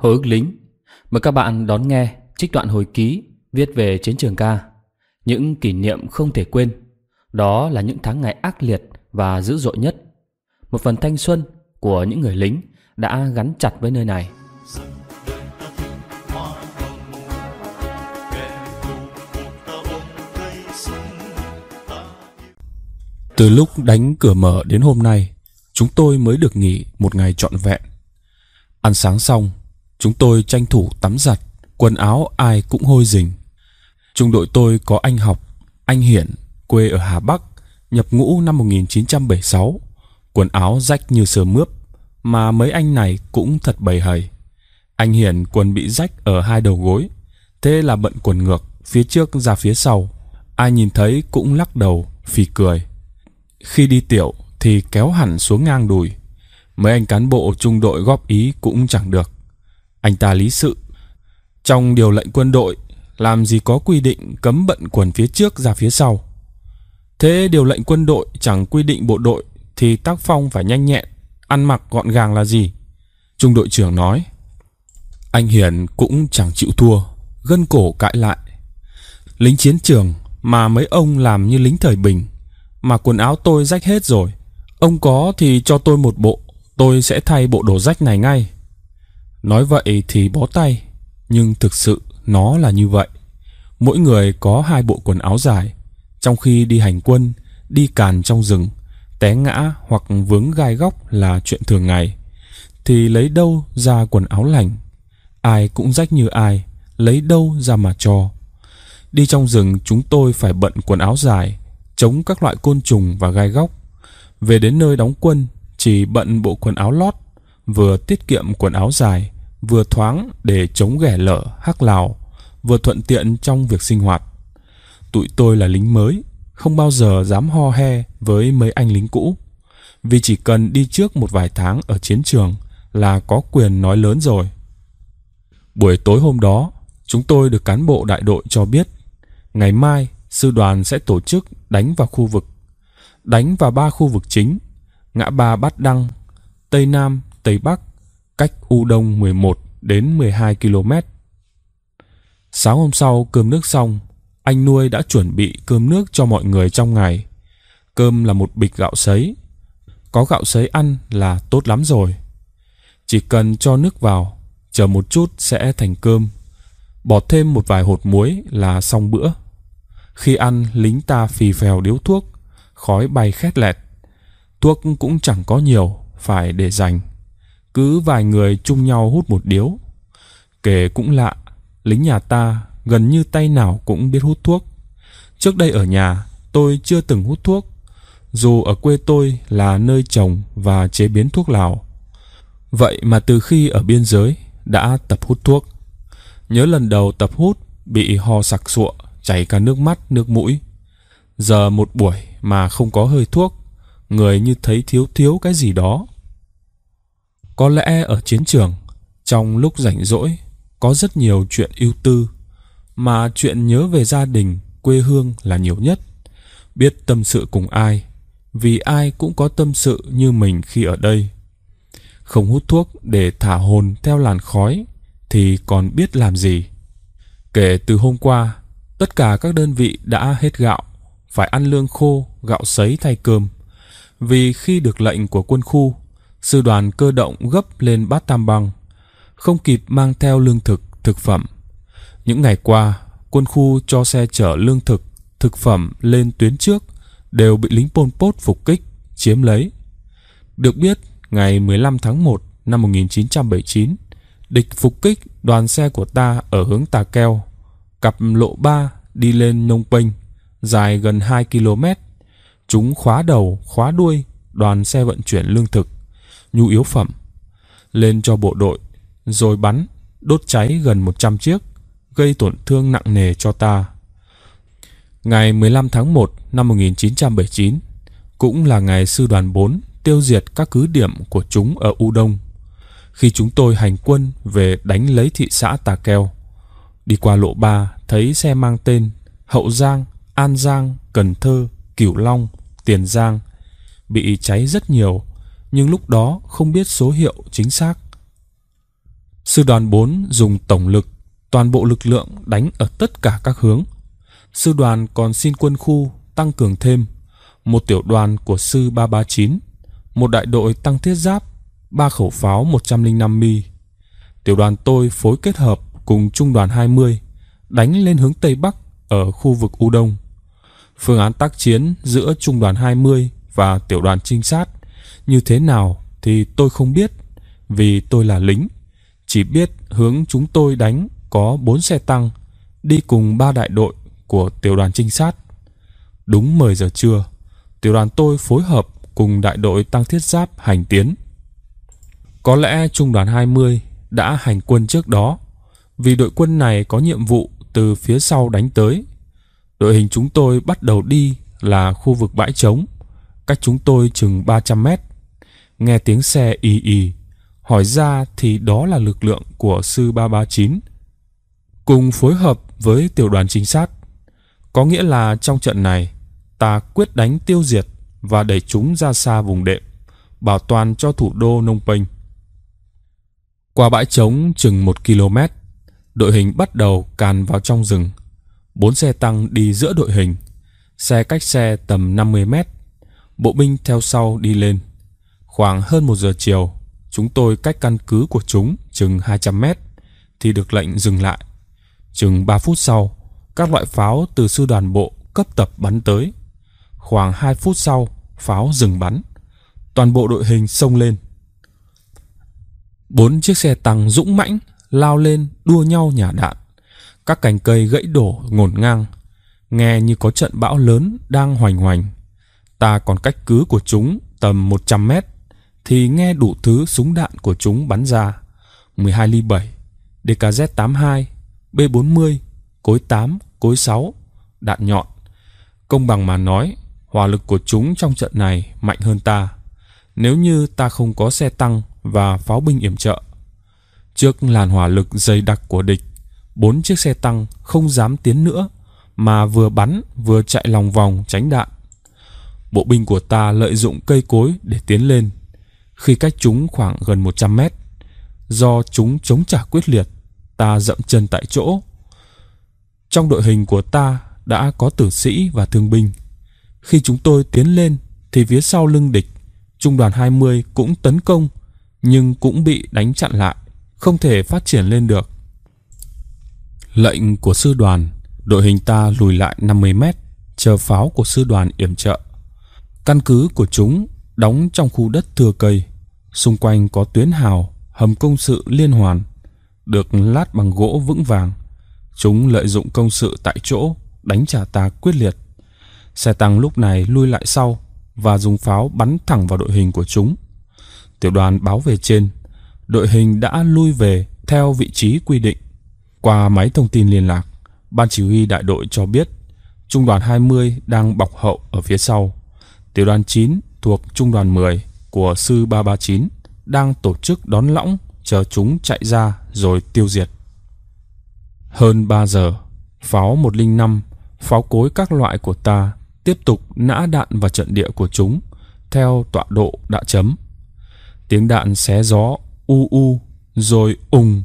Hồi ức lính Mời các bạn đón nghe trích đoạn hồi ký viết về chiến trường ca Những kỷ niệm không thể quên Đó là những tháng ngày ác liệt và dữ dội nhất Một phần thanh xuân của những người lính đã gắn chặt với nơi này Từ lúc đánh cửa mở đến hôm nay Chúng tôi mới được nghỉ một ngày trọn vẹn Ăn sáng xong Chúng tôi tranh thủ tắm giặt, quần áo ai cũng hôi rình. Trung đội tôi có anh học, anh Hiển, quê ở Hà Bắc, nhập ngũ năm 1976, quần áo rách như sờ mướp, mà mấy anh này cũng thật bầy hầy. Anh Hiển quần bị rách ở hai đầu gối, thế là bận quần ngược, phía trước ra phía sau. Ai nhìn thấy cũng lắc đầu, phì cười. Khi đi tiểu thì kéo hẳn xuống ngang đùi. Mấy anh cán bộ trung đội góp ý cũng chẳng được. Anh ta lý sự. Trong điều lệnh quân đội, làm gì có quy định cấm bận quần phía trước ra phía sau. Thế điều lệnh quân đội chẳng quy định bộ đội thì tác phong phải nhanh nhẹn, ăn mặc gọn gàng là gì? Trung đội trưởng nói. Anh Hiền cũng chẳng chịu thua, gân cổ cãi lại. Lính chiến trường mà mấy ông làm như lính thời bình, mà quần áo tôi rách hết rồi. Ông có thì cho tôi một bộ, tôi sẽ thay bộ đồ rách này ngay. Nói vậy thì bó tay, nhưng thực sự nó là như vậy. Mỗi người có hai bộ quần áo dài, trong khi đi hành quân, đi càn trong rừng, té ngã hoặc vướng gai góc là chuyện thường ngày. Thì lấy đâu ra quần áo lành? Ai cũng rách như ai, lấy đâu ra mà cho. Đi trong rừng chúng tôi phải bận quần áo dài, chống các loại côn trùng và gai góc. Về đến nơi đóng quân, chỉ bận bộ quần áo lót vừa tiết kiệm quần áo dài, vừa thoáng để chống ghẻ lở hắc lào, vừa thuận tiện trong việc sinh hoạt. Tụi tôi là lính mới, không bao giờ dám ho he với mấy anh lính cũ, vì chỉ cần đi trước một vài tháng ở chiến trường là có quyền nói lớn rồi. Buổi tối hôm đó, chúng tôi được cán bộ đại đội cho biết, ngày mai sư đoàn sẽ tổ chức đánh vào khu vực, đánh vào ba khu vực chính, ngã ba Bát Đăng, Tây Nam Tây Bắc, cách U Đông 11 đến 12 km. Sáng hôm sau cơm nước xong, anh nuôi đã chuẩn bị cơm nước cho mọi người trong ngày. Cơm là một bịch gạo sấy. Có gạo sấy ăn là tốt lắm rồi. Chỉ cần cho nước vào, chờ một chút sẽ thành cơm. Bỏ thêm một vài hột muối là xong bữa. Khi ăn, lính ta phì phèo điếu thuốc, khói bay khét lẹt. Thuốc cũng chẳng có nhiều, phải để dành cứ vài người chung nhau hút một điếu. Kể cũng lạ, lính nhà ta gần như tay nào cũng biết hút thuốc. Trước đây ở nhà, tôi chưa từng hút thuốc, dù ở quê tôi là nơi trồng và chế biến thuốc lào. Vậy mà từ khi ở biên giới đã tập hút thuốc. Nhớ lần đầu tập hút bị ho sặc sụa, chảy cả nước mắt, nước mũi. Giờ một buổi mà không có hơi thuốc, người như thấy thiếu thiếu cái gì đó. Có lẽ ở chiến trường, trong lúc rảnh rỗi, có rất nhiều chuyện ưu tư, mà chuyện nhớ về gia đình, quê hương là nhiều nhất. Biết tâm sự cùng ai, vì ai cũng có tâm sự như mình khi ở đây. Không hút thuốc để thả hồn theo làn khói thì còn biết làm gì. Kể từ hôm qua, tất cả các đơn vị đã hết gạo, phải ăn lương khô, gạo sấy thay cơm. Vì khi được lệnh của quân khu, sư đoàn cơ động gấp lên bát tam băng, không kịp mang theo lương thực, thực phẩm. Những ngày qua, quân khu cho xe chở lương thực, thực phẩm lên tuyến trước đều bị lính Pol Pot phục kích, chiếm lấy. Được biết, ngày 15 tháng 1 năm 1979, địch phục kích đoàn xe của ta ở hướng Tà Keo, cặp lộ 3 đi lên Nông Penh, dài gần 2 km. Chúng khóa đầu, khóa đuôi đoàn xe vận chuyển lương thực nhu yếu phẩm lên cho bộ đội, rồi bắn, đốt cháy gần 100 chiếc, gây tổn thương nặng nề cho ta. Ngày 15 tháng 1 năm 1979, cũng là ngày sư đoàn 4 tiêu diệt các cứ điểm của chúng ở U Đông. Khi chúng tôi hành quân về đánh lấy thị xã Tà Keo, đi qua lộ 3 thấy xe mang tên Hậu Giang, An Giang, Cần Thơ, Cửu Long, Tiền Giang bị cháy rất nhiều nhưng lúc đó không biết số hiệu chính xác. Sư đoàn 4 dùng tổng lực, toàn bộ lực lượng đánh ở tất cả các hướng. Sư đoàn còn xin quân khu tăng cường thêm một tiểu đoàn của sư 339, một đại đội tăng thiết giáp, ba khẩu pháo 105 mm. Tiểu đoàn tôi phối kết hợp cùng trung đoàn 20 đánh lên hướng tây bắc ở khu vực U Đông. Phương án tác chiến giữa trung đoàn 20 và tiểu đoàn trinh sát như thế nào thì tôi không biết, vì tôi là lính. Chỉ biết hướng chúng tôi đánh có bốn xe tăng, đi cùng ba đại đội của tiểu đoàn trinh sát. Đúng 10 giờ trưa, tiểu đoàn tôi phối hợp cùng đại đội tăng thiết giáp hành tiến. Có lẽ trung đoàn 20 đã hành quân trước đó, vì đội quân này có nhiệm vụ từ phía sau đánh tới. Đội hình chúng tôi bắt đầu đi là khu vực bãi trống, cách chúng tôi chừng 300 mét nghe tiếng xe y y. Hỏi ra thì đó là lực lượng của sư 339. Cùng phối hợp với tiểu đoàn trinh sát. Có nghĩa là trong trận này, ta quyết đánh tiêu diệt và đẩy chúng ra xa vùng đệm, bảo toàn cho thủ đô Nông Penh. Qua bãi trống chừng một km, đội hình bắt đầu càn vào trong rừng. Bốn xe tăng đi giữa đội hình, xe cách xe tầm 50 mét. Bộ binh theo sau đi lên. Khoảng hơn một giờ chiều, chúng tôi cách căn cứ của chúng chừng 200 mét thì được lệnh dừng lại. Chừng 3 phút sau, các loại pháo từ sư đoàn bộ cấp tập bắn tới. Khoảng 2 phút sau, pháo dừng bắn. Toàn bộ đội hình xông lên. Bốn chiếc xe tăng dũng mãnh lao lên đua nhau nhả đạn. Các cành cây gãy đổ ngổn ngang, nghe như có trận bão lớn đang hoành hoành. Ta còn cách cứ của chúng tầm 100 mét thì nghe đủ thứ súng đạn của chúng bắn ra. 12 ly 7, DKZ-82, B-40, cối 8, cối 6, đạn nhọn. Công bằng mà nói, hỏa lực của chúng trong trận này mạnh hơn ta. Nếu như ta không có xe tăng và pháo binh yểm trợ. Trước làn hỏa lực dày đặc của địch, bốn chiếc xe tăng không dám tiến nữa mà vừa bắn vừa chạy lòng vòng tránh đạn. Bộ binh của ta lợi dụng cây cối để tiến lên khi cách chúng khoảng gần 100 mét, do chúng chống trả quyết liệt, ta dậm chân tại chỗ. Trong đội hình của ta đã có tử sĩ và thương binh. Khi chúng tôi tiến lên thì phía sau lưng địch, trung đoàn 20 cũng tấn công nhưng cũng bị đánh chặn lại, không thể phát triển lên được. Lệnh của sư đoàn, đội hình ta lùi lại 50 mét, chờ pháo của sư đoàn yểm trợ. Căn cứ của chúng đóng trong khu đất thừa cây. Xung quanh có tuyến hào, hầm công sự liên hoàn, được lát bằng gỗ vững vàng. Chúng lợi dụng công sự tại chỗ, đánh trả ta quyết liệt. Xe tăng lúc này lui lại sau và dùng pháo bắn thẳng vào đội hình của chúng. Tiểu đoàn báo về trên, đội hình đã lui về theo vị trí quy định. Qua máy thông tin liên lạc, ban chỉ huy đại đội cho biết Trung đoàn 20 đang bọc hậu ở phía sau. Tiểu đoàn 9 thuộc Trung đoàn 10 của sư 339 đang tổ chức đón lõng chờ chúng chạy ra rồi tiêu diệt. Hơn 3 giờ, pháo 105, pháo cối các loại của ta tiếp tục nã đạn vào trận địa của chúng theo tọa độ đã chấm. Tiếng đạn xé gió u u rồi ùng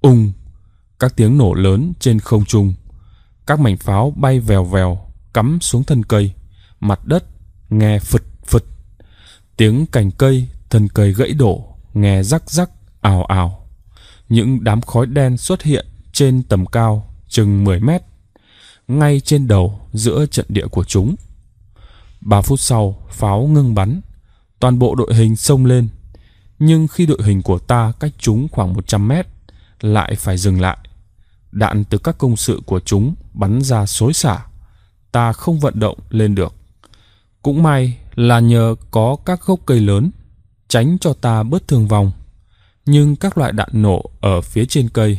ùng các tiếng nổ lớn trên không trung. Các mảnh pháo bay vèo vèo cắm xuống thân cây, mặt đất nghe phịch phịch. Tiếng cành cây, thân cây gãy đổ, nghe rắc rắc, ào ào. Những đám khói đen xuất hiện trên tầm cao chừng 10 mét, ngay trên đầu giữa trận địa của chúng. ba phút sau, pháo ngưng bắn, toàn bộ đội hình xông lên. Nhưng khi đội hình của ta cách chúng khoảng 100 mét, lại phải dừng lại. Đạn từ các công sự của chúng bắn ra xối xả. Ta không vận động lên được. Cũng may là nhờ có các gốc cây lớn, tránh cho ta bớt thương vong, nhưng các loại đạn nổ ở phía trên cây.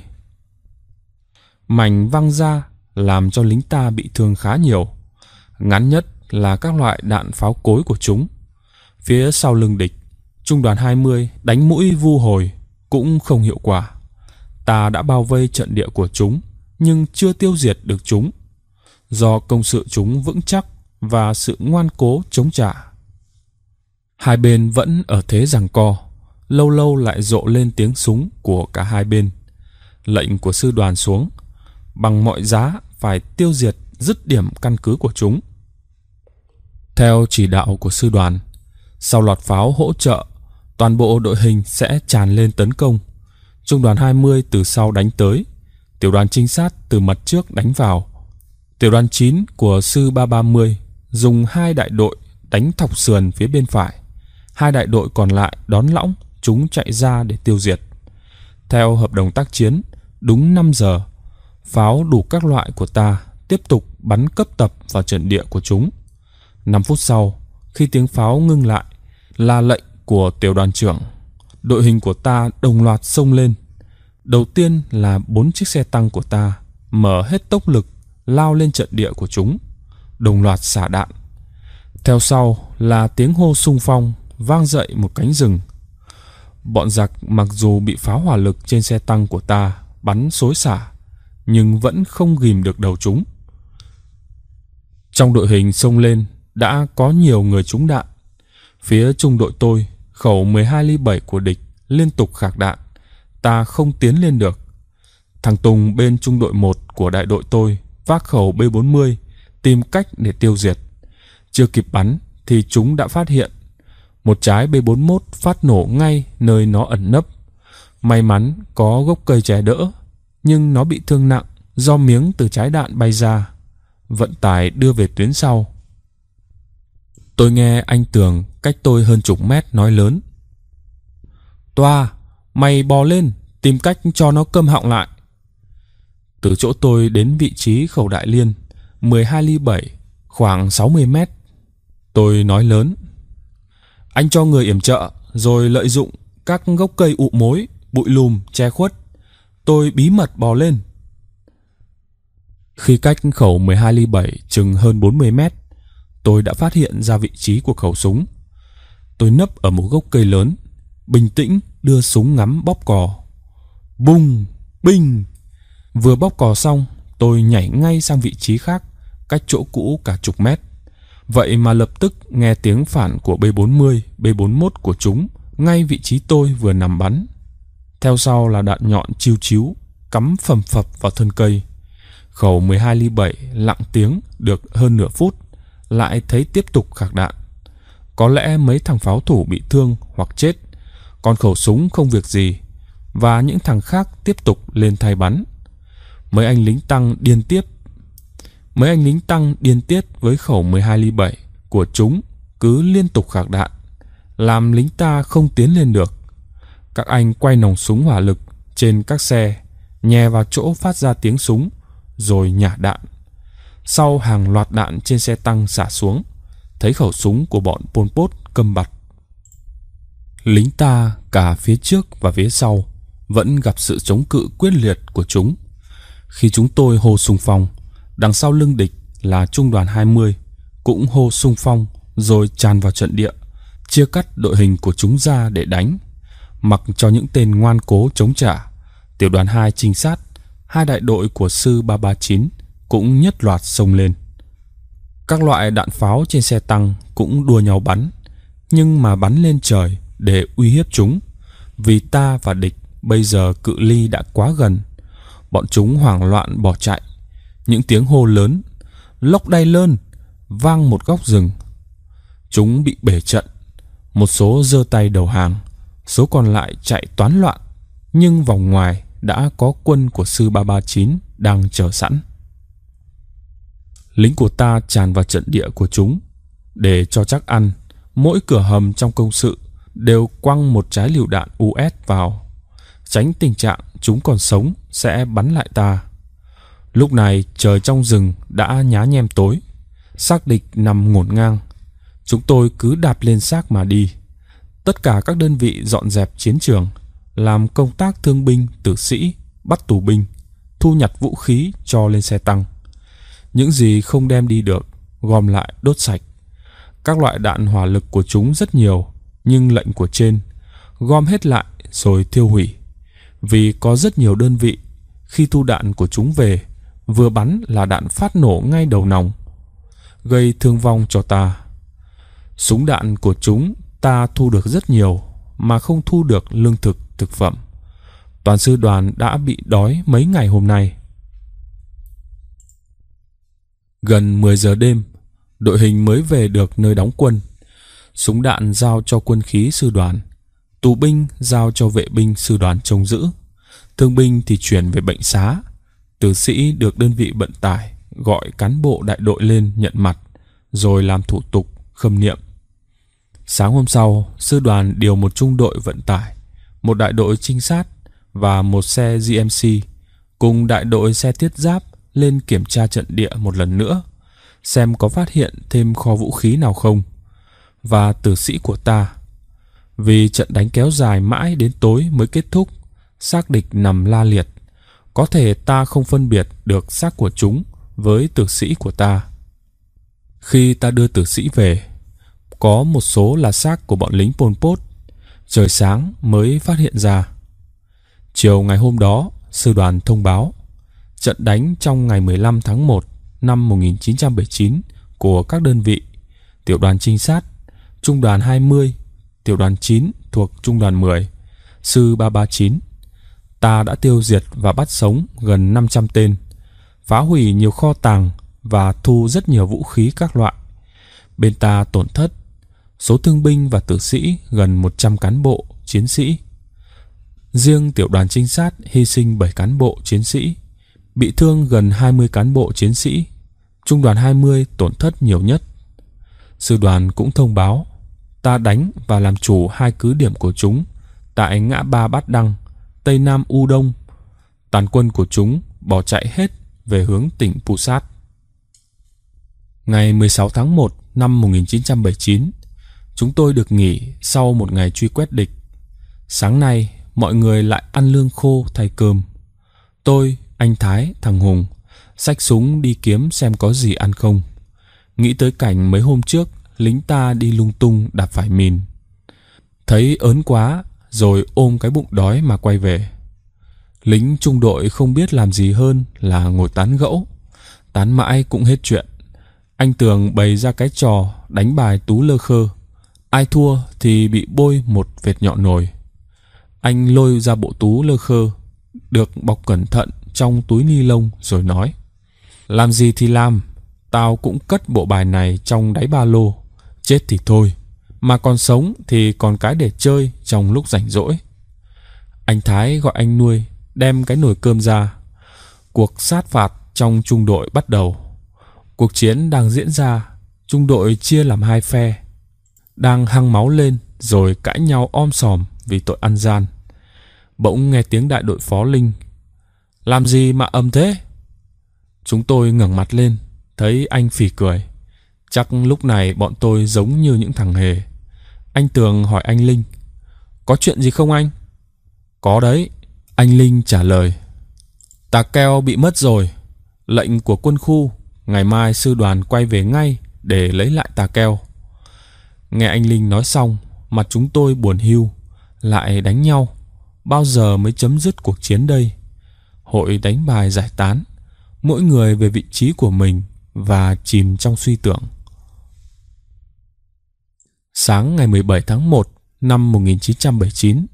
Mảnh văng ra làm cho lính ta bị thương khá nhiều, ngắn nhất là các loại đạn pháo cối của chúng. Phía sau lưng địch, trung đoàn 20 đánh mũi vu hồi cũng không hiệu quả. Ta đã bao vây trận địa của chúng, nhưng chưa tiêu diệt được chúng. Do công sự chúng vững chắc và sự ngoan cố chống trả Hai bên vẫn ở thế giằng co, lâu lâu lại rộ lên tiếng súng của cả hai bên. Lệnh của sư đoàn xuống, bằng mọi giá phải tiêu diệt dứt điểm căn cứ của chúng. Theo chỉ đạo của sư đoàn, sau loạt pháo hỗ trợ, toàn bộ đội hình sẽ tràn lên tấn công. Trung đoàn 20 từ sau đánh tới, tiểu đoàn trinh sát từ mặt trước đánh vào. Tiểu đoàn 9 của sư 330 dùng hai đại đội đánh thọc sườn phía bên phải hai đại đội còn lại đón lõng, chúng chạy ra để tiêu diệt. Theo hợp đồng tác chiến, đúng 5 giờ, pháo đủ các loại của ta tiếp tục bắn cấp tập vào trận địa của chúng. 5 phút sau, khi tiếng pháo ngưng lại, là lệnh của tiểu đoàn trưởng. Đội hình của ta đồng loạt xông lên. Đầu tiên là bốn chiếc xe tăng của ta mở hết tốc lực lao lên trận địa của chúng, đồng loạt xả đạn. Theo sau là tiếng hô sung phong vang dậy một cánh rừng. Bọn giặc mặc dù bị pháo hỏa lực trên xe tăng của ta bắn xối xả, nhưng vẫn không ghim được đầu chúng. Trong đội hình xông lên đã có nhiều người trúng đạn. Phía trung đội tôi, khẩu 12 ly 7 của địch liên tục khạc đạn. Ta không tiến lên được. Thằng Tùng bên trung đội 1 của đại đội tôi vác khẩu B40 tìm cách để tiêu diệt. Chưa kịp bắn thì chúng đã phát hiện một trái B41 phát nổ ngay nơi nó ẩn nấp. May mắn có gốc cây trẻ đỡ, nhưng nó bị thương nặng do miếng từ trái đạn bay ra. Vận tải đưa về tuyến sau. Tôi nghe anh Tường cách tôi hơn chục mét nói lớn. Toa, mày bò lên, tìm cách cho nó cơm họng lại. Từ chỗ tôi đến vị trí khẩu đại liên, 12 ly 7, khoảng 60 mét. Tôi nói lớn. Anh cho người yểm trợ rồi lợi dụng các gốc cây ụ mối, bụi lùm che khuất. Tôi bí mật bò lên. Khi cách khẩu 12 ly 7 chừng hơn 40 mét, tôi đã phát hiện ra vị trí của khẩu súng. Tôi nấp ở một gốc cây lớn, bình tĩnh đưa súng ngắm bóp cò. bùng binh. Vừa bóp cò xong, tôi nhảy ngay sang vị trí khác, cách chỗ cũ cả chục mét. Vậy mà lập tức nghe tiếng phản của B40, B41 của chúng ngay vị trí tôi vừa nằm bắn. Theo sau là đạn nhọn chiêu chiếu, cắm phầm phập vào thân cây. Khẩu 12 ly 7 lặng tiếng được hơn nửa phút, lại thấy tiếp tục khạc đạn. Có lẽ mấy thằng pháo thủ bị thương hoặc chết, còn khẩu súng không việc gì, và những thằng khác tiếp tục lên thay bắn. Mấy anh lính tăng điên tiếp Mấy anh lính tăng điên tiết với khẩu 12 ly 7 của chúng cứ liên tục khạc đạn, làm lính ta không tiến lên được. Các anh quay nòng súng hỏa lực trên các xe, nhè vào chỗ phát ra tiếng súng, rồi nhả đạn. Sau hàng loạt đạn trên xe tăng xả xuống, thấy khẩu súng của bọn Pol Pot cầm bặt. Lính ta cả phía trước và phía sau vẫn gặp sự chống cự quyết liệt của chúng. Khi chúng tôi hô sùng phong, Đằng sau lưng địch là trung đoàn 20 cũng hô sung phong rồi tràn vào trận địa, chia cắt đội hình của chúng ra để đánh. Mặc cho những tên ngoan cố chống trả, tiểu đoàn 2 trinh sát, hai đại đội của sư 339 cũng nhất loạt xông lên. Các loại đạn pháo trên xe tăng cũng đua nhau bắn, nhưng mà bắn lên trời để uy hiếp chúng, vì ta và địch bây giờ cự ly đã quá gần. Bọn chúng hoảng loạn bỏ chạy những tiếng hô lớn lóc đay lơn vang một góc rừng chúng bị bể trận một số giơ tay đầu hàng số còn lại chạy toán loạn nhưng vòng ngoài đã có quân của sư 339 đang chờ sẵn lính của ta tràn vào trận địa của chúng để cho chắc ăn mỗi cửa hầm trong công sự đều quăng một trái lựu đạn us vào tránh tình trạng chúng còn sống sẽ bắn lại ta Lúc này trời trong rừng đã nhá nhem tối Xác địch nằm ngổn ngang Chúng tôi cứ đạp lên xác mà đi Tất cả các đơn vị dọn dẹp chiến trường Làm công tác thương binh, tử sĩ, bắt tù binh Thu nhặt vũ khí cho lên xe tăng Những gì không đem đi được Gom lại đốt sạch Các loại đạn hỏa lực của chúng rất nhiều Nhưng lệnh của trên Gom hết lại rồi thiêu hủy Vì có rất nhiều đơn vị Khi thu đạn của chúng về vừa bắn là đạn phát nổ ngay đầu nòng, gây thương vong cho ta. Súng đạn của chúng ta thu được rất nhiều mà không thu được lương thực, thực phẩm. Toàn sư đoàn đã bị đói mấy ngày hôm nay. Gần 10 giờ đêm, đội hình mới về được nơi đóng quân. Súng đạn giao cho quân khí sư đoàn, tù binh giao cho vệ binh sư đoàn trông giữ, thương binh thì chuyển về bệnh xá, Tử sĩ được đơn vị vận tải gọi cán bộ đại đội lên nhận mặt, rồi làm thủ tục khâm niệm. Sáng hôm sau, sư đoàn điều một trung đội vận tải, một đại đội trinh sát và một xe GMC cùng đại đội xe thiết giáp lên kiểm tra trận địa một lần nữa, xem có phát hiện thêm kho vũ khí nào không. Và tử sĩ của ta, vì trận đánh kéo dài mãi đến tối mới kết thúc, xác địch nằm la liệt có thể ta không phân biệt được xác của chúng với tử sĩ của ta. Khi ta đưa tử sĩ về, có một số là xác của bọn lính Pol Pot, trời sáng mới phát hiện ra. Chiều ngày hôm đó, sư đoàn thông báo trận đánh trong ngày 15 tháng 1 năm 1979 của các đơn vị tiểu đoàn trinh sát, trung đoàn 20, tiểu đoàn 9 thuộc trung đoàn 10, sư 339 ta đã tiêu diệt và bắt sống gần 500 tên, phá hủy nhiều kho tàng và thu rất nhiều vũ khí các loại. Bên ta tổn thất số thương binh và tử sĩ gần 100 cán bộ, chiến sĩ. Riêng tiểu đoàn trinh sát hy sinh 7 cán bộ, chiến sĩ, bị thương gần 20 cán bộ, chiến sĩ. Trung đoàn 20 tổn thất nhiều nhất. Sư đoàn cũng thông báo, ta đánh và làm chủ hai cứ điểm của chúng tại ngã ba Bát Đăng – Tây Nam U Đông. Tàn quân của chúng bỏ chạy hết về hướng tỉnh Pusat. Ngày 16 tháng 1 năm 1979, chúng tôi được nghỉ sau một ngày truy quét địch. Sáng nay, mọi người lại ăn lương khô thay cơm. Tôi, anh Thái, thằng Hùng, xách súng đi kiếm xem có gì ăn không. Nghĩ tới cảnh mấy hôm trước, lính ta đi lung tung đạp phải mìn. Thấy ớn quá, rồi ôm cái bụng đói mà quay về. Lính trung đội không biết làm gì hơn là ngồi tán gẫu, tán mãi cũng hết chuyện. Anh Tường bày ra cái trò đánh bài tú lơ khơ, ai thua thì bị bôi một vệt nhọn nồi. Anh lôi ra bộ tú lơ khơ, được bọc cẩn thận trong túi ni lông rồi nói. Làm gì thì làm, tao cũng cất bộ bài này trong đáy ba lô, chết thì thôi. Mà còn sống thì còn cái để chơi trong lúc rảnh rỗi Anh Thái gọi anh nuôi Đem cái nồi cơm ra Cuộc sát phạt trong trung đội bắt đầu Cuộc chiến đang diễn ra Trung đội chia làm hai phe Đang hăng máu lên Rồi cãi nhau om sòm vì tội ăn gian Bỗng nghe tiếng đại đội phó Linh Làm gì mà ầm thế Chúng tôi ngẩng mặt lên Thấy anh phì cười Chắc lúc này bọn tôi giống như những thằng hề anh Tường hỏi anh Linh Có chuyện gì không anh? Có đấy Anh Linh trả lời Tà keo bị mất rồi Lệnh của quân khu Ngày mai sư đoàn quay về ngay Để lấy lại tà keo Nghe anh Linh nói xong Mặt chúng tôi buồn hiu Lại đánh nhau Bao giờ mới chấm dứt cuộc chiến đây Hội đánh bài giải tán Mỗi người về vị trí của mình Và chìm trong suy tưởng Sáng ngày 17 tháng 1 năm 1979,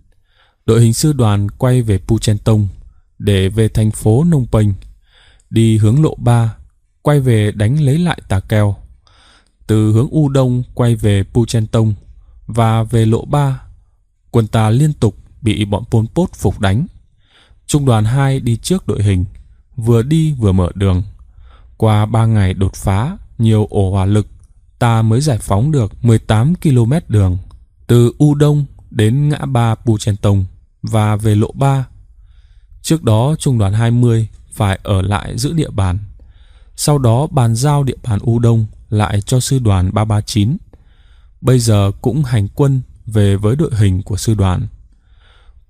đội hình sư đoàn quay về Puchentong để về thành phố Nông Penh, đi hướng lộ 3, quay về đánh lấy lại Tà kèo Từ hướng U Đông quay về Puchentong và về lộ 3, quân ta liên tục bị bọn Pol Pot phục đánh. Trung đoàn 2 đi trước đội hình, vừa đi vừa mở đường. Qua 3 ngày đột phá, nhiều ổ hỏa lực ta mới giải phóng được 18 km đường từ U Đông đến ngã ba Pu Chen Tông và về lộ 3. Trước đó trung đoàn 20 phải ở lại giữ địa bàn. Sau đó bàn giao địa bàn U Đông lại cho sư đoàn 339. Bây giờ cũng hành quân về với đội hình của sư đoàn.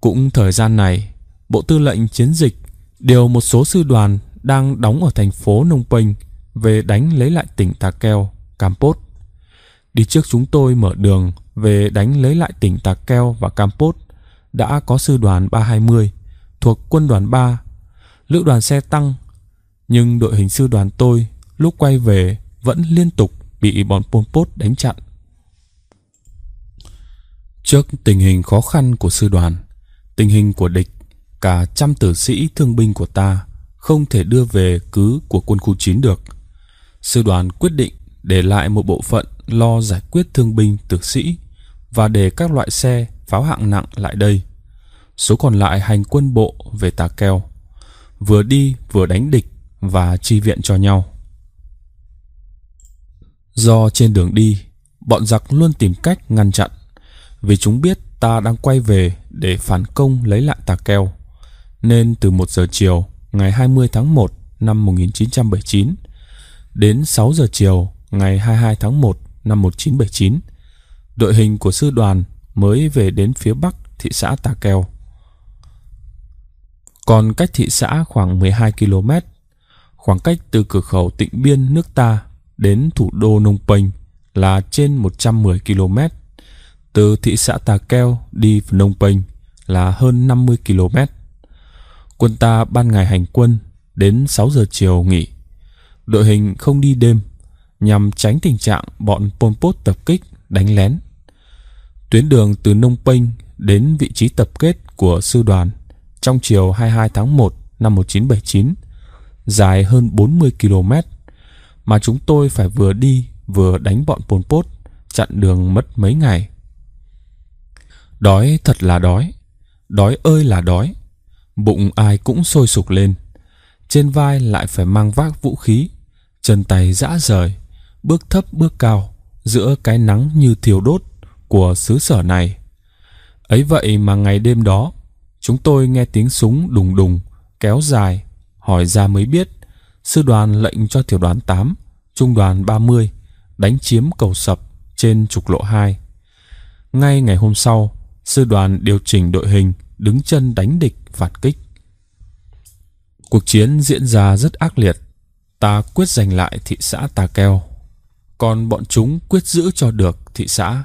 Cũng thời gian này, Bộ Tư lệnh Chiến dịch điều một số sư đoàn đang đóng ở thành phố Nông Penh về đánh lấy lại tỉnh Tà Keo, Campos. Đi trước chúng tôi mở đường về đánh lấy lại tỉnh Tạc Keo và Campos đã có sư đoàn 320 thuộc quân đoàn 3, lữ đoàn xe tăng. Nhưng đội hình sư đoàn tôi lúc quay về vẫn liên tục bị bọn Pol Pot đánh chặn. Trước tình hình khó khăn của sư đoàn, tình hình của địch, cả trăm tử sĩ thương binh của ta không thể đưa về cứ của quân khu 9 được. Sư đoàn quyết định để lại một bộ phận lo giải quyết thương binh tử sĩ và để các loại xe pháo hạng nặng lại đây. Số còn lại hành quân bộ về Tà Keo, vừa đi vừa đánh địch và chi viện cho nhau. Do trên đường đi, bọn giặc luôn tìm cách ngăn chặn, vì chúng biết ta đang quay về để phản công lấy lại Tà Keo. Nên từ 1 giờ chiều ngày 20 tháng 1 năm 1979 đến 6 giờ chiều ngày 22 tháng 1 năm 1979, đội hình của sư đoàn mới về đến phía bắc thị xã Tà Keo. Còn cách thị xã khoảng 12 km, khoảng cách từ cửa khẩu tịnh biên nước ta đến thủ đô Nông Penh là trên 110 km, từ thị xã Tà Keo đi Phnom Penh là hơn 50 km. Quân ta ban ngày hành quân đến 6 giờ chiều nghỉ. Đội hình không đi đêm nhằm tránh tình trạng bọn Pol Pot tập kích, đánh lén. Tuyến đường từ Nông Penh đến vị trí tập kết của sư đoàn trong chiều 22 tháng 1 năm 1979 dài hơn 40 km mà chúng tôi phải vừa đi vừa đánh bọn Pol Pot chặn đường mất mấy ngày. Đói thật là đói, đói ơi là đói, bụng ai cũng sôi sục lên, trên vai lại phải mang vác vũ khí, chân tay rã rời bước thấp bước cao giữa cái nắng như thiêu đốt của xứ sở này. Ấy vậy mà ngày đêm đó, chúng tôi nghe tiếng súng đùng đùng kéo dài, hỏi ra mới biết sư đoàn lệnh cho tiểu đoàn 8, trung đoàn 30 đánh chiếm cầu sập trên trục lộ 2. Ngay ngày hôm sau, sư đoàn điều chỉnh đội hình đứng chân đánh địch phản kích. Cuộc chiến diễn ra rất ác liệt. Ta quyết giành lại thị xã Tà Keo còn bọn chúng quyết giữ cho được thị xã.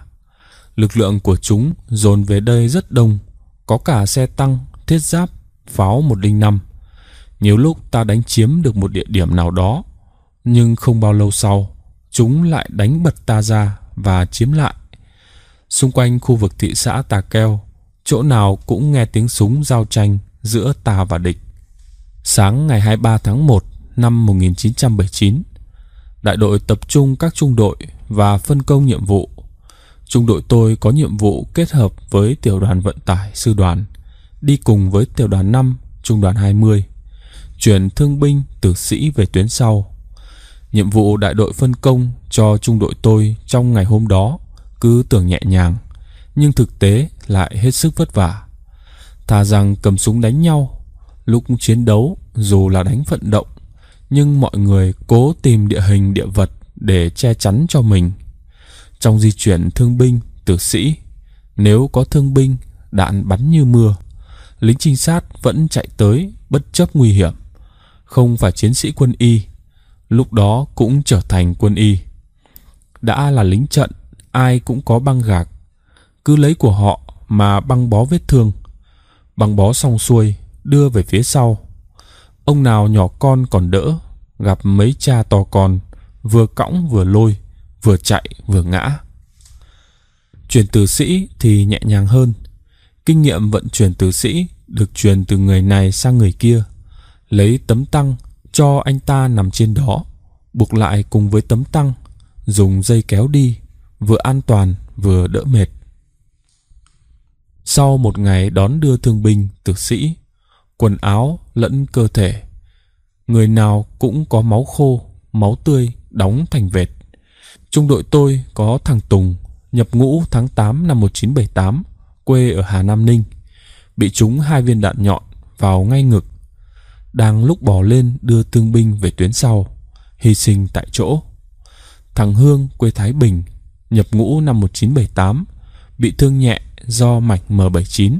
Lực lượng của chúng dồn về đây rất đông, có cả xe tăng, thiết giáp, pháo 105. Nhiều lúc ta đánh chiếm được một địa điểm nào đó, nhưng không bao lâu sau, chúng lại đánh bật ta ra và chiếm lại. Xung quanh khu vực thị xã Tà Keo, chỗ nào cũng nghe tiếng súng giao tranh giữa ta và địch. Sáng ngày 23 tháng 1 năm 1979, Đại đội tập trung các trung đội và phân công nhiệm vụ. Trung đội tôi có nhiệm vụ kết hợp với tiểu đoàn vận tải sư đoàn, đi cùng với tiểu đoàn 5, trung đoàn 20, chuyển thương binh tử sĩ về tuyến sau. Nhiệm vụ đại đội phân công cho trung đội tôi trong ngày hôm đó cứ tưởng nhẹ nhàng, nhưng thực tế lại hết sức vất vả. Thà rằng cầm súng đánh nhau, lúc chiến đấu dù là đánh vận động nhưng mọi người cố tìm địa hình địa vật để che chắn cho mình. Trong di chuyển thương binh, tử sĩ, nếu có thương binh, đạn bắn như mưa, lính trinh sát vẫn chạy tới bất chấp nguy hiểm. Không phải chiến sĩ quân y, lúc đó cũng trở thành quân y. Đã là lính trận, ai cũng có băng gạc, cứ lấy của họ mà băng bó vết thương. Băng bó xong xuôi, đưa về phía sau ông nào nhỏ con còn đỡ gặp mấy cha to con vừa cõng vừa lôi vừa chạy vừa ngã chuyển từ sĩ thì nhẹ nhàng hơn kinh nghiệm vận chuyển từ sĩ được truyền từ người này sang người kia lấy tấm tăng cho anh ta nằm trên đó buộc lại cùng với tấm tăng dùng dây kéo đi vừa an toàn vừa đỡ mệt sau một ngày đón đưa thương binh tử sĩ quần áo lẫn cơ thể. Người nào cũng có máu khô, máu tươi đóng thành vệt. Trung đội tôi có thằng Tùng, nhập ngũ tháng 8 năm 1978, quê ở Hà Nam Ninh, bị trúng hai viên đạn nhọn vào ngay ngực. Đang lúc bỏ lên đưa thương binh về tuyến sau, hy sinh tại chỗ. Thằng Hương quê Thái Bình, nhập ngũ năm 1978, bị thương nhẹ do mạch M79.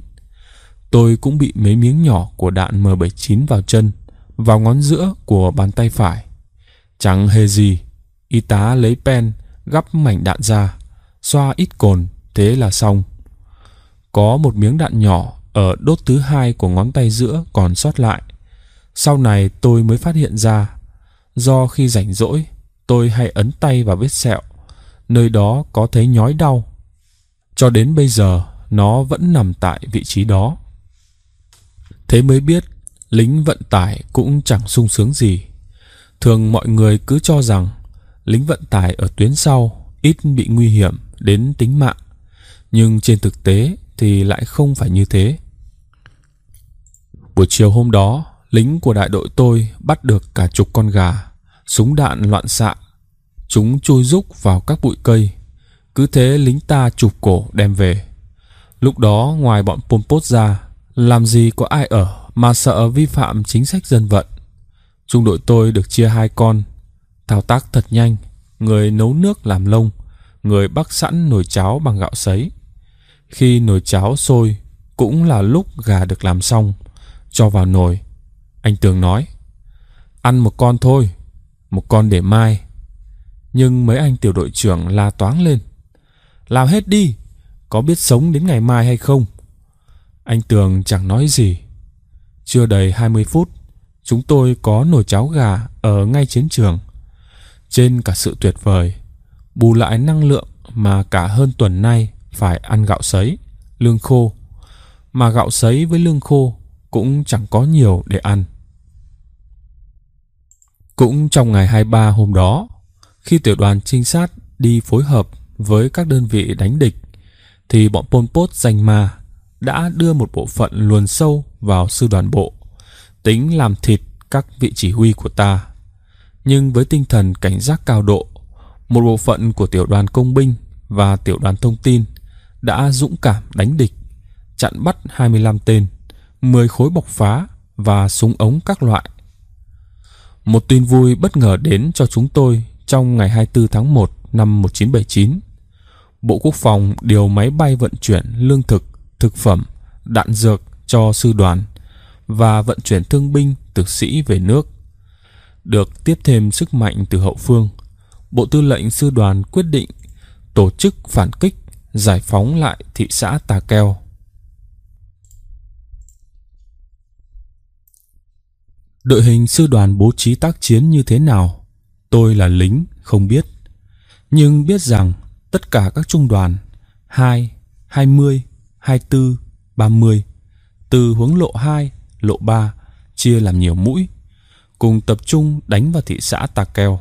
Tôi cũng bị mấy miếng nhỏ của đạn M79 vào chân, vào ngón giữa của bàn tay phải. Chẳng hề gì, y tá lấy pen gắp mảnh đạn ra, xoa ít cồn, thế là xong. Có một miếng đạn nhỏ ở đốt thứ hai của ngón tay giữa còn sót lại. Sau này tôi mới phát hiện ra, do khi rảnh rỗi, tôi hay ấn tay vào vết sẹo, nơi đó có thấy nhói đau. Cho đến bây giờ, nó vẫn nằm tại vị trí đó. Thế mới biết lính vận tải cũng chẳng sung sướng gì. Thường mọi người cứ cho rằng lính vận tải ở tuyến sau ít bị nguy hiểm đến tính mạng. Nhưng trên thực tế thì lại không phải như thế. Buổi chiều hôm đó, lính của đại đội tôi bắt được cả chục con gà, súng đạn loạn xạ. Chúng chui rúc vào các bụi cây. Cứ thế lính ta chụp cổ đem về. Lúc đó ngoài bọn Pol ra làm gì có ai ở mà sợ vi phạm chính sách dân vận. Trung đội tôi được chia hai con, thao tác thật nhanh, người nấu nước làm lông, người bắt sẵn nồi cháo bằng gạo sấy. Khi nồi cháo sôi, cũng là lúc gà được làm xong, cho vào nồi. Anh Tường nói, ăn một con thôi, một con để mai. Nhưng mấy anh tiểu đội trưởng la toáng lên. Làm hết đi, có biết sống đến ngày mai hay không? Anh Tường chẳng nói gì. Chưa đầy 20 phút, chúng tôi có nồi cháo gà ở ngay chiến trường. Trên cả sự tuyệt vời, bù lại năng lượng mà cả hơn tuần nay phải ăn gạo sấy, lương khô. Mà gạo sấy với lương khô cũng chẳng có nhiều để ăn. Cũng trong ngày 23 hôm đó, khi tiểu đoàn trinh sát đi phối hợp với các đơn vị đánh địch, thì bọn Pol Pot danh ma đã đưa một bộ phận luồn sâu vào sư đoàn bộ, tính làm thịt các vị chỉ huy của ta. Nhưng với tinh thần cảnh giác cao độ, một bộ phận của tiểu đoàn công binh và tiểu đoàn thông tin đã dũng cảm đánh địch, chặn bắt 25 tên, 10 khối bọc phá và súng ống các loại. Một tin vui bất ngờ đến cho chúng tôi trong ngày 24 tháng 1 năm 1979. Bộ Quốc phòng điều máy bay vận chuyển lương thực thực phẩm, đạn dược cho sư đoàn và vận chuyển thương binh thực sĩ về nước. Được tiếp thêm sức mạnh từ hậu phương, Bộ Tư lệnh Sư đoàn quyết định tổ chức phản kích giải phóng lại thị xã Tà Keo. Đội hình sư đoàn bố trí tác chiến như thế nào, tôi là lính không biết, nhưng biết rằng tất cả các trung đoàn 2, 20, 24, 30 từ hướng lộ 2, lộ 3 chia làm nhiều mũi, cùng tập trung đánh vào thị xã Tà Keo.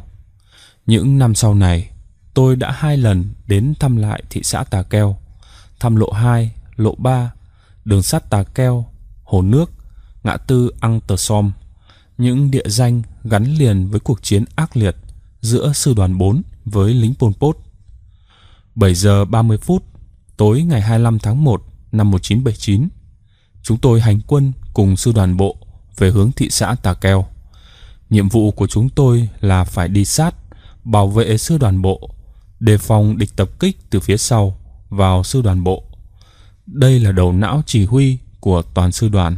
Những năm sau này, tôi đã hai lần đến thăm lại thị xã Tà Keo, thăm lộ 2, lộ 3, đường sắt Tà Keo, hồ nước, ngã tư Ang Som, những địa danh gắn liền với cuộc chiến ác liệt giữa sư đoàn 4 với lính Pol Pot. 7 giờ 30 phút Tối ngày 25 tháng 1 năm 1979, chúng tôi hành quân cùng sư đoàn bộ về hướng thị xã Tà Keo. Nhiệm vụ của chúng tôi là phải đi sát, bảo vệ sư đoàn bộ, đề phòng địch tập kích từ phía sau vào sư đoàn bộ. Đây là đầu não chỉ huy của toàn sư đoàn.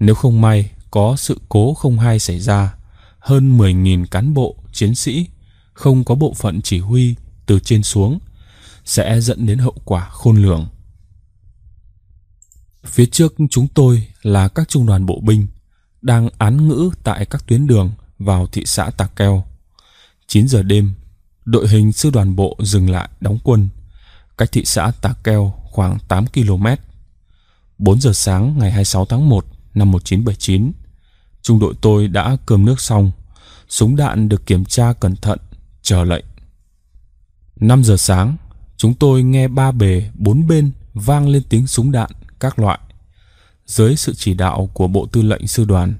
Nếu không may có sự cố không hay xảy ra, hơn 10.000 cán bộ, chiến sĩ không có bộ phận chỉ huy từ trên xuống – sẽ dẫn đến hậu quả khôn lường. Phía trước chúng tôi là các trung đoàn bộ binh đang án ngữ tại các tuyến đường vào thị xã Tà Keo. 9 giờ đêm, đội hình sư đoàn bộ dừng lại đóng quân, cách thị xã Tà Keo khoảng 8 km. 4 giờ sáng ngày 26 tháng 1 năm 1979, trung đội tôi đã cơm nước xong, súng đạn được kiểm tra cẩn thận, chờ lệnh. 5 giờ sáng, Chúng tôi nghe ba bề, bốn bên vang lên tiếng súng đạn các loại. Dưới sự chỉ đạo của Bộ Tư lệnh Sư đoàn,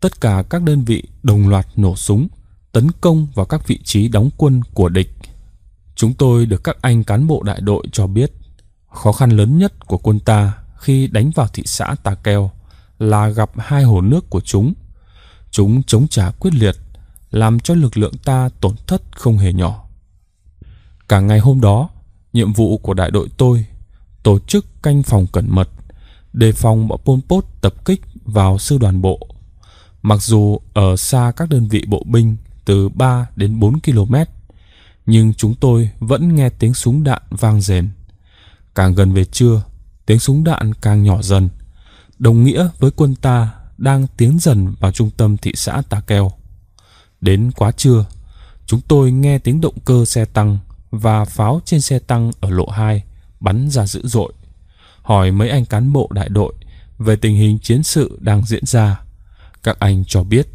tất cả các đơn vị đồng loạt nổ súng, tấn công vào các vị trí đóng quân của địch. Chúng tôi được các anh cán bộ đại đội cho biết, khó khăn lớn nhất của quân ta khi đánh vào thị xã Tà Keo là gặp hai hồ nước của chúng. Chúng chống trả quyết liệt, làm cho lực lượng ta tổn thất không hề nhỏ. Cả ngày hôm đó, Nhiệm vụ của đại đội tôi tổ chức canh phòng cẩn mật, đề phòng bọn Pol Pot tập kích vào sư đoàn bộ. Mặc dù ở xa các đơn vị bộ binh từ 3 đến 4 km, nhưng chúng tôi vẫn nghe tiếng súng đạn vang rền. Càng gần về trưa, tiếng súng đạn càng nhỏ dần, đồng nghĩa với quân ta đang tiến dần vào trung tâm thị xã Tà Keo. Đến quá trưa, chúng tôi nghe tiếng động cơ xe tăng và pháo trên xe tăng ở lộ 2 bắn ra dữ dội. Hỏi mấy anh cán bộ đại đội về tình hình chiến sự đang diễn ra. Các anh cho biết,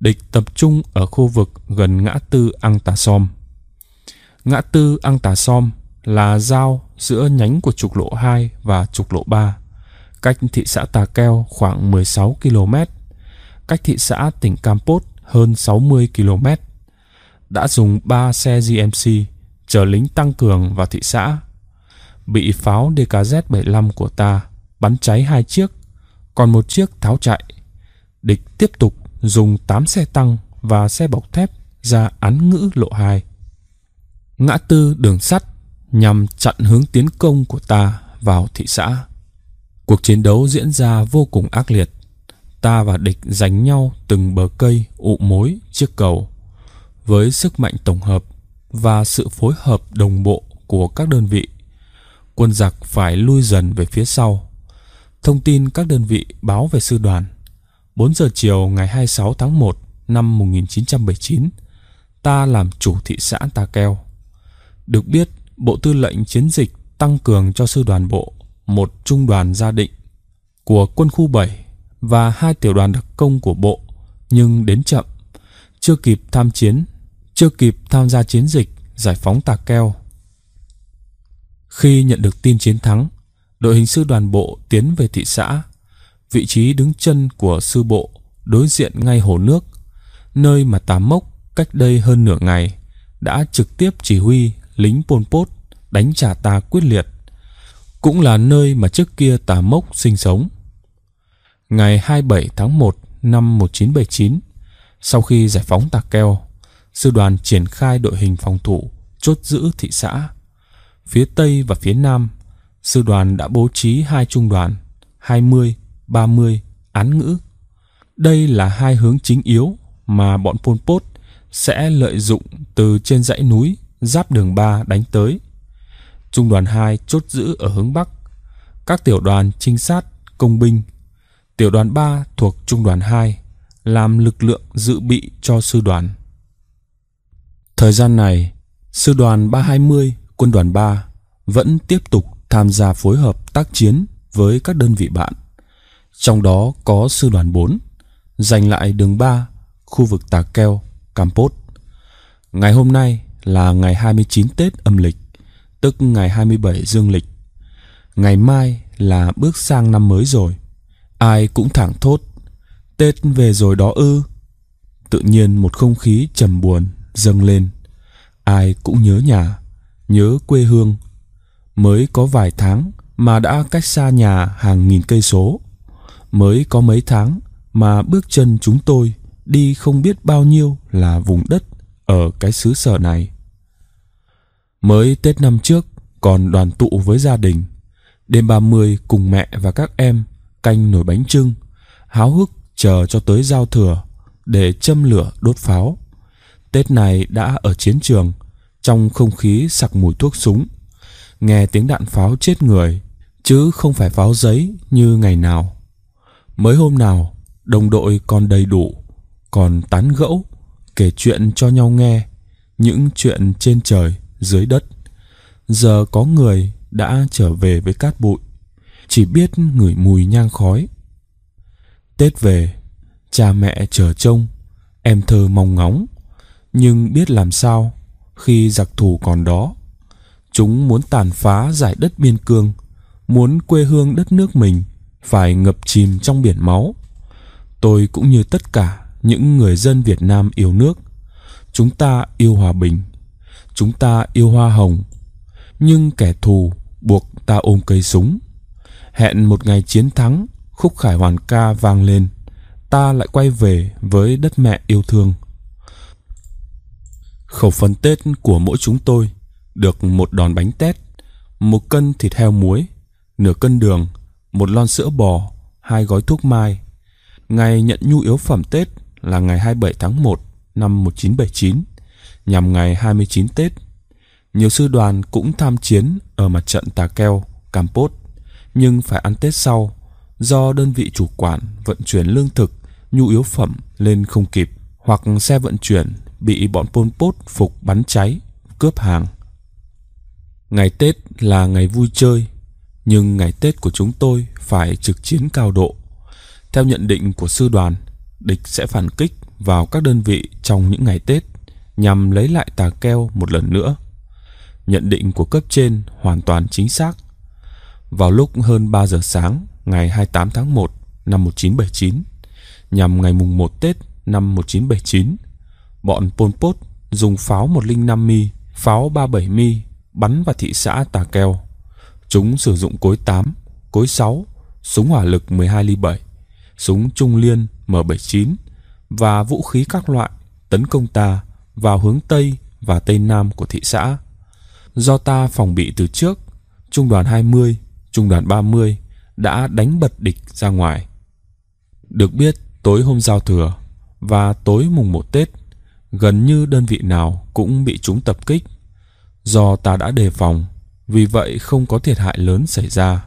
địch tập trung ở khu vực gần ngã tư Ang Tà Som. Ngã tư Ang Tà Som là giao giữa nhánh của trục lộ 2 và trục lộ 3, cách thị xã Tà Keo khoảng 16 km, cách thị xã tỉnh Campot hơn 60 km. Đã dùng 3 xe GMC chờ lính tăng cường vào thị xã. Bị pháo DKZ-75 của ta bắn cháy hai chiếc, còn một chiếc tháo chạy. Địch tiếp tục dùng 8 xe tăng và xe bọc thép ra án ngữ lộ 2. Ngã tư đường sắt nhằm chặn hướng tiến công của ta vào thị xã. Cuộc chiến đấu diễn ra vô cùng ác liệt. Ta và địch giành nhau từng bờ cây ụ mối chiếc cầu. Với sức mạnh tổng hợp và sự phối hợp đồng bộ của các đơn vị. Quân giặc phải lui dần về phía sau. Thông tin các đơn vị báo về sư đoàn. 4 giờ chiều ngày 26 tháng 1 năm 1979, ta làm chủ thị xã Ta Keo. Được biết, Bộ Tư lệnh Chiến dịch tăng cường cho sư đoàn bộ một trung đoàn gia định của quân khu 7 và hai tiểu đoàn đặc công của bộ nhưng đến chậm, chưa kịp tham chiến chưa kịp tham gia chiến dịch giải phóng Tà Keo. Khi nhận được tin chiến thắng, đội hình sư đoàn bộ tiến về thị xã. Vị trí đứng chân của sư bộ đối diện ngay hồ nước, nơi mà Tà Mốc cách đây hơn nửa ngày đã trực tiếp chỉ huy lính Pol Pot đánh trả ta quyết liệt, cũng là nơi mà trước kia Tà Mốc sinh sống. Ngày 27 tháng 1 năm 1979, sau khi giải phóng Tà Keo, sư đoàn triển khai đội hình phòng thủ chốt giữ thị xã. Phía Tây và phía Nam, sư đoàn đã bố trí hai trung đoàn 20, 30 án ngữ. Đây là hai hướng chính yếu mà bọn Pol Pot sẽ lợi dụng từ trên dãy núi giáp đường 3 đánh tới. Trung đoàn 2 chốt giữ ở hướng Bắc, các tiểu đoàn trinh sát, công binh. Tiểu đoàn 3 thuộc trung đoàn 2 làm lực lượng dự bị cho sư đoàn Thời gian này, sư đoàn 320, quân đoàn 3 vẫn tiếp tục tham gia phối hợp tác chiến với các đơn vị bạn. Trong đó có sư đoàn 4, giành lại đường 3, khu vực Tà Keo, Campos. Ngày hôm nay là ngày 29 Tết âm lịch, tức ngày 27 dương lịch. Ngày mai là bước sang năm mới rồi. Ai cũng thẳng thốt, Tết về rồi đó ư. Tự nhiên một không khí trầm buồn dâng lên ai cũng nhớ nhà nhớ quê hương mới có vài tháng mà đã cách xa nhà hàng nghìn cây số mới có mấy tháng mà bước chân chúng tôi đi không biết bao nhiêu là vùng đất ở cái xứ sở này mới tết năm trước còn đoàn tụ với gia đình đêm ba mươi cùng mẹ và các em canh nồi bánh trưng háo hức chờ cho tới giao thừa để châm lửa đốt pháo Tết này đã ở chiến trường, trong không khí sặc mùi thuốc súng, nghe tiếng đạn pháo chết người, chứ không phải pháo giấy như ngày nào. Mới hôm nào, đồng đội còn đầy đủ, còn tán gẫu, kể chuyện cho nhau nghe, những chuyện trên trời, dưới đất. Giờ có người đã trở về với cát bụi, chỉ biết ngửi mùi nhang khói. Tết về, cha mẹ chờ trông, em thơ mong ngóng nhưng biết làm sao khi giặc thù còn đó chúng muốn tàn phá giải đất biên cương muốn quê hương đất nước mình phải ngập chìm trong biển máu tôi cũng như tất cả những người dân việt nam yêu nước chúng ta yêu hòa bình chúng ta yêu hoa hồng nhưng kẻ thù buộc ta ôm cây súng hẹn một ngày chiến thắng khúc khải hoàn ca vang lên ta lại quay về với đất mẹ yêu thương Khẩu phần Tết của mỗi chúng tôi được một đòn bánh tét, một cân thịt heo muối, nửa cân đường, một lon sữa bò, hai gói thuốc mai. Ngày nhận nhu yếu phẩm Tết là ngày 27 tháng 1 năm 1979, nhằm ngày 29 Tết. Nhiều sư đoàn cũng tham chiến ở mặt trận Tà Keo, Campos, nhưng phải ăn Tết sau do đơn vị chủ quản vận chuyển lương thực, nhu yếu phẩm lên không kịp hoặc xe vận chuyển bị bọn Pol Pot phục bắn cháy, cướp hàng. Ngày Tết là ngày vui chơi, nhưng ngày Tết của chúng tôi phải trực chiến cao độ. Theo nhận định của sư đoàn, địch sẽ phản kích vào các đơn vị trong những ngày Tết nhằm lấy lại tà keo một lần nữa. Nhận định của cấp trên hoàn toàn chính xác. Vào lúc hơn 3 giờ sáng ngày 28 tháng 1 năm 1979, nhằm ngày mùng 1 Tết năm 1979, bọn Pol Pot dùng pháo 105 mi, pháo 37 mi bắn vào thị xã Tà Keo. Chúng sử dụng cối 8, cối 6, súng hỏa lực 12 ly 7, súng trung liên M79 và vũ khí các loại tấn công ta vào hướng Tây và Tây Nam của thị xã. Do ta phòng bị từ trước, Trung đoàn 20, Trung đoàn 30 đã đánh bật địch ra ngoài. Được biết, tối hôm giao thừa và tối mùng 1 Tết gần như đơn vị nào cũng bị chúng tập kích. Do ta đã đề phòng, vì vậy không có thiệt hại lớn xảy ra.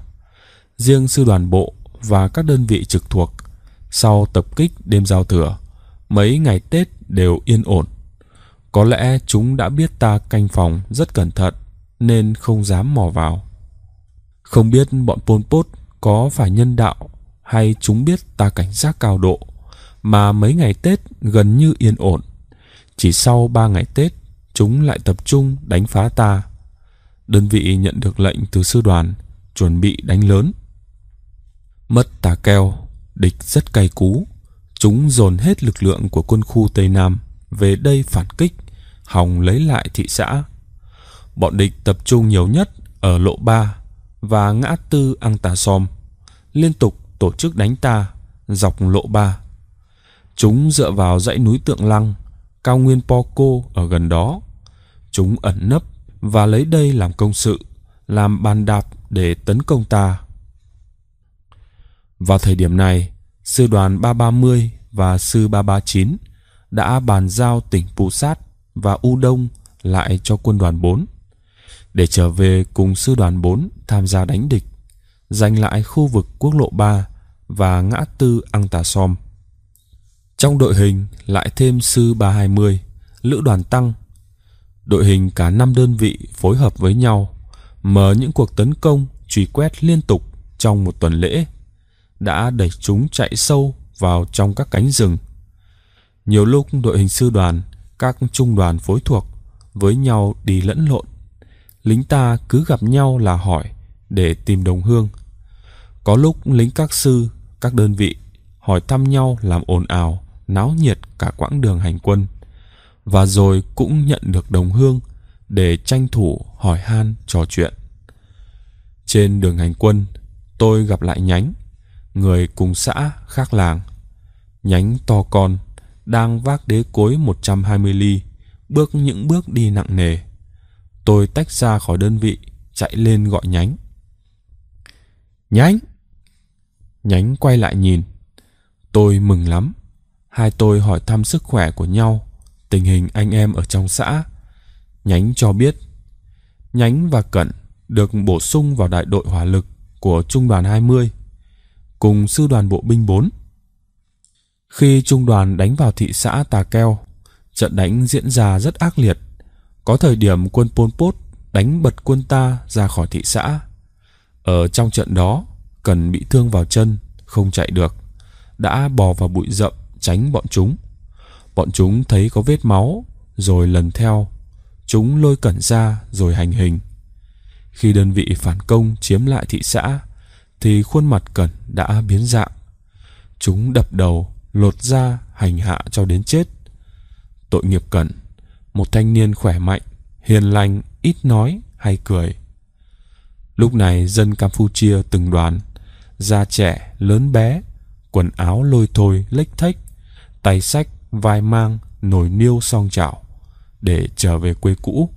Riêng sư đoàn bộ và các đơn vị trực thuộc, sau tập kích đêm giao thừa, mấy ngày Tết đều yên ổn. Có lẽ chúng đã biết ta canh phòng rất cẩn thận nên không dám mò vào. Không biết bọn Pol Pot có phải nhân đạo hay chúng biết ta cảnh giác cao độ mà mấy ngày Tết gần như yên ổn. Chỉ sau ba ngày Tết, chúng lại tập trung đánh phá ta. Đơn vị nhận được lệnh từ sư đoàn, chuẩn bị đánh lớn. Mất tà keo, địch rất cay cú. Chúng dồn hết lực lượng của quân khu Tây Nam về đây phản kích, hòng lấy lại thị xã. Bọn địch tập trung nhiều nhất ở lộ ba và ngã tư ăn Tà Som, liên tục tổ chức đánh ta dọc lộ ba Chúng dựa vào dãy núi Tượng Lăng, cao nguyên Poco ở gần đó. Chúng ẩn nấp và lấy đây làm công sự, làm bàn đạp để tấn công ta. Vào thời điểm này, sư đoàn 330 và sư 339 đã bàn giao tỉnh Pù Sát và U Đông lại cho quân đoàn 4 để trở về cùng sư đoàn 4 tham gia đánh địch, giành lại khu vực quốc lộ 3 và ngã tư Ang Tà Som. Trong đội hình lại thêm sư 320, lữ đoàn tăng. Đội hình cả 5 đơn vị phối hợp với nhau, mở những cuộc tấn công truy quét liên tục trong một tuần lễ, đã đẩy chúng chạy sâu vào trong các cánh rừng. Nhiều lúc đội hình sư đoàn, các trung đoàn phối thuộc với nhau đi lẫn lộn. Lính ta cứ gặp nhau là hỏi để tìm đồng hương. Có lúc lính các sư, các đơn vị hỏi thăm nhau làm ồn ào náo nhiệt cả quãng đường hành quân và rồi cũng nhận được đồng hương để tranh thủ hỏi han trò chuyện trên đường hành quân tôi gặp lại nhánh người cùng xã khác làng nhánh to con đang vác đế cối 120 ly bước những bước đi nặng nề tôi tách ra khỏi đơn vị chạy lên gọi nhánh nhánh nhánh quay lại nhìn tôi mừng lắm hai tôi hỏi thăm sức khỏe của nhau, tình hình anh em ở trong xã. Nhánh cho biết, Nhánh và Cận được bổ sung vào đại đội hỏa lực của Trung đoàn 20 cùng sư đoàn bộ binh 4. Khi trung đoàn đánh vào thị xã Tà Keo, trận đánh diễn ra rất ác liệt. Có thời điểm quân Pol Pot đánh bật quân ta ra khỏi thị xã. Ở trong trận đó, Cần bị thương vào chân, không chạy được, đã bò vào bụi rậm tránh bọn chúng. Bọn chúng thấy có vết máu, rồi lần theo. Chúng lôi cẩn ra rồi hành hình. Khi đơn vị phản công chiếm lại thị xã, thì khuôn mặt cẩn đã biến dạng. Chúng đập đầu, lột da, hành hạ cho đến chết. Tội nghiệp cẩn, một thanh niên khỏe mạnh, hiền lành, ít nói hay cười. Lúc này dân Campuchia từng đoàn, da trẻ, lớn bé, quần áo lôi thôi, lếch thách, tay sách vai mang nồi niêu song chảo để trở về quê cũ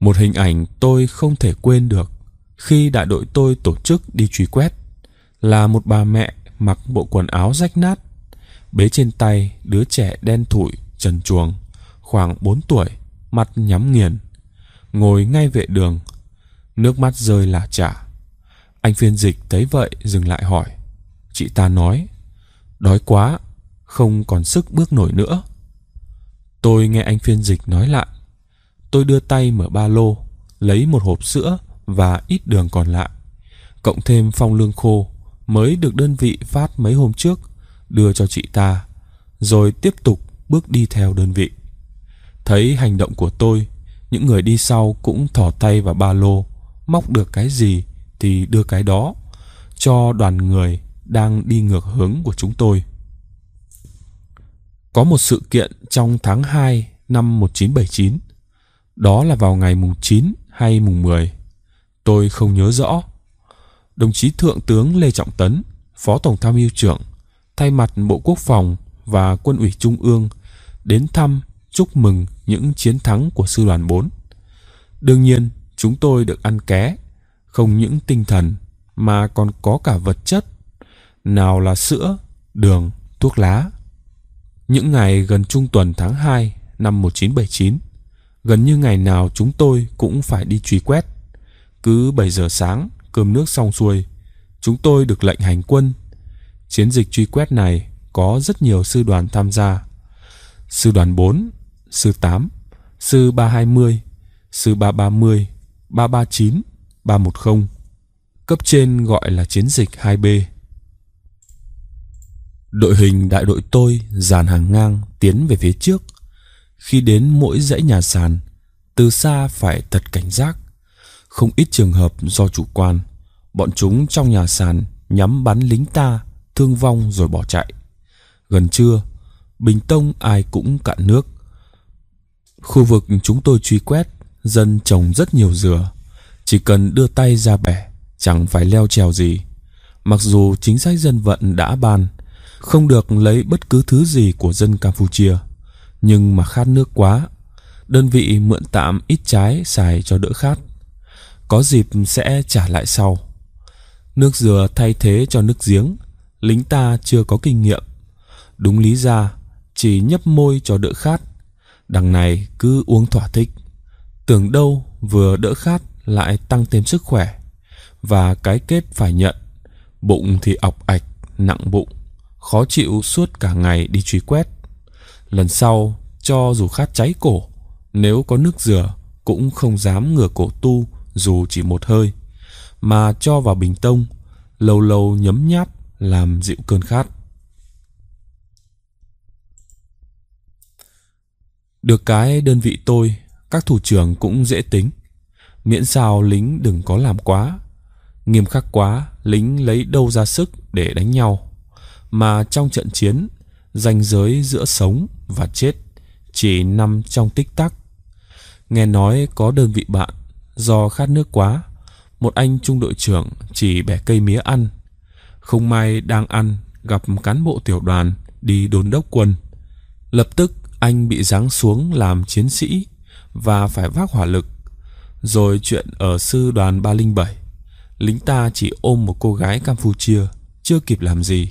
một hình ảnh tôi không thể quên được khi đại đội tôi tổ chức đi truy quét là một bà mẹ mặc bộ quần áo rách nát bế trên tay đứa trẻ đen thủi trần chuồng khoảng 4 tuổi mặt nhắm nghiền ngồi ngay vệ đường nước mắt rơi là chả anh phiên dịch thấy vậy dừng lại hỏi chị ta nói đói quá không còn sức bước nổi nữa tôi nghe anh phiên dịch nói lại tôi đưa tay mở ba lô lấy một hộp sữa và ít đường còn lại cộng thêm phong lương khô mới được đơn vị phát mấy hôm trước đưa cho chị ta rồi tiếp tục bước đi theo đơn vị thấy hành động của tôi những người đi sau cũng thỏ tay vào ba lô móc được cái gì thì đưa cái đó cho đoàn người đang đi ngược hướng của chúng tôi có một sự kiện trong tháng 2 năm 1979. Đó là vào ngày mùng 9 hay mùng 10. Tôi không nhớ rõ. Đồng chí Thượng tướng Lê Trọng Tấn, Phó Tổng tham mưu trưởng, thay mặt Bộ Quốc phòng và Quân ủy Trung ương đến thăm chúc mừng những chiến thắng của sư đoàn 4. Đương nhiên, chúng tôi được ăn ké, không những tinh thần mà còn có cả vật chất, nào là sữa, đường, thuốc lá những ngày gần trung tuần tháng 2 năm 1979, gần như ngày nào chúng tôi cũng phải đi truy quét. Cứ 7 giờ sáng, cơm nước xong xuôi, chúng tôi được lệnh hành quân. Chiến dịch truy quét này có rất nhiều sư đoàn tham gia. Sư đoàn 4, sư 8, sư 320, sư 330, 339, 310. Cấp trên gọi là chiến dịch 2B. Đội hình đại đội tôi dàn hàng ngang tiến về phía trước. Khi đến mỗi dãy nhà sàn, từ xa phải thật cảnh giác. Không ít trường hợp do chủ quan, bọn chúng trong nhà sàn nhắm bắn lính ta, thương vong rồi bỏ chạy. Gần trưa, Bình Tông ai cũng cạn nước. Khu vực chúng tôi truy quét, dân trồng rất nhiều dừa. Chỉ cần đưa tay ra bẻ, chẳng phải leo trèo gì. Mặc dù chính sách dân vận đã ban, không được lấy bất cứ thứ gì của dân Campuchia, nhưng mà khát nước quá, đơn vị mượn tạm ít trái xài cho đỡ khát. Có dịp sẽ trả lại sau. Nước dừa thay thế cho nước giếng, lính ta chưa có kinh nghiệm. Đúng lý ra, chỉ nhấp môi cho đỡ khát. Đằng này cứ uống thỏa thích. Tưởng đâu vừa đỡ khát lại tăng thêm sức khỏe. Và cái kết phải nhận, bụng thì ọc ạch, nặng bụng khó chịu suốt cả ngày đi truy quét. Lần sau, cho dù khát cháy cổ, nếu có nước dừa cũng không dám ngửa cổ tu dù chỉ một hơi, mà cho vào bình tông, lâu lâu nhấm nháp làm dịu cơn khát. Được cái đơn vị tôi, các thủ trưởng cũng dễ tính. Miễn sao lính đừng có làm quá. Nghiêm khắc quá, lính lấy đâu ra sức để đánh nhau mà trong trận chiến ranh giới giữa sống và chết chỉ nằm trong tích tắc nghe nói có đơn vị bạn do khát nước quá một anh trung đội trưởng chỉ bẻ cây mía ăn không may đang ăn gặp cán bộ tiểu đoàn đi đôn đốc quân lập tức anh bị giáng xuống làm chiến sĩ và phải vác hỏa lực rồi chuyện ở sư đoàn 307 lính ta chỉ ôm một cô gái Campuchia chưa kịp làm gì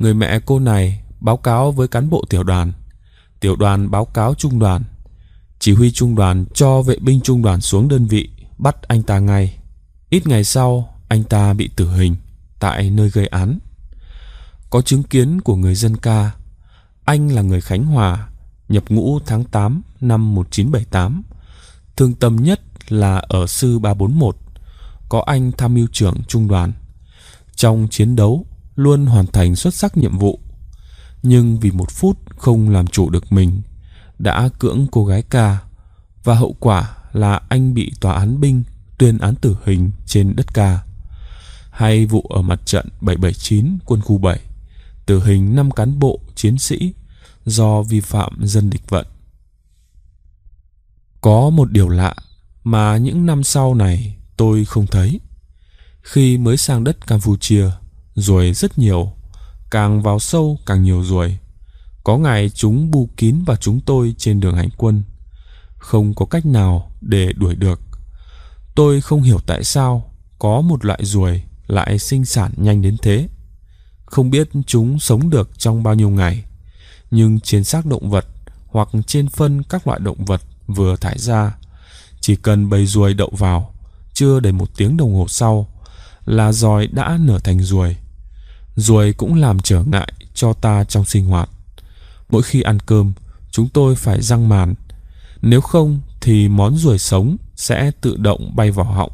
Người mẹ cô này báo cáo với cán bộ tiểu đoàn. Tiểu đoàn báo cáo trung đoàn. Chỉ huy trung đoàn cho vệ binh trung đoàn xuống đơn vị bắt anh ta ngay. Ít ngày sau, anh ta bị tử hình tại nơi gây án. Có chứng kiến của người dân ca, anh là người Khánh Hòa, nhập ngũ tháng 8 năm 1978. Thương tâm nhất là ở sư 341, có anh tham mưu trưởng trung đoàn. Trong chiến đấu, luôn hoàn thành xuất sắc nhiệm vụ nhưng vì một phút không làm chủ được mình đã cưỡng cô gái ca và hậu quả là anh bị tòa án binh tuyên án tử hình trên đất ca hay vụ ở mặt trận 779 quân khu 7 tử hình 5 cán bộ chiến sĩ do vi phạm dân địch vận có một điều lạ mà những năm sau này tôi không thấy khi mới sang đất campuchia ruồi rất nhiều, càng vào sâu càng nhiều ruồi. Có ngày chúng bu kín vào chúng tôi trên đường hành quân, không có cách nào để đuổi được. Tôi không hiểu tại sao có một loại ruồi lại sinh sản nhanh đến thế. Không biết chúng sống được trong bao nhiêu ngày, nhưng trên xác động vật hoặc trên phân các loại động vật vừa thải ra, chỉ cần bầy ruồi đậu vào, chưa đầy một tiếng đồng hồ sau là giòi đã nở thành ruồi ruồi cũng làm trở ngại cho ta trong sinh hoạt. Mỗi khi ăn cơm, chúng tôi phải răng màn. Nếu không thì món ruồi sống sẽ tự động bay vào họng,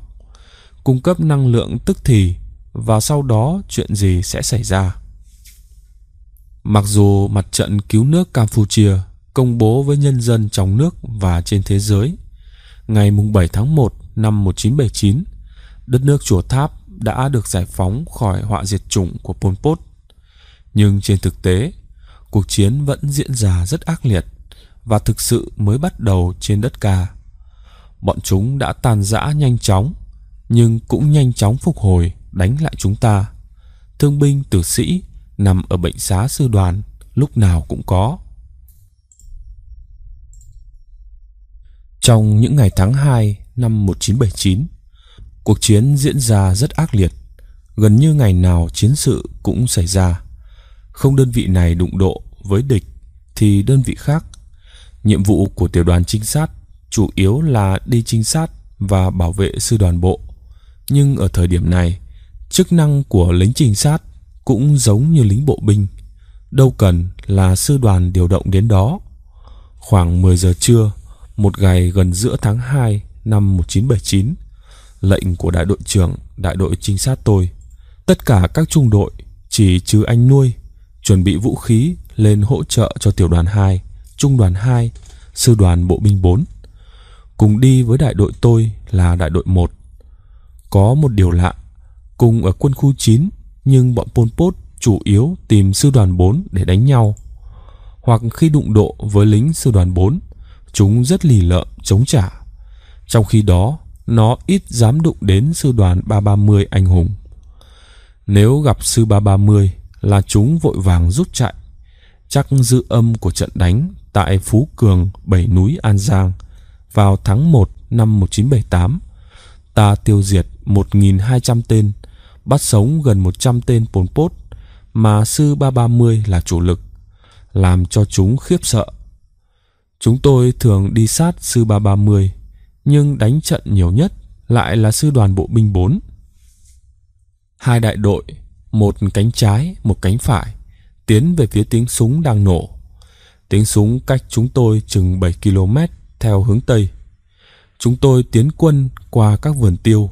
cung cấp năng lượng tức thì và sau đó chuyện gì sẽ xảy ra. Mặc dù mặt trận cứu nước Campuchia công bố với nhân dân trong nước và trên thế giới ngày 7 tháng 1 năm 1979, đất nước Chùa Tháp đã được giải phóng khỏi họa diệt chủng của Pol Pot. Nhưng trên thực tế, cuộc chiến vẫn diễn ra rất ác liệt và thực sự mới bắt đầu trên đất ca. Bọn chúng đã tàn rã nhanh chóng, nhưng cũng nhanh chóng phục hồi đánh lại chúng ta. Thương binh tử sĩ nằm ở bệnh xá sư đoàn lúc nào cũng có. Trong những ngày tháng 2 năm 1979, Cuộc chiến diễn ra rất ác liệt, gần như ngày nào chiến sự cũng xảy ra. Không đơn vị này đụng độ với địch thì đơn vị khác. Nhiệm vụ của tiểu đoàn trinh sát chủ yếu là đi trinh sát và bảo vệ sư đoàn bộ. Nhưng ở thời điểm này, chức năng của lính trinh sát cũng giống như lính bộ binh, đâu cần là sư đoàn điều động đến đó. Khoảng 10 giờ trưa, một ngày gần giữa tháng 2 năm 1979, lệnh của đại đội trưởng, đại đội trinh sát tôi. Tất cả các trung đội, chỉ trừ anh nuôi, chuẩn bị vũ khí lên hỗ trợ cho tiểu đoàn 2, trung đoàn 2, sư đoàn bộ binh 4. Cùng đi với đại đội tôi là đại đội 1. Có một điều lạ, cùng ở quân khu 9 nhưng bọn Pol Pot chủ yếu tìm sư đoàn 4 để đánh nhau. Hoặc khi đụng độ với lính sư đoàn 4, chúng rất lì lợm chống trả. Trong khi đó, nó ít dám đụng đến sư đoàn 330 anh hùng. Nếu gặp sư 330 là chúng vội vàng rút chạy. Chắc dư âm của trận đánh tại Phú Cường, Bảy Núi An Giang vào tháng 1 năm 1978, ta tiêu diệt 1.200 tên, bắt sống gần 100 tên Pol Pot mà sư 330 là chủ lực, làm cho chúng khiếp sợ. Chúng tôi thường đi sát sư 330 nhưng đánh trận nhiều nhất lại là sư đoàn bộ binh 4. Hai đại đội, một cánh trái, một cánh phải, tiến về phía tiếng súng đang nổ. Tiếng súng cách chúng tôi chừng 7 km theo hướng Tây. Chúng tôi tiến quân qua các vườn tiêu,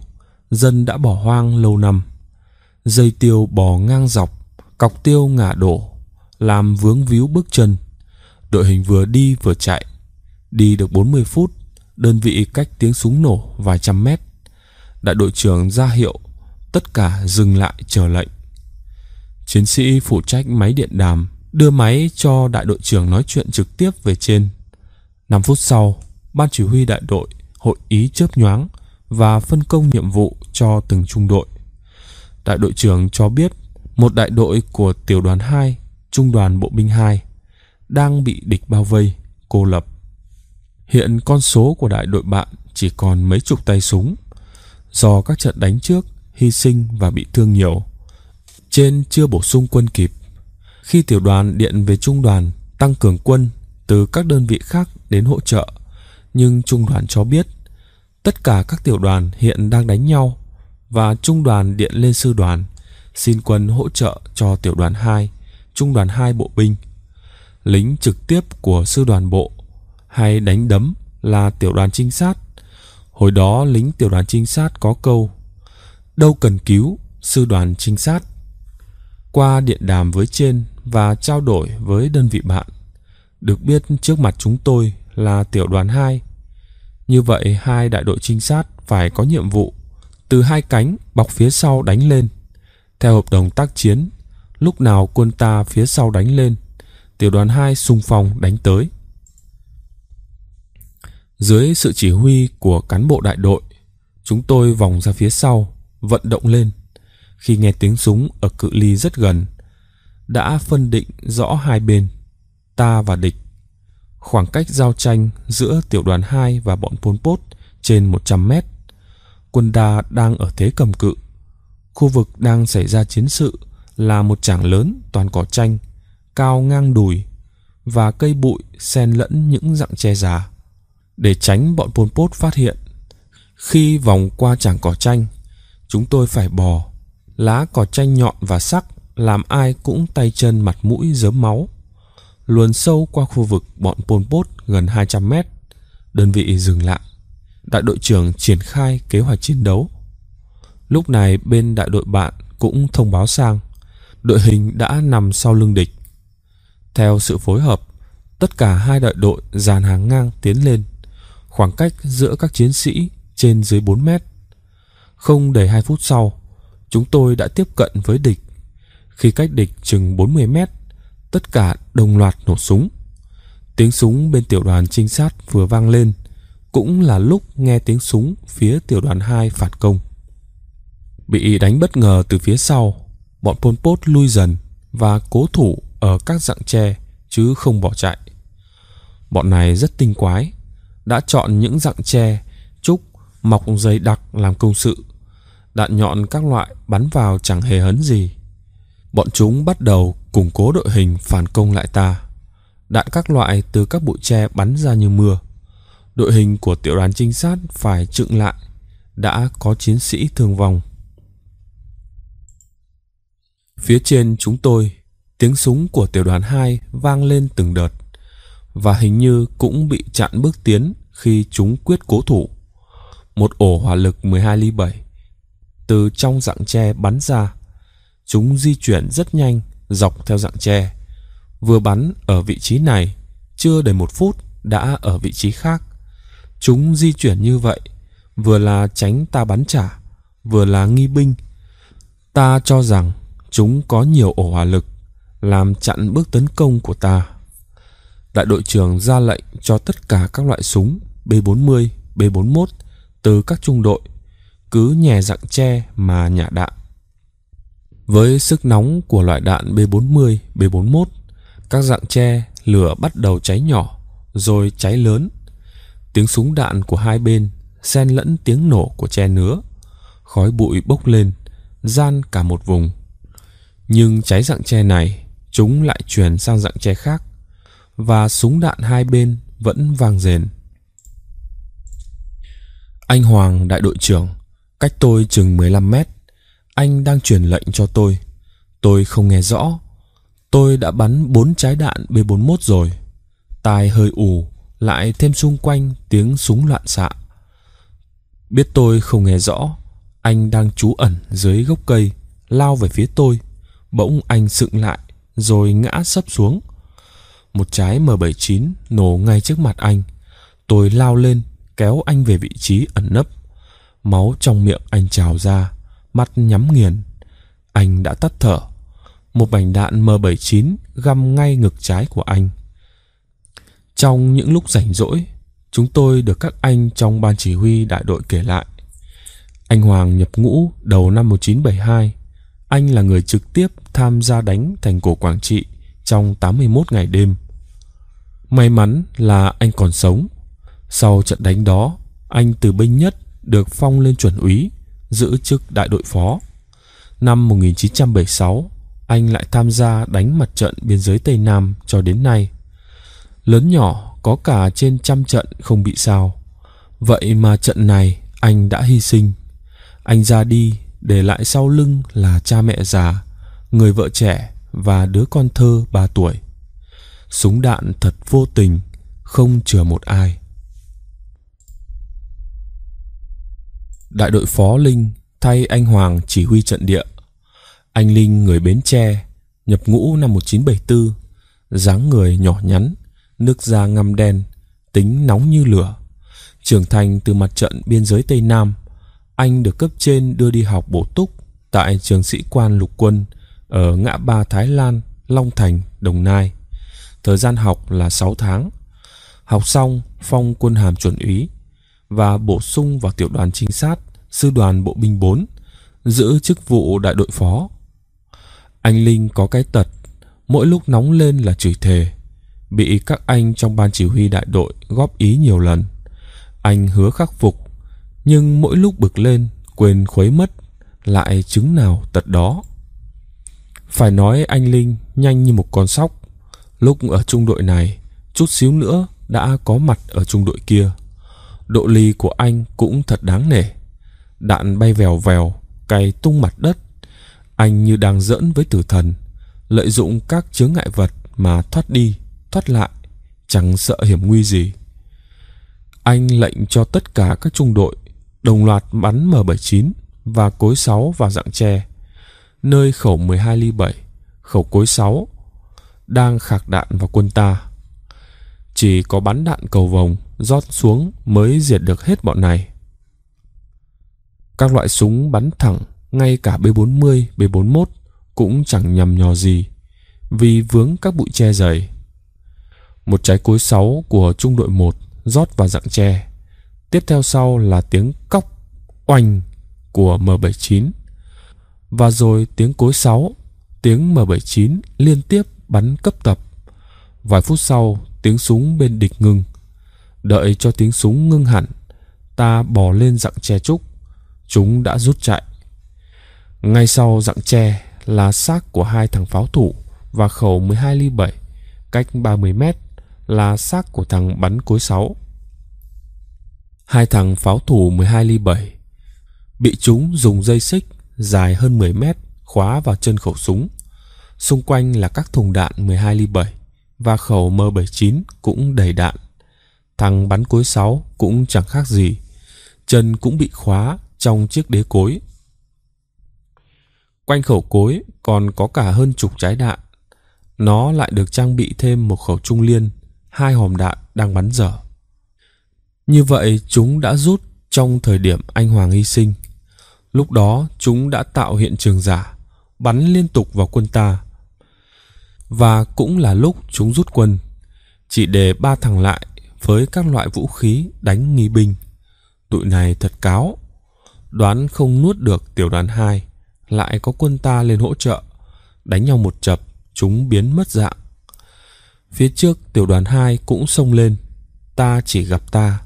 dân đã bỏ hoang lâu năm. Dây tiêu bò ngang dọc, cọc tiêu ngả đổ, làm vướng víu bước chân. Đội hình vừa đi vừa chạy. Đi được 40 phút đơn vị cách tiếng súng nổ vài trăm mét. Đại đội trưởng ra hiệu, tất cả dừng lại chờ lệnh. Chiến sĩ phụ trách máy điện đàm đưa máy cho đại đội trưởng nói chuyện trực tiếp về trên. 5 phút sau, ban chỉ huy đại đội hội ý chớp nhoáng và phân công nhiệm vụ cho từng trung đội. Đại đội trưởng cho biết một đại đội của tiểu đoàn 2, trung đoàn bộ binh 2 đang bị địch bao vây, cô lập. Hiện con số của đại đội bạn chỉ còn mấy chục tay súng do các trận đánh trước hy sinh và bị thương nhiều. Trên chưa bổ sung quân kịp. Khi tiểu đoàn điện về trung đoàn tăng cường quân từ các đơn vị khác đến hỗ trợ, nhưng trung đoàn cho biết tất cả các tiểu đoàn hiện đang đánh nhau và trung đoàn điện lên sư đoàn xin quân hỗ trợ cho tiểu đoàn 2, trung đoàn 2 bộ binh. Lính trực tiếp của sư đoàn bộ hay đánh đấm là tiểu đoàn trinh sát. Hồi đó lính tiểu đoàn trinh sát có câu Đâu cần cứu, sư đoàn trinh sát. Qua điện đàm với trên và trao đổi với đơn vị bạn, được biết trước mặt chúng tôi là tiểu đoàn 2. Như vậy hai đại đội trinh sát phải có nhiệm vụ từ hai cánh bọc phía sau đánh lên. Theo hợp đồng tác chiến, lúc nào quân ta phía sau đánh lên, tiểu đoàn 2 xung phong đánh tới. Dưới sự chỉ huy của cán bộ đại đội, chúng tôi vòng ra phía sau, vận động lên. Khi nghe tiếng súng ở cự ly rất gần, đã phân định rõ hai bên, ta và địch. Khoảng cách giao tranh giữa tiểu đoàn 2 và bọn Pol Pot trên 100 mét. Quân đa đang ở thế cầm cự. Khu vực đang xảy ra chiến sự là một trảng lớn toàn cỏ tranh, cao ngang đùi và cây bụi xen lẫn những rặng che già để tránh bọn Pol Pot phát hiện. Khi vòng qua trảng cỏ chanh, chúng tôi phải bò. Lá cỏ chanh nhọn và sắc làm ai cũng tay chân mặt mũi dớm máu. Luồn sâu qua khu vực bọn Pol Pot gần 200 mét, đơn vị dừng lại. Đại đội trưởng triển khai kế hoạch chiến đấu. Lúc này bên đại đội bạn cũng thông báo sang, đội hình đã nằm sau lưng địch. Theo sự phối hợp, tất cả hai đại đội dàn hàng ngang tiến lên khoảng cách giữa các chiến sĩ trên dưới 4 mét. Không đầy 2 phút sau, chúng tôi đã tiếp cận với địch. Khi cách địch chừng 40 mét, tất cả đồng loạt nổ súng. Tiếng súng bên tiểu đoàn trinh sát vừa vang lên, cũng là lúc nghe tiếng súng phía tiểu đoàn 2 phản công. Bị đánh bất ngờ từ phía sau, bọn Pol Pot lui dần và cố thủ ở các dạng tre chứ không bỏ chạy. Bọn này rất tinh quái, đã chọn những dạng tre, trúc, mọc dày đặc làm công sự. Đạn nhọn các loại bắn vào chẳng hề hấn gì. Bọn chúng bắt đầu củng cố đội hình phản công lại ta. Đạn các loại từ các bụi tre bắn ra như mưa. Đội hình của tiểu đoàn trinh sát phải trựng lại. Đã có chiến sĩ thương vong. Phía trên chúng tôi, tiếng súng của tiểu đoàn 2 vang lên từng đợt và hình như cũng bị chặn bước tiến khi chúng quyết cố thủ. Một ổ hỏa lực 12 ly 7 từ trong dạng tre bắn ra. Chúng di chuyển rất nhanh dọc theo dạng tre. Vừa bắn ở vị trí này, chưa đầy một phút đã ở vị trí khác. Chúng di chuyển như vậy, vừa là tránh ta bắn trả, vừa là nghi binh. Ta cho rằng chúng có nhiều ổ hỏa lực, làm chặn bước tấn công của ta đại đội trưởng ra lệnh cho tất cả các loại súng B40, B41 từ các trung đội cứ nhè dạng tre mà nhả đạn. Với sức nóng của loại đạn B40, B41, các dạng tre lửa bắt đầu cháy nhỏ rồi cháy lớn. Tiếng súng đạn của hai bên xen lẫn tiếng nổ của tre nứa. Khói bụi bốc lên, gian cả một vùng. Nhưng cháy dạng tre này, chúng lại truyền sang dạng tre khác và súng đạn hai bên vẫn vang rền. Anh Hoàng đại đội trưởng, cách tôi chừng 15 mét, anh đang truyền lệnh cho tôi. Tôi không nghe rõ. Tôi đã bắn 4 trái đạn B41 rồi. Tai hơi ù, lại thêm xung quanh tiếng súng loạn xạ. Biết tôi không nghe rõ, anh đang trú ẩn dưới gốc cây, lao về phía tôi. Bỗng anh sững lại, rồi ngã sấp xuống một trái M79 nổ ngay trước mặt anh. Tôi lao lên, kéo anh về vị trí ẩn nấp. Máu trong miệng anh trào ra, mắt nhắm nghiền. Anh đã tắt thở. Một bảnh đạn M79 găm ngay ngực trái của anh. Trong những lúc rảnh rỗi, chúng tôi được các anh trong ban chỉ huy đại đội kể lại. Anh Hoàng nhập ngũ đầu năm 1972. Anh là người trực tiếp tham gia đánh thành cổ Quảng Trị trong 81 ngày đêm. May mắn là anh còn sống. Sau trận đánh đó, anh từ binh nhất được phong lên chuẩn úy, giữ chức đại đội phó. Năm 1976, anh lại tham gia đánh mặt trận biên giới Tây Nam cho đến nay. Lớn nhỏ có cả trên trăm trận không bị sao. Vậy mà trận này anh đã hy sinh. Anh ra đi để lại sau lưng là cha mẹ già, người vợ trẻ và đứa con thơ 3 tuổi súng đạn thật vô tình không chừa một ai đại đội phó linh thay anh hoàng chỉ huy trận địa anh linh người bến tre nhập ngũ năm 1974 dáng người nhỏ nhắn nước da ngăm đen tính nóng như lửa trưởng thành từ mặt trận biên giới tây nam anh được cấp trên đưa đi học bổ túc tại trường sĩ quan lục quân ở ngã ba thái lan long thành đồng nai Thời gian học là 6 tháng. Học xong, phong quân hàm chuẩn úy và bổ sung vào tiểu đoàn trinh sát sư đoàn bộ binh 4 giữ chức vụ đại đội phó. Anh Linh có cái tật, mỗi lúc nóng lên là chửi thề, bị các anh trong ban chỉ huy đại đội góp ý nhiều lần. Anh hứa khắc phục, nhưng mỗi lúc bực lên, quên khuấy mất, lại chứng nào tật đó. Phải nói anh Linh nhanh như một con sóc, Lúc ở trung đội này, chút xíu nữa đã có mặt ở trung đội kia. Độ ly của anh cũng thật đáng nể. Đạn bay vèo vèo, cày tung mặt đất. Anh như đang giỡn với tử thần, lợi dụng các chướng ngại vật mà thoát đi, thoát lại, chẳng sợ hiểm nguy gì. Anh lệnh cho tất cả các trung đội đồng loạt bắn M79 và cối 6 vào dạng tre, nơi khẩu 12 ly 7, khẩu cối 6 đang khạc đạn vào quân ta. Chỉ có bắn đạn cầu vồng rót xuống mới diệt được hết bọn này. Các loại súng bắn thẳng, ngay cả B40, B41 cũng chẳng nhầm nhò gì vì vướng các bụi tre dày. Một trái cối sáu của trung đội 1 rót vào dạng tre. Tiếp theo sau là tiếng cóc oanh của M79 và rồi tiếng cối sáu, tiếng M79 liên tiếp bắn cấp tập. Vài phút sau, tiếng súng bên địch ngưng. Đợi cho tiếng súng ngưng hẳn, ta bò lên dặng tre trúc. Chúng đã rút chạy. Ngay sau dặng tre là xác của hai thằng pháo thủ và khẩu 12 ly 7, cách 30 mét là xác của thằng bắn cối 6. Hai thằng pháo thủ 12 ly 7 bị chúng dùng dây xích dài hơn 10 mét khóa vào chân khẩu súng. Xung quanh là các thùng đạn 12 ly 7 và khẩu M79 cũng đầy đạn. Thằng bắn cối 6 cũng chẳng khác gì. Chân cũng bị khóa trong chiếc đế cối. Quanh khẩu cối còn có cả hơn chục trái đạn. Nó lại được trang bị thêm một khẩu trung liên, hai hòm đạn đang bắn dở. Như vậy chúng đã rút trong thời điểm anh Hoàng hy sinh. Lúc đó chúng đã tạo hiện trường giả, bắn liên tục vào quân ta và cũng là lúc chúng rút quân chỉ để ba thằng lại với các loại vũ khí đánh nghi binh tụi này thật cáo đoán không nuốt được tiểu đoàn hai lại có quân ta lên hỗ trợ đánh nhau một chập chúng biến mất dạng phía trước tiểu đoàn hai cũng xông lên ta chỉ gặp ta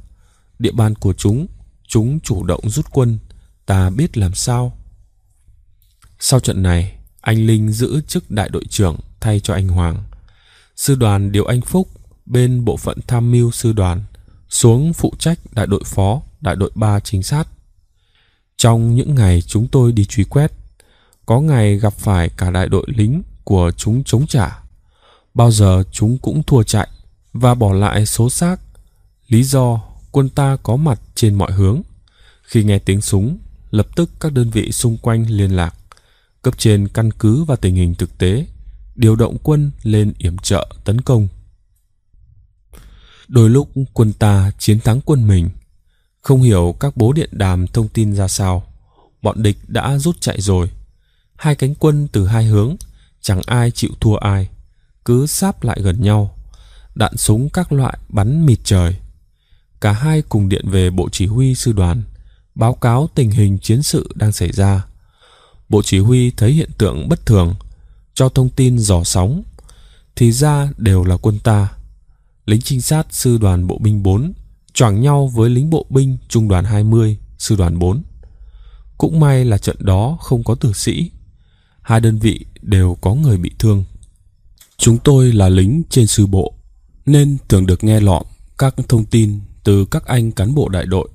địa bàn của chúng chúng chủ động rút quân ta biết làm sao sau trận này anh linh giữ chức đại đội trưởng thay cho anh Hoàng. Sư đoàn điều anh Phúc bên bộ phận tham mưu sư đoàn xuống phụ trách đại đội phó, đại đội 3 trinh sát. Trong những ngày chúng tôi đi truy quét, có ngày gặp phải cả đại đội lính của chúng chống trả. Bao giờ chúng cũng thua chạy và bỏ lại số xác. Lý do quân ta có mặt trên mọi hướng. Khi nghe tiếng súng, lập tức các đơn vị xung quanh liên lạc, cấp trên căn cứ và tình hình thực tế điều động quân lên yểm trợ tấn công. Đôi lúc quân ta chiến thắng quân mình, không hiểu các bố điện đàm thông tin ra sao, bọn địch đã rút chạy rồi. Hai cánh quân từ hai hướng, chẳng ai chịu thua ai, cứ sáp lại gần nhau. Đạn súng các loại bắn mịt trời. Cả hai cùng điện về bộ chỉ huy sư đoàn, báo cáo tình hình chiến sự đang xảy ra. Bộ chỉ huy thấy hiện tượng bất thường, cho thông tin dò sóng thì ra đều là quân ta lính trinh sát sư đoàn bộ binh 4 choảng nhau với lính bộ binh trung đoàn 20 sư đoàn 4 cũng may là trận đó không có tử sĩ hai đơn vị đều có người bị thương chúng tôi là lính trên sư bộ nên thường được nghe lọm các thông tin từ các anh cán bộ đại đội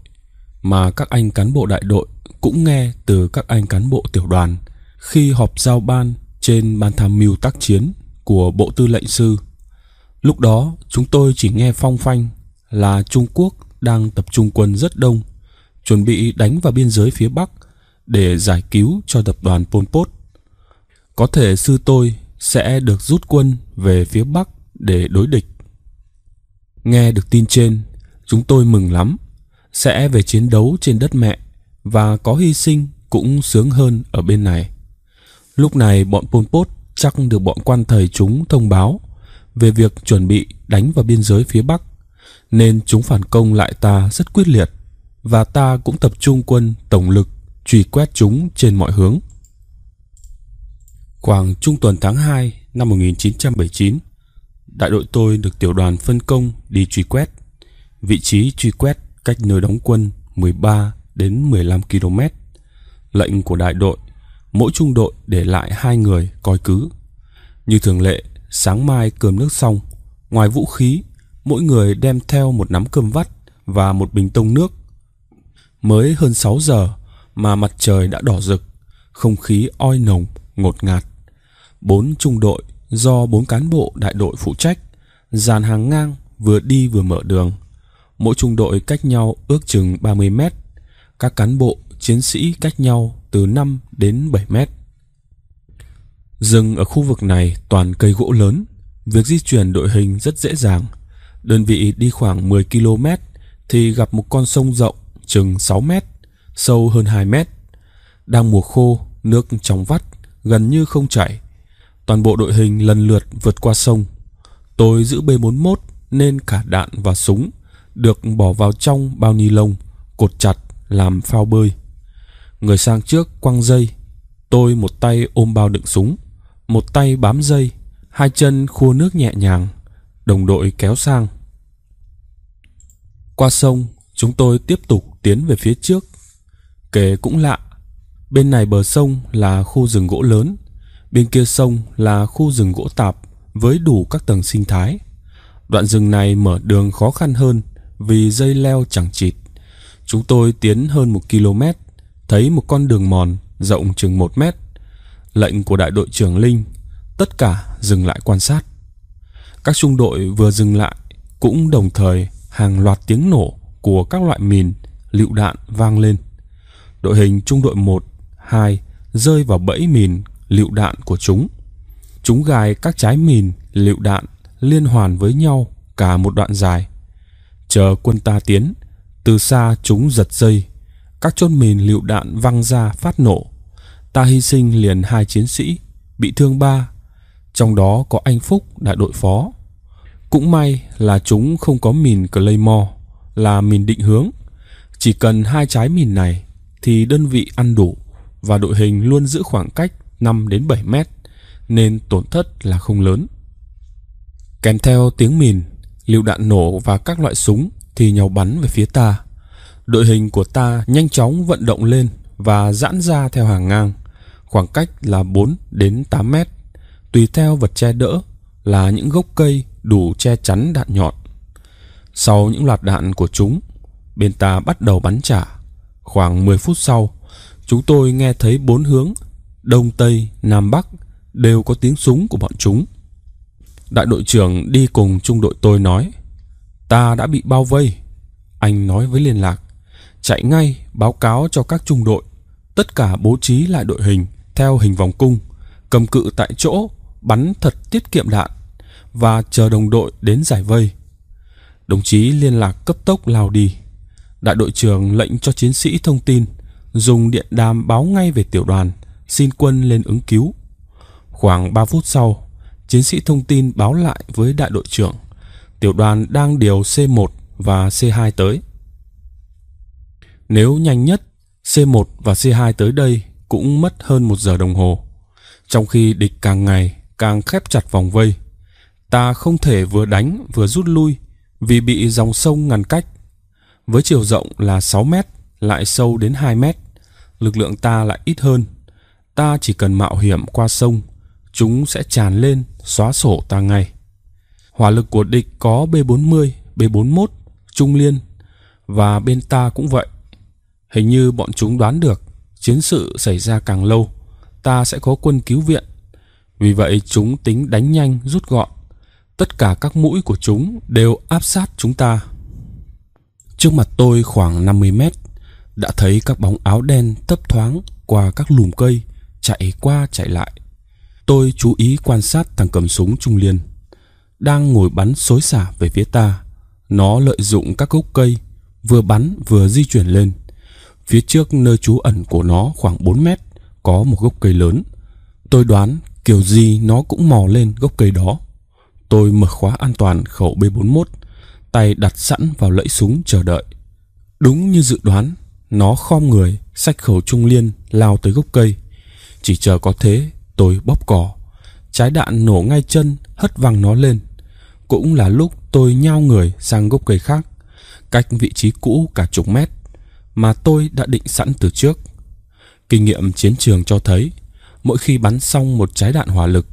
mà các anh cán bộ đại đội cũng nghe từ các anh cán bộ tiểu đoàn khi họp giao ban trên ban tham mưu tác chiến của Bộ Tư lệnh Sư. Lúc đó chúng tôi chỉ nghe phong phanh là Trung Quốc đang tập trung quân rất đông, chuẩn bị đánh vào biên giới phía Bắc để giải cứu cho tập đoàn Pol Pot. Có thể sư tôi sẽ được rút quân về phía Bắc để đối địch. Nghe được tin trên, chúng tôi mừng lắm, sẽ về chiến đấu trên đất mẹ và có hy sinh cũng sướng hơn ở bên này. Lúc này bọn Pol Pot chắc được bọn quan thầy chúng thông báo về việc chuẩn bị đánh vào biên giới phía Bắc, nên chúng phản công lại ta rất quyết liệt và ta cũng tập trung quân tổng lực truy quét chúng trên mọi hướng. Khoảng trung tuần tháng 2 năm 1979, đại đội tôi được tiểu đoàn phân công đi truy quét. Vị trí truy quét cách nơi đóng quân 13 đến 15 km. Lệnh của đại đội mỗi trung đội để lại hai người coi cứ. Như thường lệ, sáng mai cơm nước xong, ngoài vũ khí, mỗi người đem theo một nắm cơm vắt và một bình tông nước. Mới hơn 6 giờ mà mặt trời đã đỏ rực, không khí oi nồng, ngột ngạt. Bốn trung đội do bốn cán bộ đại đội phụ trách, dàn hàng ngang vừa đi vừa mở đường. Mỗi trung đội cách nhau ước chừng 30 mét. Các cán bộ chiến sĩ cách nhau từ 5 đến 7 mét. Rừng ở khu vực này toàn cây gỗ lớn, việc di chuyển đội hình rất dễ dàng. Đơn vị đi khoảng 10 km thì gặp một con sông rộng chừng 6 mét, sâu hơn 2 mét. Đang mùa khô, nước trong vắt, gần như không chảy. Toàn bộ đội hình lần lượt vượt qua sông. Tôi giữ B41 nên cả đạn và súng được bỏ vào trong bao ni lông, cột chặt làm phao bơi người sang trước quăng dây tôi một tay ôm bao đựng súng một tay bám dây hai chân khua nước nhẹ nhàng đồng đội kéo sang qua sông chúng tôi tiếp tục tiến về phía trước kể cũng lạ bên này bờ sông là khu rừng gỗ lớn bên kia sông là khu rừng gỗ tạp với đủ các tầng sinh thái đoạn rừng này mở đường khó khăn hơn vì dây leo chẳng chịt chúng tôi tiến hơn một km thấy một con đường mòn rộng chừng một mét. Lệnh của đại đội trưởng Linh, tất cả dừng lại quan sát. Các trung đội vừa dừng lại cũng đồng thời hàng loạt tiếng nổ của các loại mìn, lựu đạn vang lên. Đội hình trung đội một, hai rơi vào bẫy mìn, lựu đạn của chúng. Chúng gài các trái mìn, lựu đạn liên hoàn với nhau cả một đoạn dài. Chờ quân ta tiến, từ xa chúng giật dây các chốt mìn lựu đạn văng ra phát nổ. Ta hy sinh liền hai chiến sĩ, bị thương ba, trong đó có anh Phúc đại đội phó. Cũng may là chúng không có mìn Claymore, là mìn định hướng. Chỉ cần hai trái mìn này thì đơn vị ăn đủ và đội hình luôn giữ khoảng cách 5 đến 7 mét nên tổn thất là không lớn. Kèm theo tiếng mìn, lựu đạn nổ và các loại súng thì nhau bắn về phía ta đội hình của ta nhanh chóng vận động lên và giãn ra theo hàng ngang, khoảng cách là 4 đến 8 mét, tùy theo vật che đỡ là những gốc cây đủ che chắn đạn nhọn. Sau những loạt đạn của chúng, bên ta bắt đầu bắn trả. Khoảng 10 phút sau, chúng tôi nghe thấy bốn hướng, đông tây, nam bắc đều có tiếng súng của bọn chúng. Đại đội trưởng đi cùng trung đội tôi nói: "Ta đã bị bao vây." Anh nói với liên lạc: chạy ngay báo cáo cho các trung đội. Tất cả bố trí lại đội hình theo hình vòng cung, cầm cự tại chỗ, bắn thật tiết kiệm đạn và chờ đồng đội đến giải vây. Đồng chí liên lạc cấp tốc lao đi. Đại đội trưởng lệnh cho chiến sĩ thông tin, dùng điện đàm báo ngay về tiểu đoàn, xin quân lên ứng cứu. Khoảng 3 phút sau, chiến sĩ thông tin báo lại với đại đội trưởng, tiểu đoàn đang điều C1 và C2 tới. Nếu nhanh nhất, C1 và C2 tới đây cũng mất hơn một giờ đồng hồ. Trong khi địch càng ngày càng khép chặt vòng vây, ta không thể vừa đánh vừa rút lui vì bị dòng sông ngăn cách. Với chiều rộng là 6 mét, lại sâu đến 2 mét, lực lượng ta lại ít hơn. Ta chỉ cần mạo hiểm qua sông, chúng sẽ tràn lên, xóa sổ ta ngay. Hỏa lực của địch có B40, B41, trung liên và bên ta cũng vậy. Hình như bọn chúng đoán được chiến sự xảy ra càng lâu, ta sẽ có quân cứu viện. Vì vậy chúng tính đánh nhanh rút gọn. Tất cả các mũi của chúng đều áp sát chúng ta. Trước mặt tôi khoảng 50 mét, đã thấy các bóng áo đen thấp thoáng qua các lùm cây, chạy qua chạy lại. Tôi chú ý quan sát thằng cầm súng trung liên đang ngồi bắn xối xả về phía ta. Nó lợi dụng các gốc cây, vừa bắn vừa di chuyển lên. Phía trước nơi trú ẩn của nó khoảng 4 mét có một gốc cây lớn. Tôi đoán kiểu gì nó cũng mò lên gốc cây đó. Tôi mở khóa an toàn khẩu B41, tay đặt sẵn vào lẫy súng chờ đợi. Đúng như dự đoán, nó khom người, sách khẩu trung liên lao tới gốc cây. Chỉ chờ có thế, tôi bóp cò. Trái đạn nổ ngay chân, hất văng nó lên. Cũng là lúc tôi nhao người sang gốc cây khác, cách vị trí cũ cả chục mét mà tôi đã định sẵn từ trước. Kinh nghiệm chiến trường cho thấy, mỗi khi bắn xong một trái đạn hỏa lực,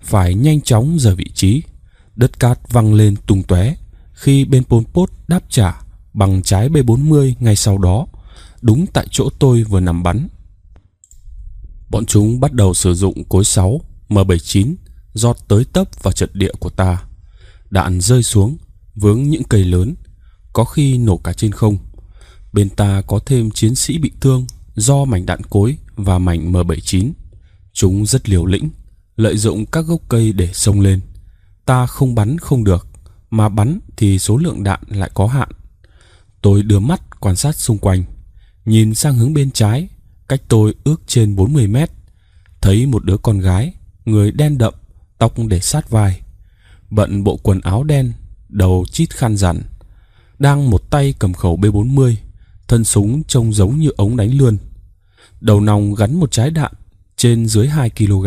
phải nhanh chóng rời vị trí. Đất cát văng lên tung tóe khi bên Pol Pot đáp trả bằng trái B40 ngay sau đó, đúng tại chỗ tôi vừa nằm bắn. Bọn chúng bắt đầu sử dụng cối 6 M79 giọt tới tấp vào trận địa của ta. Đạn rơi xuống, vướng những cây lớn, có khi nổ cả trên không. Bên ta có thêm chiến sĩ bị thương do mảnh đạn cối và mảnh M79. Chúng rất liều lĩnh, lợi dụng các gốc cây để xông lên. Ta không bắn không được, mà bắn thì số lượng đạn lại có hạn. Tôi đưa mắt quan sát xung quanh, nhìn sang hướng bên trái, cách tôi ước trên 40 mét. Thấy một đứa con gái, người đen đậm, tóc để sát vai. Bận bộ quần áo đen, đầu chít khăn rằn. Đang một tay cầm khẩu B40, thân súng trông giống như ống đánh lươn. Đầu nòng gắn một trái đạn trên dưới 2 kg,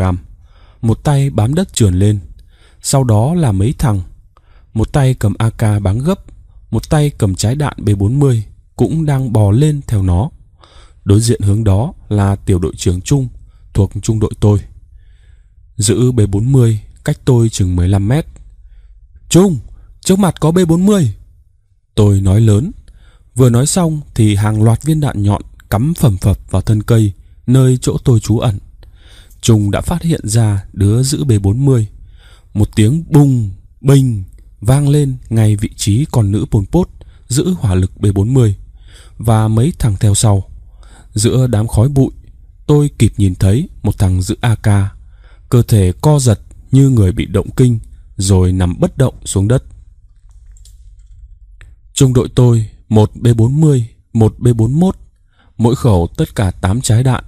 một tay bám đất trườn lên, sau đó là mấy thằng, một tay cầm AK báng gấp, một tay cầm trái đạn B40 cũng đang bò lên theo nó. Đối diện hướng đó là tiểu đội trưởng Trung thuộc trung đội tôi. Giữ B40 cách tôi chừng 15 mét. Trung, trước mặt có B40. Tôi nói lớn Vừa nói xong thì hàng loạt viên đạn nhọn cắm phẩm phập vào thân cây nơi chỗ tôi trú ẩn. Trung đã phát hiện ra đứa giữ B40. Một tiếng bùng, bình vang lên ngay vị trí con nữ bồn Pot giữ hỏa lực B40 và mấy thằng theo sau. Giữa đám khói bụi, tôi kịp nhìn thấy một thằng giữ AK, cơ thể co giật như người bị động kinh rồi nằm bất động xuống đất. Trung đội tôi một B40, một B41, mỗi khẩu tất cả 8 trái đạn.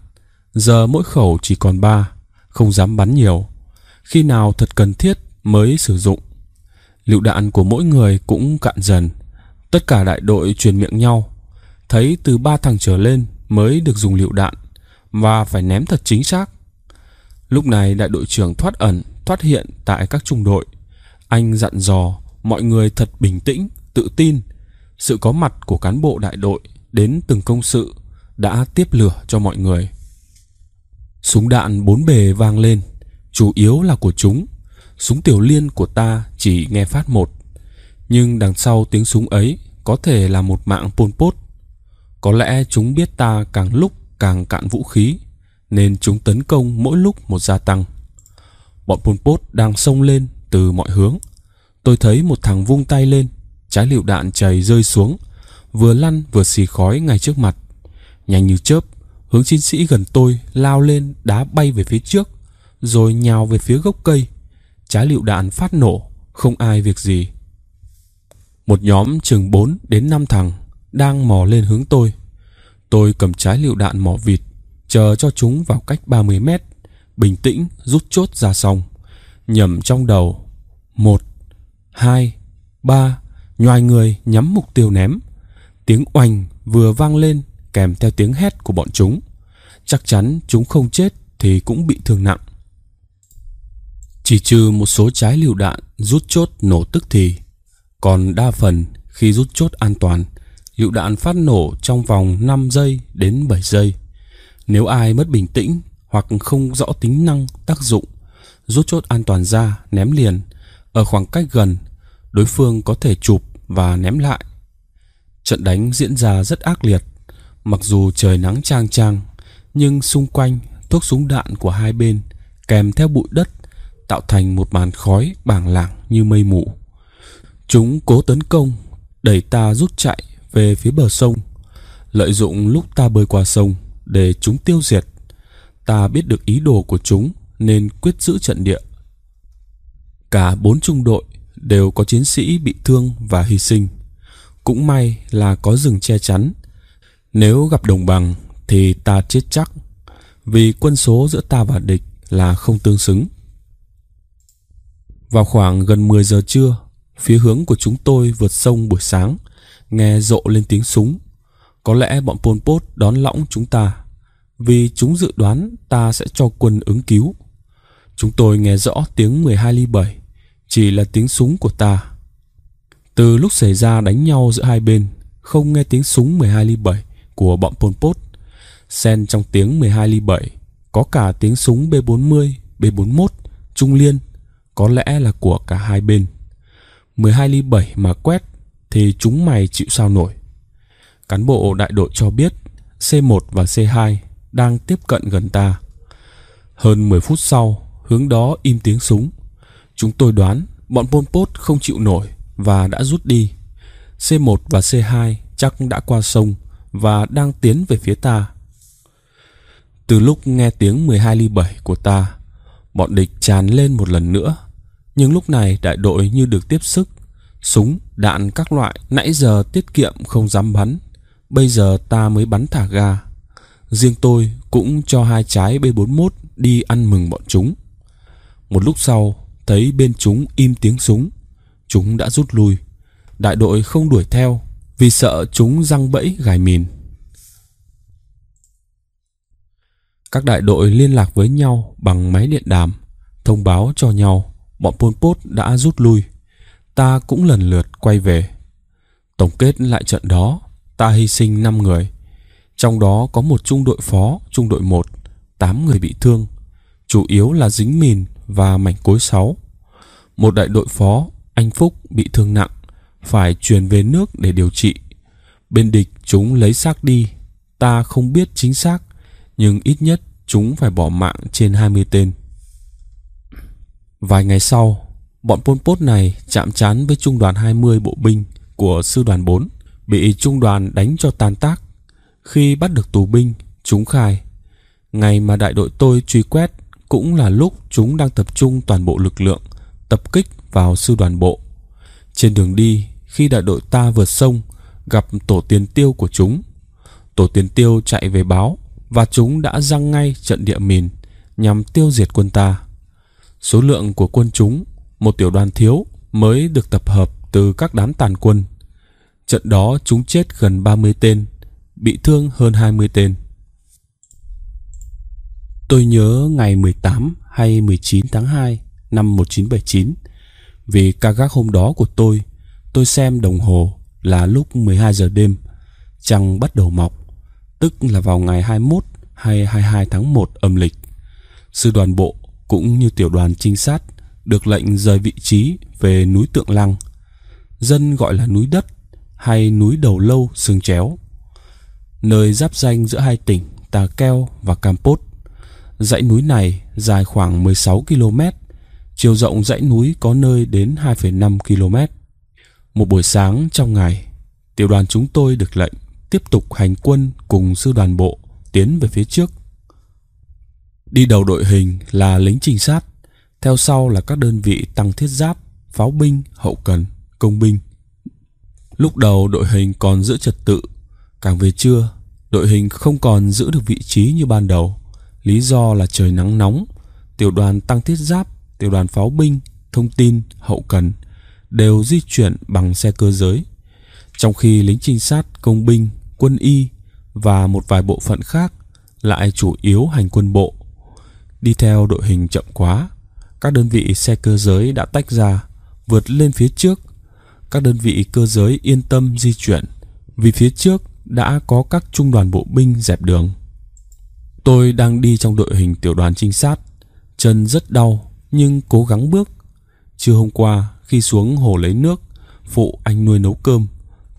Giờ mỗi khẩu chỉ còn 3, không dám bắn nhiều. Khi nào thật cần thiết mới sử dụng. Lựu đạn của mỗi người cũng cạn dần. Tất cả đại đội truyền miệng nhau, thấy từ 3 thằng trở lên mới được dùng lựu đạn và phải ném thật chính xác. Lúc này đại đội trưởng thoát ẩn, thoát hiện tại các trung đội. Anh dặn dò mọi người thật bình tĩnh, tự tin sự có mặt của cán bộ đại đội đến từng công sự đã tiếp lửa cho mọi người. Súng đạn bốn bề vang lên, chủ yếu là của chúng. Súng tiểu liên của ta chỉ nghe phát một, nhưng đằng sau tiếng súng ấy có thể là một mạng pol pot. Có lẽ chúng biết ta càng lúc càng cạn vũ khí, nên chúng tấn công mỗi lúc một gia tăng. Bọn pol pot đang xông lên từ mọi hướng. Tôi thấy một thằng vung tay lên trái lựu đạn chảy rơi xuống, vừa lăn vừa xì khói ngay trước mặt. Nhanh như chớp, hướng chiến sĩ gần tôi lao lên đá bay về phía trước, rồi nhào về phía gốc cây. Trái lựu đạn phát nổ, không ai việc gì. Một nhóm chừng 4 đến 5 thằng đang mò lên hướng tôi. Tôi cầm trái lựu đạn mỏ vịt, chờ cho chúng vào cách 30 mét, bình tĩnh rút chốt ra xong. Nhầm trong đầu, một, hai, ba, nhoài người nhắm mục tiêu ném tiếng oanh vừa vang lên kèm theo tiếng hét của bọn chúng chắc chắn chúng không chết thì cũng bị thương nặng chỉ trừ một số trái lựu đạn rút chốt nổ tức thì còn đa phần khi rút chốt an toàn lựu đạn phát nổ trong vòng 5 giây đến 7 giây nếu ai mất bình tĩnh hoặc không rõ tính năng tác dụng rút chốt an toàn ra ném liền ở khoảng cách gần đối phương có thể chụp và ném lại. Trận đánh diễn ra rất ác liệt, mặc dù trời nắng trang trang, nhưng xung quanh thuốc súng đạn của hai bên kèm theo bụi đất tạo thành một màn khói bảng lảng như mây mù. Chúng cố tấn công, đẩy ta rút chạy về phía bờ sông, lợi dụng lúc ta bơi qua sông để chúng tiêu diệt. Ta biết được ý đồ của chúng nên quyết giữ trận địa. Cả bốn trung đội đều có chiến sĩ bị thương và hy sinh. Cũng may là có rừng che chắn. Nếu gặp đồng bằng thì ta chết chắc, vì quân số giữa ta và địch là không tương xứng. Vào khoảng gần 10 giờ trưa, phía hướng của chúng tôi vượt sông buổi sáng, nghe rộ lên tiếng súng. Có lẽ bọn Pol Pot đón lõng chúng ta, vì chúng dự đoán ta sẽ cho quân ứng cứu. Chúng tôi nghe rõ tiếng 12 ly 7 chỉ là tiếng súng của ta. Từ lúc xảy ra đánh nhau giữa hai bên, không nghe tiếng súng 12 ly 7 của bọn Pol Pot. Xen trong tiếng 12 ly 7 có cả tiếng súng B40, B41, trung liên, có lẽ là của cả hai bên. 12 ly 7 mà quét thì chúng mày chịu sao nổi. Cán bộ đại đội cho biết C1 và C2 đang tiếp cận gần ta. Hơn 10 phút sau, hướng đó im tiếng súng. Chúng tôi đoán bọn Pol Pot không chịu nổi và đã rút đi. C1 và C2 chắc đã qua sông và đang tiến về phía ta. Từ lúc nghe tiếng 12 ly 7 của ta, bọn địch tràn lên một lần nữa. Nhưng lúc này đại đội như được tiếp sức, súng, đạn các loại nãy giờ tiết kiệm không dám bắn. Bây giờ ta mới bắn thả ga. Riêng tôi cũng cho hai trái B41 đi ăn mừng bọn chúng. Một lúc sau, thấy bên chúng im tiếng súng, chúng đã rút lui. Đại đội không đuổi theo vì sợ chúng răng bẫy gài mìn. Các đại đội liên lạc với nhau bằng máy điện đàm, thông báo cho nhau bọn Pol Pot đã rút lui. Ta cũng lần lượt quay về. Tổng kết lại trận đó, ta hy sinh 5 người. Trong đó có một trung đội phó, trung đội 1, 8 người bị thương, chủ yếu là dính mìn và mảnh cối 6. Một đại đội phó, anh Phúc bị thương nặng, phải chuyển về nước để điều trị. Bên địch chúng lấy xác đi, ta không biết chính xác, nhưng ít nhất chúng phải bỏ mạng trên 20 tên. Vài ngày sau, bọn Pol Pot này chạm trán với trung đoàn 20 bộ binh của sư đoàn 4, bị trung đoàn đánh cho tan tác. Khi bắt được tù binh, chúng khai, ngày mà đại đội tôi truy quét cũng là lúc chúng đang tập trung toàn bộ lực lượng tập kích vào sư đoàn bộ. Trên đường đi, khi đại đội ta vượt sông, gặp tổ tiền tiêu của chúng. Tổ tiền tiêu chạy về báo và chúng đã răng ngay trận địa mìn nhằm tiêu diệt quân ta. Số lượng của quân chúng, một tiểu đoàn thiếu mới được tập hợp từ các đám tàn quân. Trận đó chúng chết gần 30 tên, bị thương hơn 20 tên. Tôi nhớ ngày 18 hay 19 tháng 2 năm 1979 vì ca gác hôm đó của tôi, tôi xem đồng hồ là lúc 12 giờ đêm, trăng bắt đầu mọc, tức là vào ngày 21 hay 22 tháng 1 âm lịch. Sư đoàn bộ cũng như tiểu đoàn trinh sát được lệnh rời vị trí về núi Tượng Lăng. Dân gọi là núi đất hay núi Đầu Lâu Sương Chéo, nơi giáp danh giữa hai tỉnh Tà Keo và Campot. Dãy núi này dài khoảng 16 km, chiều rộng dãy núi có nơi đến 2,5 km. Một buổi sáng trong ngày, tiểu đoàn chúng tôi được lệnh tiếp tục hành quân cùng sư đoàn bộ tiến về phía trước. Đi đầu đội hình là lính trinh sát, theo sau là các đơn vị tăng thiết giáp, pháo binh, hậu cần, công binh. Lúc đầu đội hình còn giữ trật tự, càng về trưa, đội hình không còn giữ được vị trí như ban đầu. Lý do là trời nắng nóng, tiểu đoàn tăng thiết giáp, tiểu đoàn pháo binh, thông tin, hậu cần đều di chuyển bằng xe cơ giới. Trong khi lính trinh sát, công binh, quân y và một vài bộ phận khác lại chủ yếu hành quân bộ. Đi theo đội hình chậm quá, các đơn vị xe cơ giới đã tách ra, vượt lên phía trước. Các đơn vị cơ giới yên tâm di chuyển vì phía trước đã có các trung đoàn bộ binh dẹp đường. Tôi đang đi trong đội hình tiểu đoàn trinh sát, chân rất đau nhưng cố gắng bước. Trưa hôm qua khi xuống hồ lấy nước, phụ anh nuôi nấu cơm,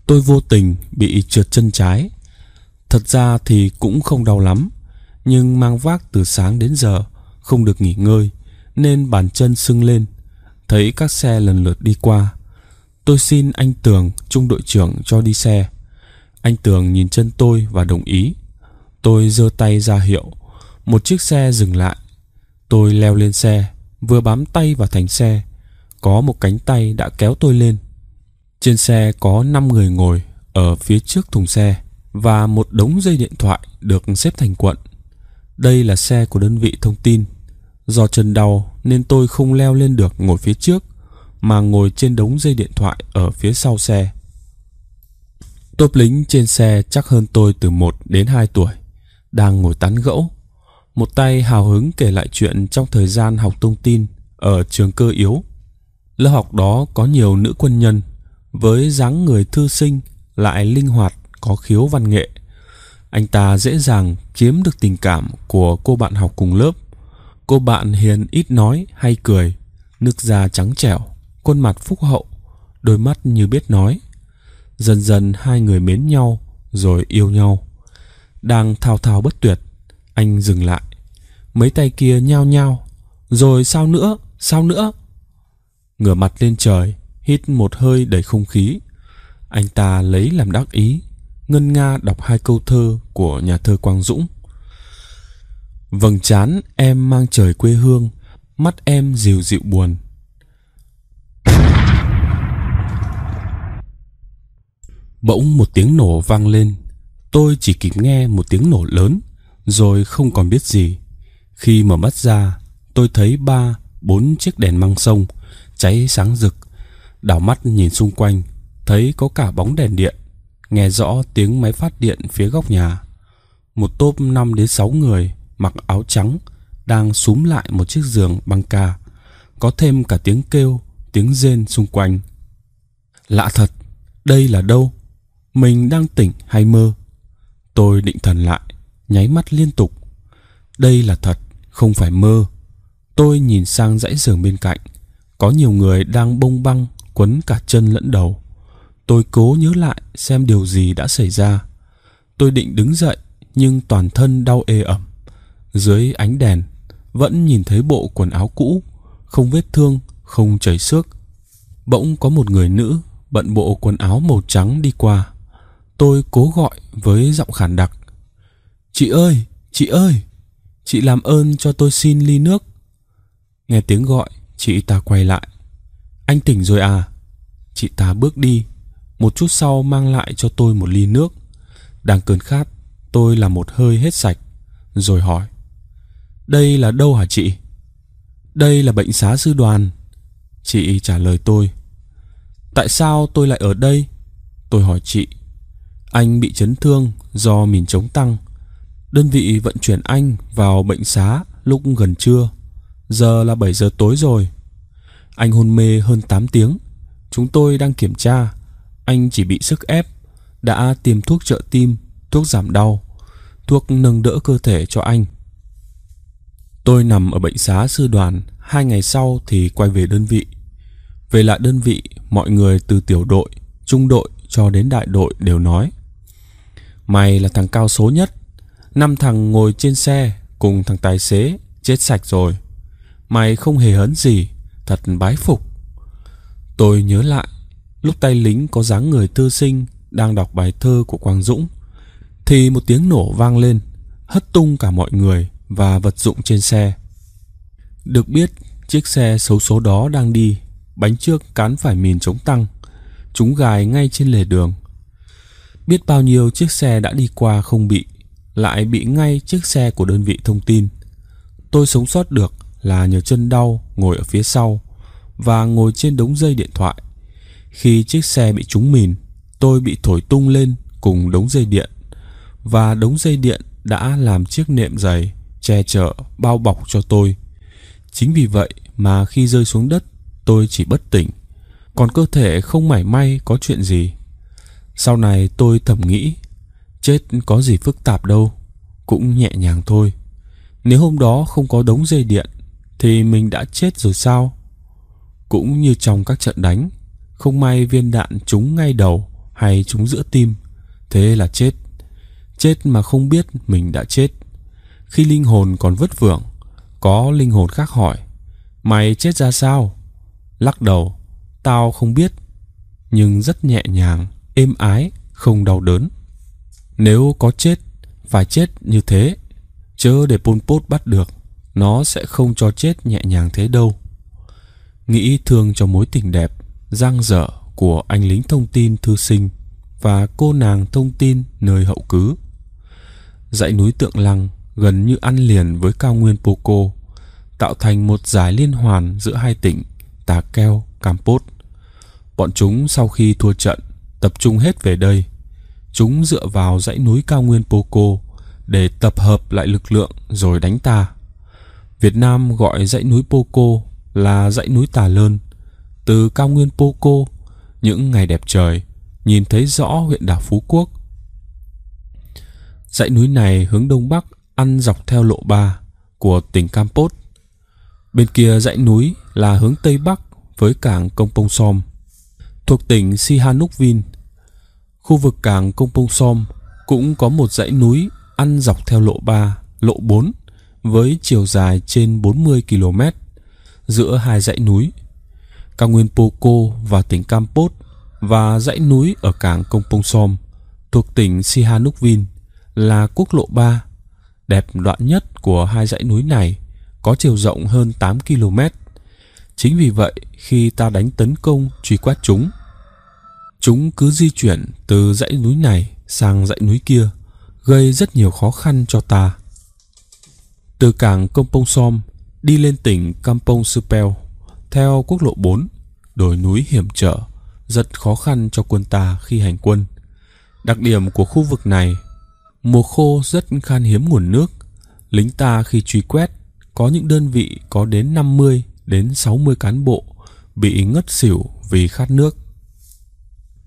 tôi vô tình bị trượt chân trái. Thật ra thì cũng không đau lắm, nhưng mang vác từ sáng đến giờ không được nghỉ ngơi nên bàn chân sưng lên. Thấy các xe lần lượt đi qua, tôi xin anh Tường, trung đội trưởng cho đi xe. Anh Tường nhìn chân tôi và đồng ý. Tôi giơ tay ra hiệu, một chiếc xe dừng lại. Tôi leo lên xe, vừa bám tay vào thành xe, có một cánh tay đã kéo tôi lên. Trên xe có năm người ngồi ở phía trước thùng xe và một đống dây điện thoại được xếp thành quận. Đây là xe của đơn vị thông tin. Do chân đau nên tôi không leo lên được ngồi phía trước mà ngồi trên đống dây điện thoại ở phía sau xe. Tốp lính trên xe chắc hơn tôi từ 1 đến 2 tuổi đang ngồi tán gẫu một tay hào hứng kể lại chuyện trong thời gian học thông tin ở trường cơ yếu lớp học đó có nhiều nữ quân nhân với dáng người thư sinh lại linh hoạt có khiếu văn nghệ anh ta dễ dàng chiếm được tình cảm của cô bạn học cùng lớp cô bạn hiền ít nói hay cười nước da trắng trẻo khuôn mặt phúc hậu đôi mắt như biết nói dần dần hai người mến nhau rồi yêu nhau đang thao thao bất tuyệt anh dừng lại mấy tay kia nhao nhao rồi sao nữa sao nữa ngửa mặt lên trời hít một hơi đầy không khí anh ta lấy làm đắc ý ngân nga đọc hai câu thơ của nhà thơ quang dũng vầng trán em mang trời quê hương mắt em dịu dịu buồn bỗng một tiếng nổ vang lên Tôi chỉ kịp nghe một tiếng nổ lớn rồi không còn biết gì. Khi mở mắt ra, tôi thấy ba, bốn chiếc đèn măng sông cháy sáng rực. Đảo mắt nhìn xung quanh, thấy có cả bóng đèn điện, nghe rõ tiếng máy phát điện phía góc nhà. Một tốp 5 đến 6 người mặc áo trắng đang súm lại một chiếc giường băng ca, có thêm cả tiếng kêu, tiếng rên xung quanh. Lạ thật, đây là đâu? Mình đang tỉnh hay mơ? Tôi định thần lại, nháy mắt liên tục. Đây là thật, không phải mơ. Tôi nhìn sang dãy giường bên cạnh, có nhiều người đang bông băng quấn cả chân lẫn đầu. Tôi cố nhớ lại xem điều gì đã xảy ra. Tôi định đứng dậy nhưng toàn thân đau ê ẩm. Dưới ánh đèn vẫn nhìn thấy bộ quần áo cũ, không vết thương, không chảy xước. Bỗng có một người nữ bận bộ quần áo màu trắng đi qua tôi cố gọi với giọng khản đặc chị ơi chị ơi chị làm ơn cho tôi xin ly nước nghe tiếng gọi chị ta quay lại anh tỉnh rồi à chị ta bước đi một chút sau mang lại cho tôi một ly nước đang cơn khát tôi làm một hơi hết sạch rồi hỏi đây là đâu hả chị đây là bệnh xá sư đoàn chị trả lời tôi tại sao tôi lại ở đây tôi hỏi chị anh bị chấn thương do mìn chống tăng. Đơn vị vận chuyển anh vào bệnh xá lúc gần trưa. Giờ là 7 giờ tối rồi. Anh hôn mê hơn 8 tiếng. Chúng tôi đang kiểm tra. Anh chỉ bị sức ép, đã tiêm thuốc trợ tim, thuốc giảm đau, thuốc nâng đỡ cơ thể cho anh. Tôi nằm ở bệnh xá sư đoàn, hai ngày sau thì quay về đơn vị. Về lại đơn vị, mọi người từ tiểu đội, trung đội cho đến đại đội đều nói Mày là thằng cao số nhất. Năm thằng ngồi trên xe cùng thằng tài xế chết sạch rồi. Mày không hề hấn gì, thật bái phục. Tôi nhớ lại, lúc tay lính có dáng người thư sinh đang đọc bài thơ của Quang Dũng, thì một tiếng nổ vang lên, hất tung cả mọi người và vật dụng trên xe. Được biết, chiếc xe xấu số đó đang đi, bánh trước cán phải mìn chống tăng. Chúng gài ngay trên lề đường. Biết bao nhiêu chiếc xe đã đi qua không bị, lại bị ngay chiếc xe của đơn vị thông tin. Tôi sống sót được là nhờ chân đau ngồi ở phía sau và ngồi trên đống dây điện thoại. Khi chiếc xe bị trúng mìn, tôi bị thổi tung lên cùng đống dây điện và đống dây điện đã làm chiếc nệm dày che chở bao bọc cho tôi. Chính vì vậy mà khi rơi xuống đất, tôi chỉ bất tỉnh, còn cơ thể không mảy may có chuyện gì. Sau này tôi thầm nghĩ, chết có gì phức tạp đâu, cũng nhẹ nhàng thôi. Nếu hôm đó không có đống dây điện thì mình đã chết rồi sao? Cũng như trong các trận đánh, không may viên đạn trúng ngay đầu hay trúng giữa tim, thế là chết. Chết mà không biết mình đã chết. Khi linh hồn còn vất vưởng, có linh hồn khác hỏi: "Mày chết ra sao?" Lắc đầu, "Tao không biết." Nhưng rất nhẹ nhàng êm ái không đau đớn nếu có chết phải chết như thế chớ để pol pot bắt được nó sẽ không cho chết nhẹ nhàng thế đâu nghĩ thương cho mối tình đẹp giang dở của anh lính thông tin thư sinh và cô nàng thông tin nơi hậu cứ dãy núi tượng lăng gần như ăn liền với cao nguyên poco tạo thành một giải liên hoàn giữa hai tỉnh tà keo campos bọn chúng sau khi thua trận tập trung hết về đây. Chúng dựa vào dãy núi cao nguyên Poco để tập hợp lại lực lượng rồi đánh ta. Việt Nam gọi dãy núi Poco là dãy núi Tà Lơn. Từ cao nguyên Poco, những ngày đẹp trời, nhìn thấy rõ huyện đảo Phú Quốc. Dãy núi này hướng đông bắc ăn dọc theo lộ 3 của tỉnh Campos. Bên kia dãy núi là hướng tây bắc với cảng Công Pông Som thuộc tỉnh Sihanoukville Khu vực cảng Công Pông Som cũng có một dãy núi ăn dọc theo lộ 3, lộ 4 với chiều dài trên 40 km giữa hai dãy núi cao nguyên Poco và tỉnh Kampot và dãy núi ở cảng Công Pông Som thuộc tỉnh Sihanoukville là quốc lộ 3 đẹp đoạn nhất của hai dãy núi này có chiều rộng hơn 8 km. Chính vì vậy, khi ta đánh tấn công truy quét chúng, Chúng cứ di chuyển từ dãy núi này sang dãy núi kia, gây rất nhiều khó khăn cho ta. Từ cảng Kompong Som đi lên tỉnh Kampong Supel theo quốc lộ 4, đồi núi hiểm trở, rất khó khăn cho quân ta khi hành quân. Đặc điểm của khu vực này, mùa khô rất khan hiếm nguồn nước, lính ta khi truy quét có những đơn vị có đến 50 đến 60 cán bộ bị ngất xỉu vì khát nước.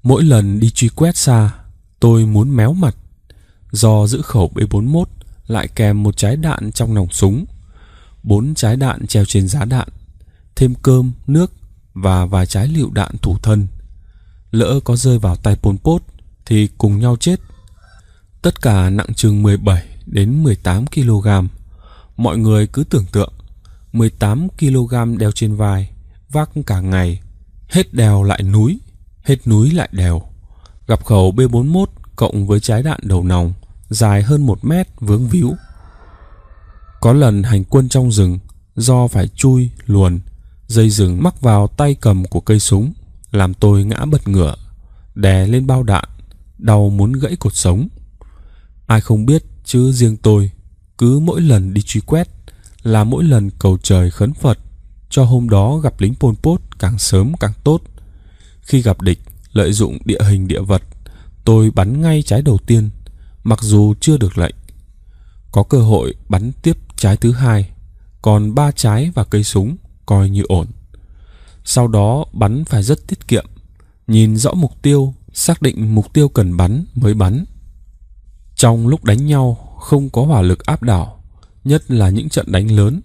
Mỗi lần đi truy quét xa, tôi muốn méo mặt. Do giữ khẩu B41 lại kèm một trái đạn trong nòng súng, bốn trái đạn treo trên giá đạn, thêm cơm, nước và vài trái lựu đạn thủ thân. Lỡ có rơi vào tay Pol Pot thì cùng nhau chết. Tất cả nặng chừng 17 đến 18 kg. Mọi người cứ tưởng tượng 18 kg đeo trên vai, vác cả ngày, hết đèo lại núi hết núi lại đèo. Gặp khẩu B41 cộng với trái đạn đầu nòng dài hơn một mét vướng víu. Có lần hành quân trong rừng do phải chui, luồn, dây rừng mắc vào tay cầm của cây súng làm tôi ngã bật ngửa, đè lên bao đạn, đau muốn gãy cột sống. Ai không biết chứ riêng tôi cứ mỗi lần đi truy quét là mỗi lần cầu trời khấn Phật cho hôm đó gặp lính Pol Pot càng sớm càng tốt. Khi gặp địch, lợi dụng địa hình địa vật, tôi bắn ngay trái đầu tiên, mặc dù chưa được lệnh. Có cơ hội bắn tiếp trái thứ hai, còn ba trái và cây súng coi như ổn. Sau đó bắn phải rất tiết kiệm, nhìn rõ mục tiêu, xác định mục tiêu cần bắn mới bắn. Trong lúc đánh nhau không có hỏa lực áp đảo, nhất là những trận đánh lớn,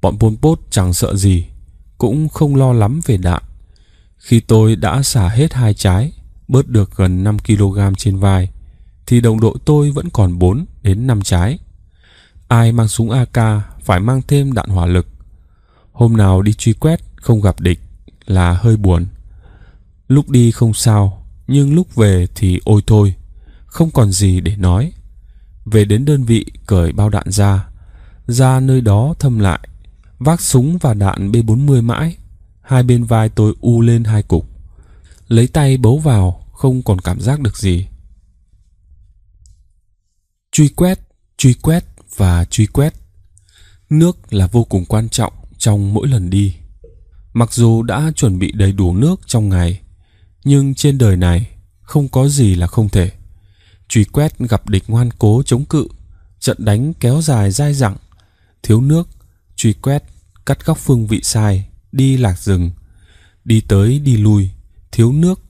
bọn Pol Pot chẳng sợ gì, cũng không lo lắm về đạn khi tôi đã xả hết hai trái, bớt được gần 5 kg trên vai, thì đồng đội tôi vẫn còn 4 đến 5 trái. Ai mang súng AK phải mang thêm đạn hỏa lực. Hôm nào đi truy quét không gặp địch là hơi buồn. Lúc đi không sao, nhưng lúc về thì ôi thôi, không còn gì để nói. Về đến đơn vị cởi bao đạn ra, ra nơi đó thâm lại, vác súng và đạn B40 mãi hai bên vai tôi u lên hai cục. Lấy tay bấu vào, không còn cảm giác được gì. Truy quét, truy quét và truy quét. Nước là vô cùng quan trọng trong mỗi lần đi. Mặc dù đã chuẩn bị đầy đủ nước trong ngày, nhưng trên đời này không có gì là không thể. Truy quét gặp địch ngoan cố chống cự, trận đánh kéo dài dai dẳng, thiếu nước, truy quét, cắt góc phương vị sai, đi lạc rừng đi tới đi lui thiếu nước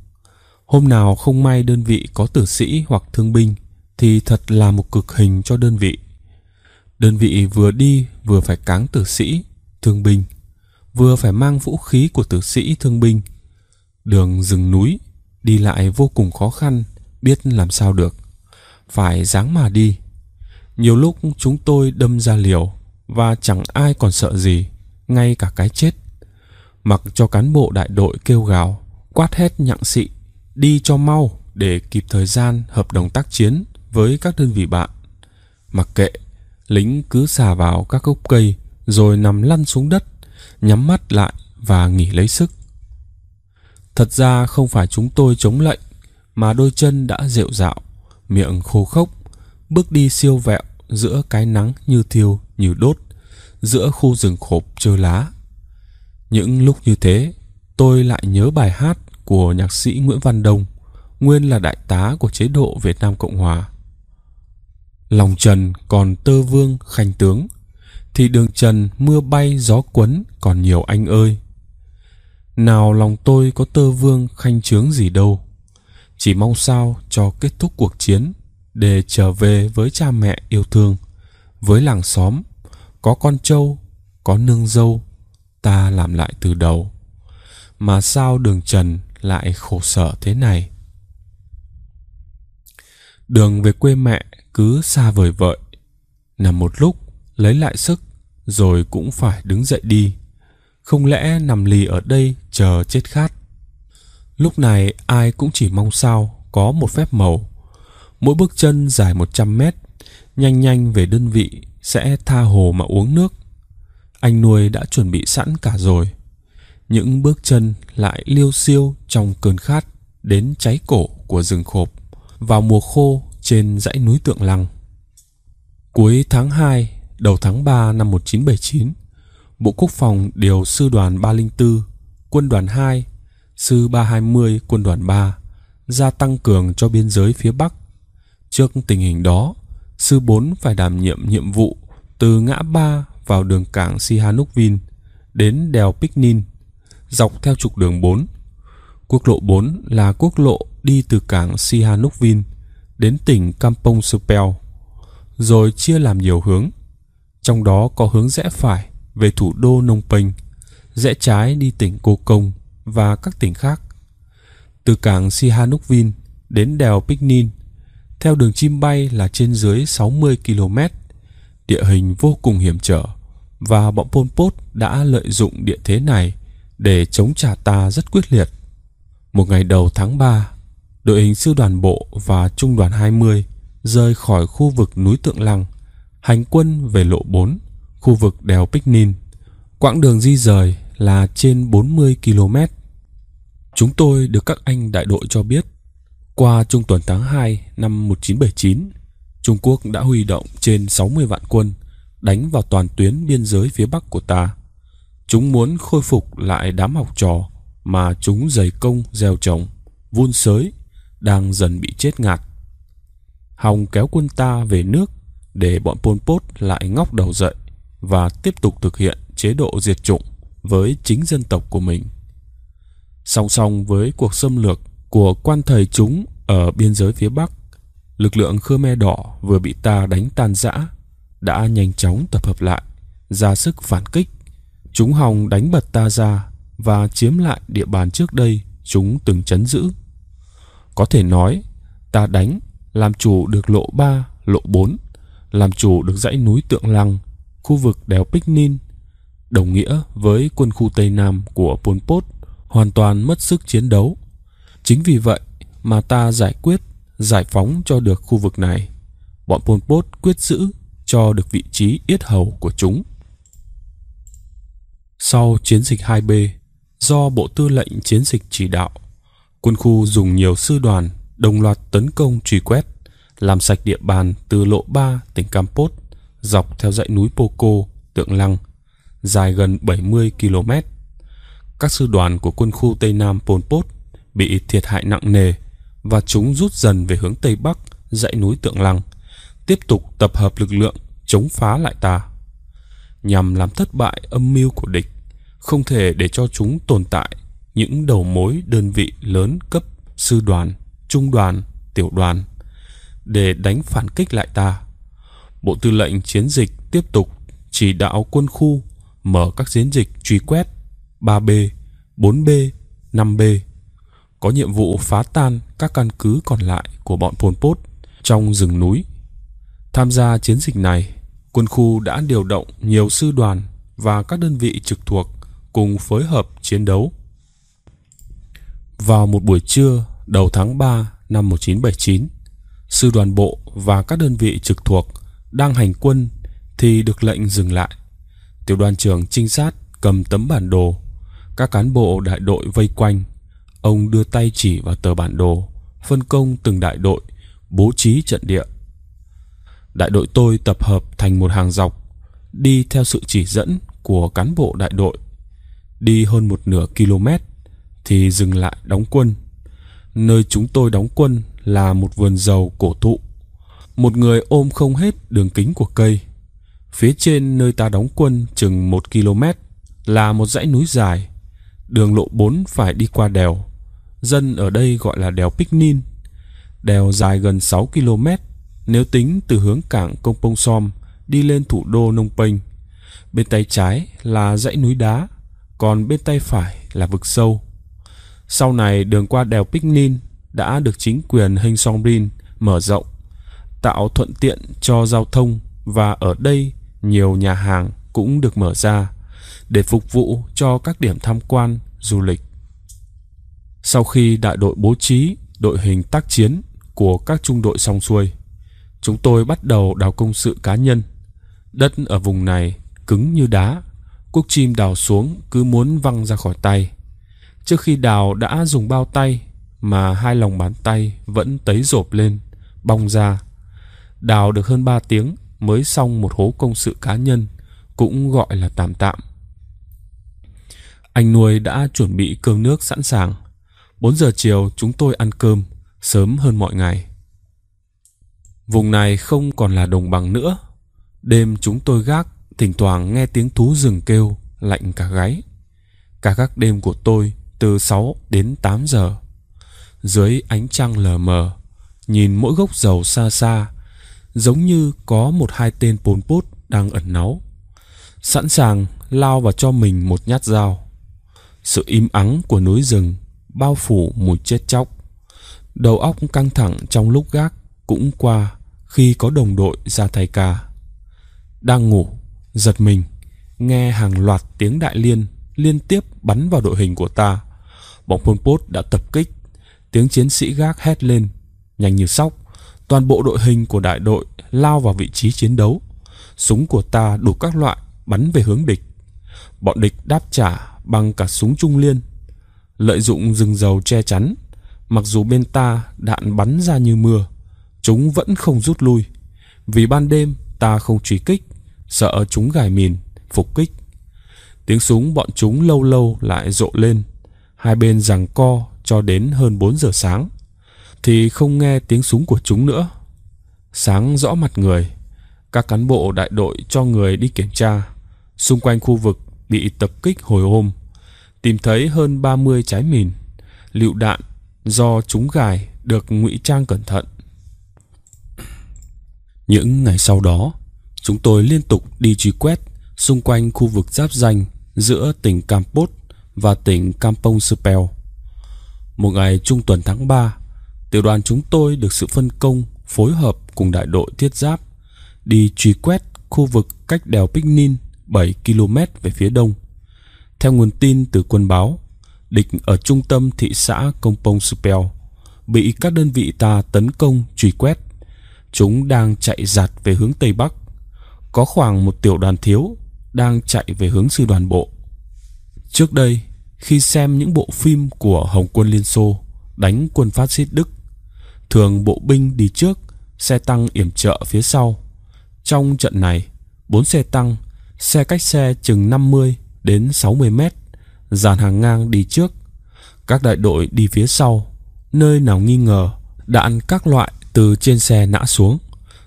hôm nào không may đơn vị có tử sĩ hoặc thương binh thì thật là một cực hình cho đơn vị đơn vị vừa đi vừa phải cáng tử sĩ thương binh vừa phải mang vũ khí của tử sĩ thương binh đường rừng núi đi lại vô cùng khó khăn biết làm sao được phải dáng mà đi nhiều lúc chúng tôi đâm ra liều và chẳng ai còn sợ gì ngay cả cái chết mặc cho cán bộ đại đội kêu gào quát hết nhặng xị đi cho mau để kịp thời gian hợp đồng tác chiến với các đơn vị bạn mặc kệ lính cứ xà vào các gốc cây rồi nằm lăn xuống đất nhắm mắt lại và nghỉ lấy sức thật ra không phải chúng tôi chống lệnh mà đôi chân đã rệu dạo, miệng khô khốc bước đi siêu vẹo giữa cái nắng như thiêu như đốt giữa khu rừng khộp trơ lá những lúc như thế, tôi lại nhớ bài hát của nhạc sĩ Nguyễn Văn Đông, nguyên là đại tá của chế độ Việt Nam Cộng Hòa. Lòng Trần còn tơ vương khanh tướng, thì đường Trần mưa bay gió quấn còn nhiều anh ơi. Nào lòng tôi có tơ vương khanh trướng gì đâu, chỉ mong sao cho kết thúc cuộc chiến để trở về với cha mẹ yêu thương, với làng xóm, có con trâu, có nương dâu, ta làm lại từ đầu mà sao đường trần lại khổ sở thế này đường về quê mẹ cứ xa vời vợi nằm một lúc lấy lại sức rồi cũng phải đứng dậy đi không lẽ nằm lì ở đây chờ chết khát lúc này ai cũng chỉ mong sao có một phép màu mỗi bước chân dài một trăm mét nhanh nhanh về đơn vị sẽ tha hồ mà uống nước anh nuôi đã chuẩn bị sẵn cả rồi những bước chân lại liêu xiêu trong cơn khát đến cháy cổ của rừng khộp vào mùa khô trên dãy núi Tượng Lăng. Cuối tháng 2, đầu tháng 3 năm 1979, Bộ Quốc phòng điều Sư đoàn 304, Quân đoàn 2, Sư 320, Quân đoàn 3 ra tăng cường cho biên giới phía Bắc. Trước tình hình đó, Sư 4 phải đảm nhiệm nhiệm vụ từ ngã ba vào đường cảng Sihanoukvin đến đèo Picnin dọc theo trục đường 4. Quốc lộ 4 là quốc lộ đi từ cảng Sihanoukvin đến tỉnh Kampong Supel, rồi chia làm nhiều hướng, trong đó có hướng rẽ phải về thủ đô Nông Penh, rẽ trái đi tỉnh Cô Công và các tỉnh khác. Từ cảng Sihanoukvin đến đèo Picnin, theo đường chim bay là trên dưới 60 km, địa hình vô cùng hiểm trở và bọn Pol Pot đã lợi dụng địa thế này để chống trả ta rất quyết liệt. Một ngày đầu tháng 3, đội hình sư đoàn bộ và trung đoàn 20 rời khỏi khu vực núi Tượng Lăng, hành quân về lộ 4, khu vực đèo Pích Ninh. Quãng đường di rời là trên 40 km. Chúng tôi được các anh đại đội cho biết, qua trung tuần tháng 2 năm 1979, Trung Quốc đã huy động trên 60 vạn quân – đánh vào toàn tuyến biên giới phía bắc của ta. Chúng muốn khôi phục lại đám học trò mà chúng dày công gieo trồng, vun sới, đang dần bị chết ngạt. Hòng kéo quân ta về nước để bọn Pol Pot lại ngóc đầu dậy và tiếp tục thực hiện chế độ diệt chủng với chính dân tộc của mình. Song song với cuộc xâm lược của quan thầy chúng ở biên giới phía Bắc, lực lượng Khmer Đỏ vừa bị ta đánh tan rã đã nhanh chóng tập hợp lại, ra sức phản kích. Chúng hòng đánh bật ta ra và chiếm lại địa bàn trước đây chúng từng chấn giữ. Có thể nói, ta đánh làm chủ được lộ 3, lộ 4, làm chủ được dãy núi Tượng Lăng, khu vực đèo Pích Nin, đồng nghĩa với quân khu Tây Nam của Pol Pot hoàn toàn mất sức chiến đấu. Chính vì vậy mà ta giải quyết, giải phóng cho được khu vực này. Bọn Pol Pot quyết giữ cho được vị trí yết hầu của chúng. Sau chiến dịch 2B, do Bộ Tư lệnh Chiến dịch chỉ đạo, quân khu dùng nhiều sư đoàn đồng loạt tấn công truy quét, làm sạch địa bàn từ lộ 3 tỉnh Campos dọc theo dãy núi Poco, Tượng Lăng, dài gần 70 km. Các sư đoàn của quân khu Tây Nam Pol Pot bị thiệt hại nặng nề và chúng rút dần về hướng Tây Bắc, dãy núi Tượng Lăng – tiếp tục tập hợp lực lượng chống phá lại ta nhằm làm thất bại âm mưu của địch không thể để cho chúng tồn tại những đầu mối đơn vị lớn cấp sư đoàn trung đoàn tiểu đoàn để đánh phản kích lại ta bộ tư lệnh chiến dịch tiếp tục chỉ đạo quân khu mở các chiến dịch truy quét 3B, 4B, 5B có nhiệm vụ phá tan các căn cứ còn lại của bọn Pol Pot trong rừng núi Tham gia chiến dịch này, quân khu đã điều động nhiều sư đoàn và các đơn vị trực thuộc cùng phối hợp chiến đấu. Vào một buổi trưa đầu tháng 3 năm 1979, sư đoàn bộ và các đơn vị trực thuộc đang hành quân thì được lệnh dừng lại. Tiểu đoàn trưởng trinh sát cầm tấm bản đồ, các cán bộ đại đội vây quanh. Ông đưa tay chỉ vào tờ bản đồ, phân công từng đại đội, bố trí trận địa đại đội tôi tập hợp thành một hàng dọc, đi theo sự chỉ dẫn của cán bộ đại đội. Đi hơn một nửa km thì dừng lại đóng quân. Nơi chúng tôi đóng quân là một vườn dầu cổ thụ. Một người ôm không hết đường kính của cây. Phía trên nơi ta đóng quân chừng một km là một dãy núi dài. Đường lộ bốn phải đi qua đèo. Dân ở đây gọi là đèo Picnin. Đèo dài gần sáu km nếu tính từ hướng cảng Công Pông Som đi lên thủ đô Nông Penh, bên tay trái là dãy núi đá, còn bên tay phải là vực sâu. Sau này đường qua đèo Picnin đã được chính quyền Heng Somrin mở rộng, tạo thuận tiện cho giao thông và ở đây nhiều nhà hàng cũng được mở ra để phục vụ cho các điểm tham quan, du lịch. Sau khi đại đội bố trí đội hình tác chiến của các trung đội xong xuôi, chúng tôi bắt đầu đào công sự cá nhân. Đất ở vùng này cứng như đá, cuốc chim đào xuống cứ muốn văng ra khỏi tay. Trước khi đào đã dùng bao tay mà hai lòng bàn tay vẫn tấy rộp lên, bong ra. Đào được hơn 3 tiếng mới xong một hố công sự cá nhân, cũng gọi là tạm tạm. Anh nuôi đã chuẩn bị cơm nước sẵn sàng. 4 giờ chiều chúng tôi ăn cơm, sớm hơn mọi ngày. Vùng này không còn là đồng bằng nữa. Đêm chúng tôi gác, thỉnh thoảng nghe tiếng thú rừng kêu, lạnh cả gáy. Cả các đêm của tôi từ 6 đến 8 giờ. Dưới ánh trăng lờ mờ, nhìn mỗi gốc dầu xa xa, giống như có một hai tên pồn pốt đang ẩn náu. Sẵn sàng lao vào cho mình một nhát dao. Sự im ắng của núi rừng bao phủ mùi chết chóc. Đầu óc căng thẳng trong lúc gác cũng qua khi có đồng đội ra thay ca. Đang ngủ, giật mình, nghe hàng loạt tiếng đại liên liên tiếp bắn vào đội hình của ta. Bọn Pol Pot đã tập kích, tiếng chiến sĩ gác hét lên, nhanh như sóc. Toàn bộ đội hình của đại đội lao vào vị trí chiến đấu. Súng của ta đủ các loại bắn về hướng địch. Bọn địch đáp trả bằng cả súng trung liên. Lợi dụng rừng dầu che chắn, mặc dù bên ta đạn bắn ra như mưa, Chúng vẫn không rút lui Vì ban đêm ta không truy kích Sợ chúng gài mìn, phục kích Tiếng súng bọn chúng lâu lâu lại rộ lên Hai bên giằng co cho đến hơn 4 giờ sáng Thì không nghe tiếng súng của chúng nữa Sáng rõ mặt người Các cán bộ đại đội cho người đi kiểm tra Xung quanh khu vực bị tập kích hồi hôm Tìm thấy hơn 30 trái mìn Lựu đạn do chúng gài được ngụy trang cẩn thận những ngày sau đó, chúng tôi liên tục đi truy quét xung quanh khu vực giáp danh giữa tỉnh Campos và tỉnh Kampong Spel. Một ngày trung tuần tháng 3, tiểu đoàn chúng tôi được sự phân công phối hợp cùng đại đội thiết giáp đi truy quét khu vực cách đèo Picnin 7 km về phía đông. Theo nguồn tin từ quân báo, địch ở trung tâm thị xã Kampong Spel bị các đơn vị ta tấn công truy quét. Chúng đang chạy giạt về hướng Tây Bắc. Có khoảng một tiểu đoàn thiếu đang chạy về hướng sư đoàn bộ. Trước đây, khi xem những bộ phim của Hồng quân Liên Xô đánh quân phát xít Đức, thường bộ binh đi trước, xe tăng yểm trợ phía sau. Trong trận này, bốn xe tăng, xe cách xe chừng 50 đến 60 mét, dàn hàng ngang đi trước. Các đại đội đi phía sau, nơi nào nghi ngờ, đạn các loại từ trên xe nã xuống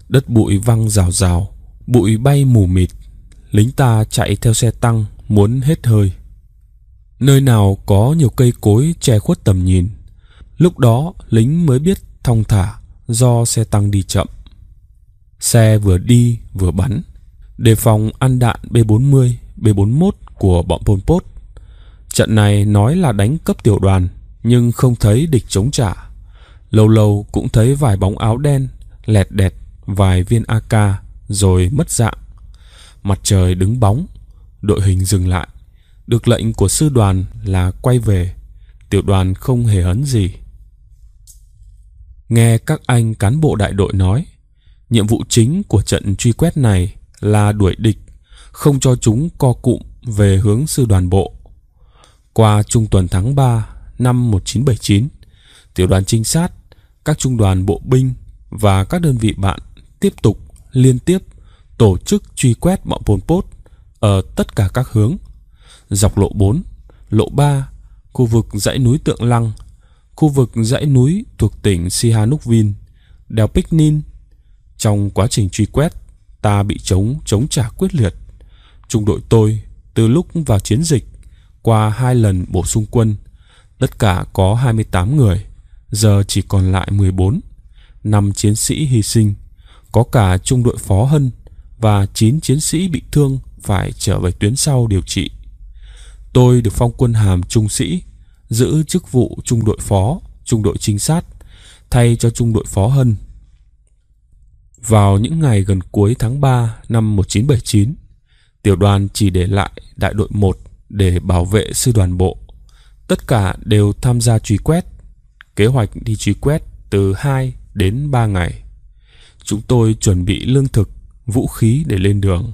đất bụi văng rào rào bụi bay mù mịt lính ta chạy theo xe tăng muốn hết hơi nơi nào có nhiều cây cối che khuất tầm nhìn lúc đó lính mới biết thong thả do xe tăng đi chậm xe vừa đi vừa bắn đề phòng ăn đạn b 40 b 41 của bọn pol pot trận này nói là đánh cấp tiểu đoàn nhưng không thấy địch chống trả Lâu lâu cũng thấy vài bóng áo đen, lẹt đẹt, vài viên AK rồi mất dạng. Mặt trời đứng bóng, đội hình dừng lại. Được lệnh của sư đoàn là quay về. Tiểu đoàn không hề hấn gì. Nghe các anh cán bộ đại đội nói, nhiệm vụ chính của trận truy quét này là đuổi địch, không cho chúng co cụm về hướng sư đoàn bộ. Qua trung tuần tháng 3 năm 1979, tiểu đoàn trinh sát các trung đoàn bộ binh và các đơn vị bạn tiếp tục liên tiếp tổ chức truy quét bọn Pol Pot ở tất cả các hướng, dọc lộ 4, lộ 3, khu vực dãy núi Tượng Lăng, khu vực dãy núi thuộc tỉnh Sihanoukville, đèo Picnin. Trong quá trình truy quét, ta bị chống chống trả quyết liệt. Trung đội tôi từ lúc vào chiến dịch qua hai lần bổ sung quân, tất cả có 28 người giờ chỉ còn lại 14, năm chiến sĩ hy sinh, có cả trung đội phó Hân và 9 chiến sĩ bị thương phải trở về tuyến sau điều trị. Tôi được phong quân hàm trung sĩ, giữ chức vụ trung đội phó, trung đội trinh sát, thay cho trung đội phó Hân. Vào những ngày gần cuối tháng 3 năm 1979, tiểu đoàn chỉ để lại đại đội 1 để bảo vệ sư đoàn bộ. Tất cả đều tham gia truy quét kế hoạch đi truy quét từ 2 đến 3 ngày. Chúng tôi chuẩn bị lương thực, vũ khí để lên đường.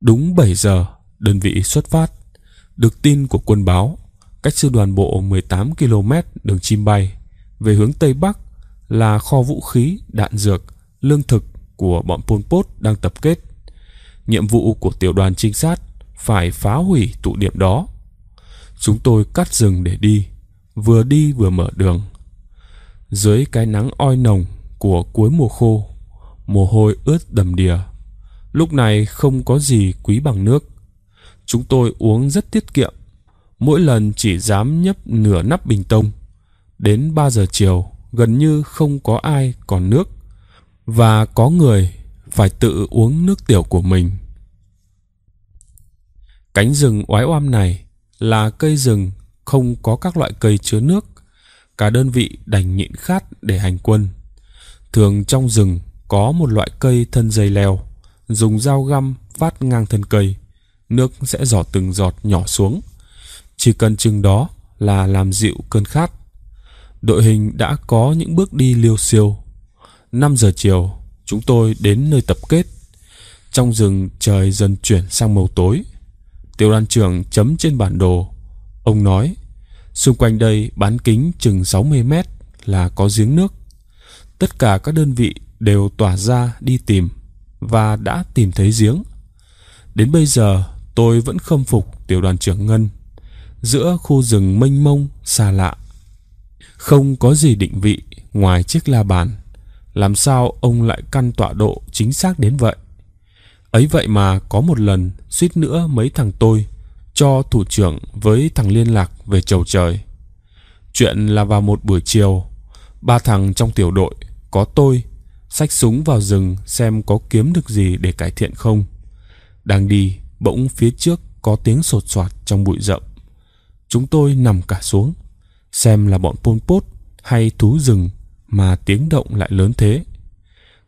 Đúng 7 giờ, đơn vị xuất phát. Được tin của quân báo, cách sư đoàn bộ 18 km đường chim bay về hướng Tây Bắc là kho vũ khí, đạn dược, lương thực của bọn Pol Pot đang tập kết. Nhiệm vụ của tiểu đoàn trinh sát phải phá hủy tụ điểm đó Chúng tôi cắt rừng để đi, vừa đi vừa mở đường. Dưới cái nắng oi nồng của cuối mùa khô, mồ hôi ướt đầm đìa. Lúc này không có gì quý bằng nước. Chúng tôi uống rất tiết kiệm, mỗi lần chỉ dám nhấp nửa nắp bình tông. Đến ba giờ chiều, gần như không có ai còn nước và có người phải tự uống nước tiểu của mình. Cánh rừng oái oăm này là cây rừng không có các loại cây chứa nước cả đơn vị đành nhịn khát để hành quân thường trong rừng có một loại cây thân dây leo dùng dao găm vát ngang thân cây nước sẽ giọt từng giọt nhỏ xuống chỉ cần chừng đó là làm dịu cơn khát đội hình đã có những bước đi liêu siêu 5 giờ chiều chúng tôi đến nơi tập kết trong rừng trời dần chuyển sang màu tối Tiểu đoàn trưởng chấm trên bản đồ. Ông nói, xung quanh đây bán kính chừng 60 mét là có giếng nước. Tất cả các đơn vị đều tỏa ra đi tìm và đã tìm thấy giếng. Đến bây giờ tôi vẫn khâm phục tiểu đoàn trưởng Ngân giữa khu rừng mênh mông xa lạ. Không có gì định vị ngoài chiếc la bàn. Làm sao ông lại căn tọa độ chính xác đến vậy? ấy vậy mà có một lần suýt nữa mấy thằng tôi cho thủ trưởng với thằng liên lạc về chầu trời chuyện là vào một buổi chiều ba thằng trong tiểu đội có tôi xách súng vào rừng xem có kiếm được gì để cải thiện không đang đi bỗng phía trước có tiếng sột soạt trong bụi rậm chúng tôi nằm cả xuống xem là bọn pol pot hay thú rừng mà tiếng động lại lớn thế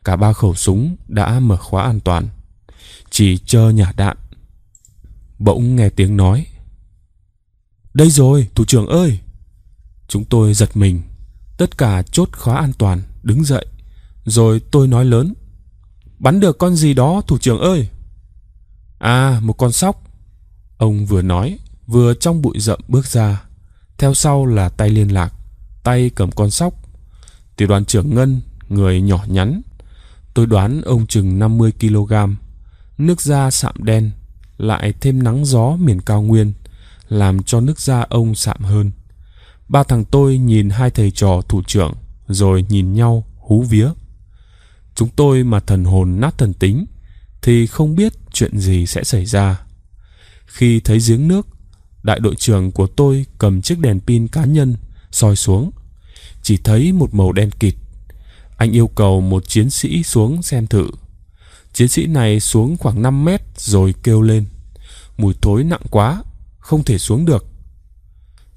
cả ba khẩu súng đã mở khóa an toàn chỉ chờ nhả đạn bỗng nghe tiếng nói đây rồi thủ trưởng ơi chúng tôi giật mình tất cả chốt khóa an toàn đứng dậy rồi tôi nói lớn bắn được con gì đó thủ trưởng ơi à một con sóc ông vừa nói vừa trong bụi rậm bước ra theo sau là tay liên lạc tay cầm con sóc tiểu đoàn trưởng ngân người nhỏ nhắn tôi đoán ông chừng 50 kg nước da sạm đen lại thêm nắng gió miền cao nguyên làm cho nước da ông sạm hơn ba thằng tôi nhìn hai thầy trò thủ trưởng rồi nhìn nhau hú vía chúng tôi mà thần hồn nát thần tính thì không biết chuyện gì sẽ xảy ra khi thấy giếng nước đại đội trưởng của tôi cầm chiếc đèn pin cá nhân soi xuống chỉ thấy một màu đen kịt anh yêu cầu một chiến sĩ xuống xem thử Chiến sĩ này xuống khoảng 5 mét rồi kêu lên. Mùi thối nặng quá, không thể xuống được.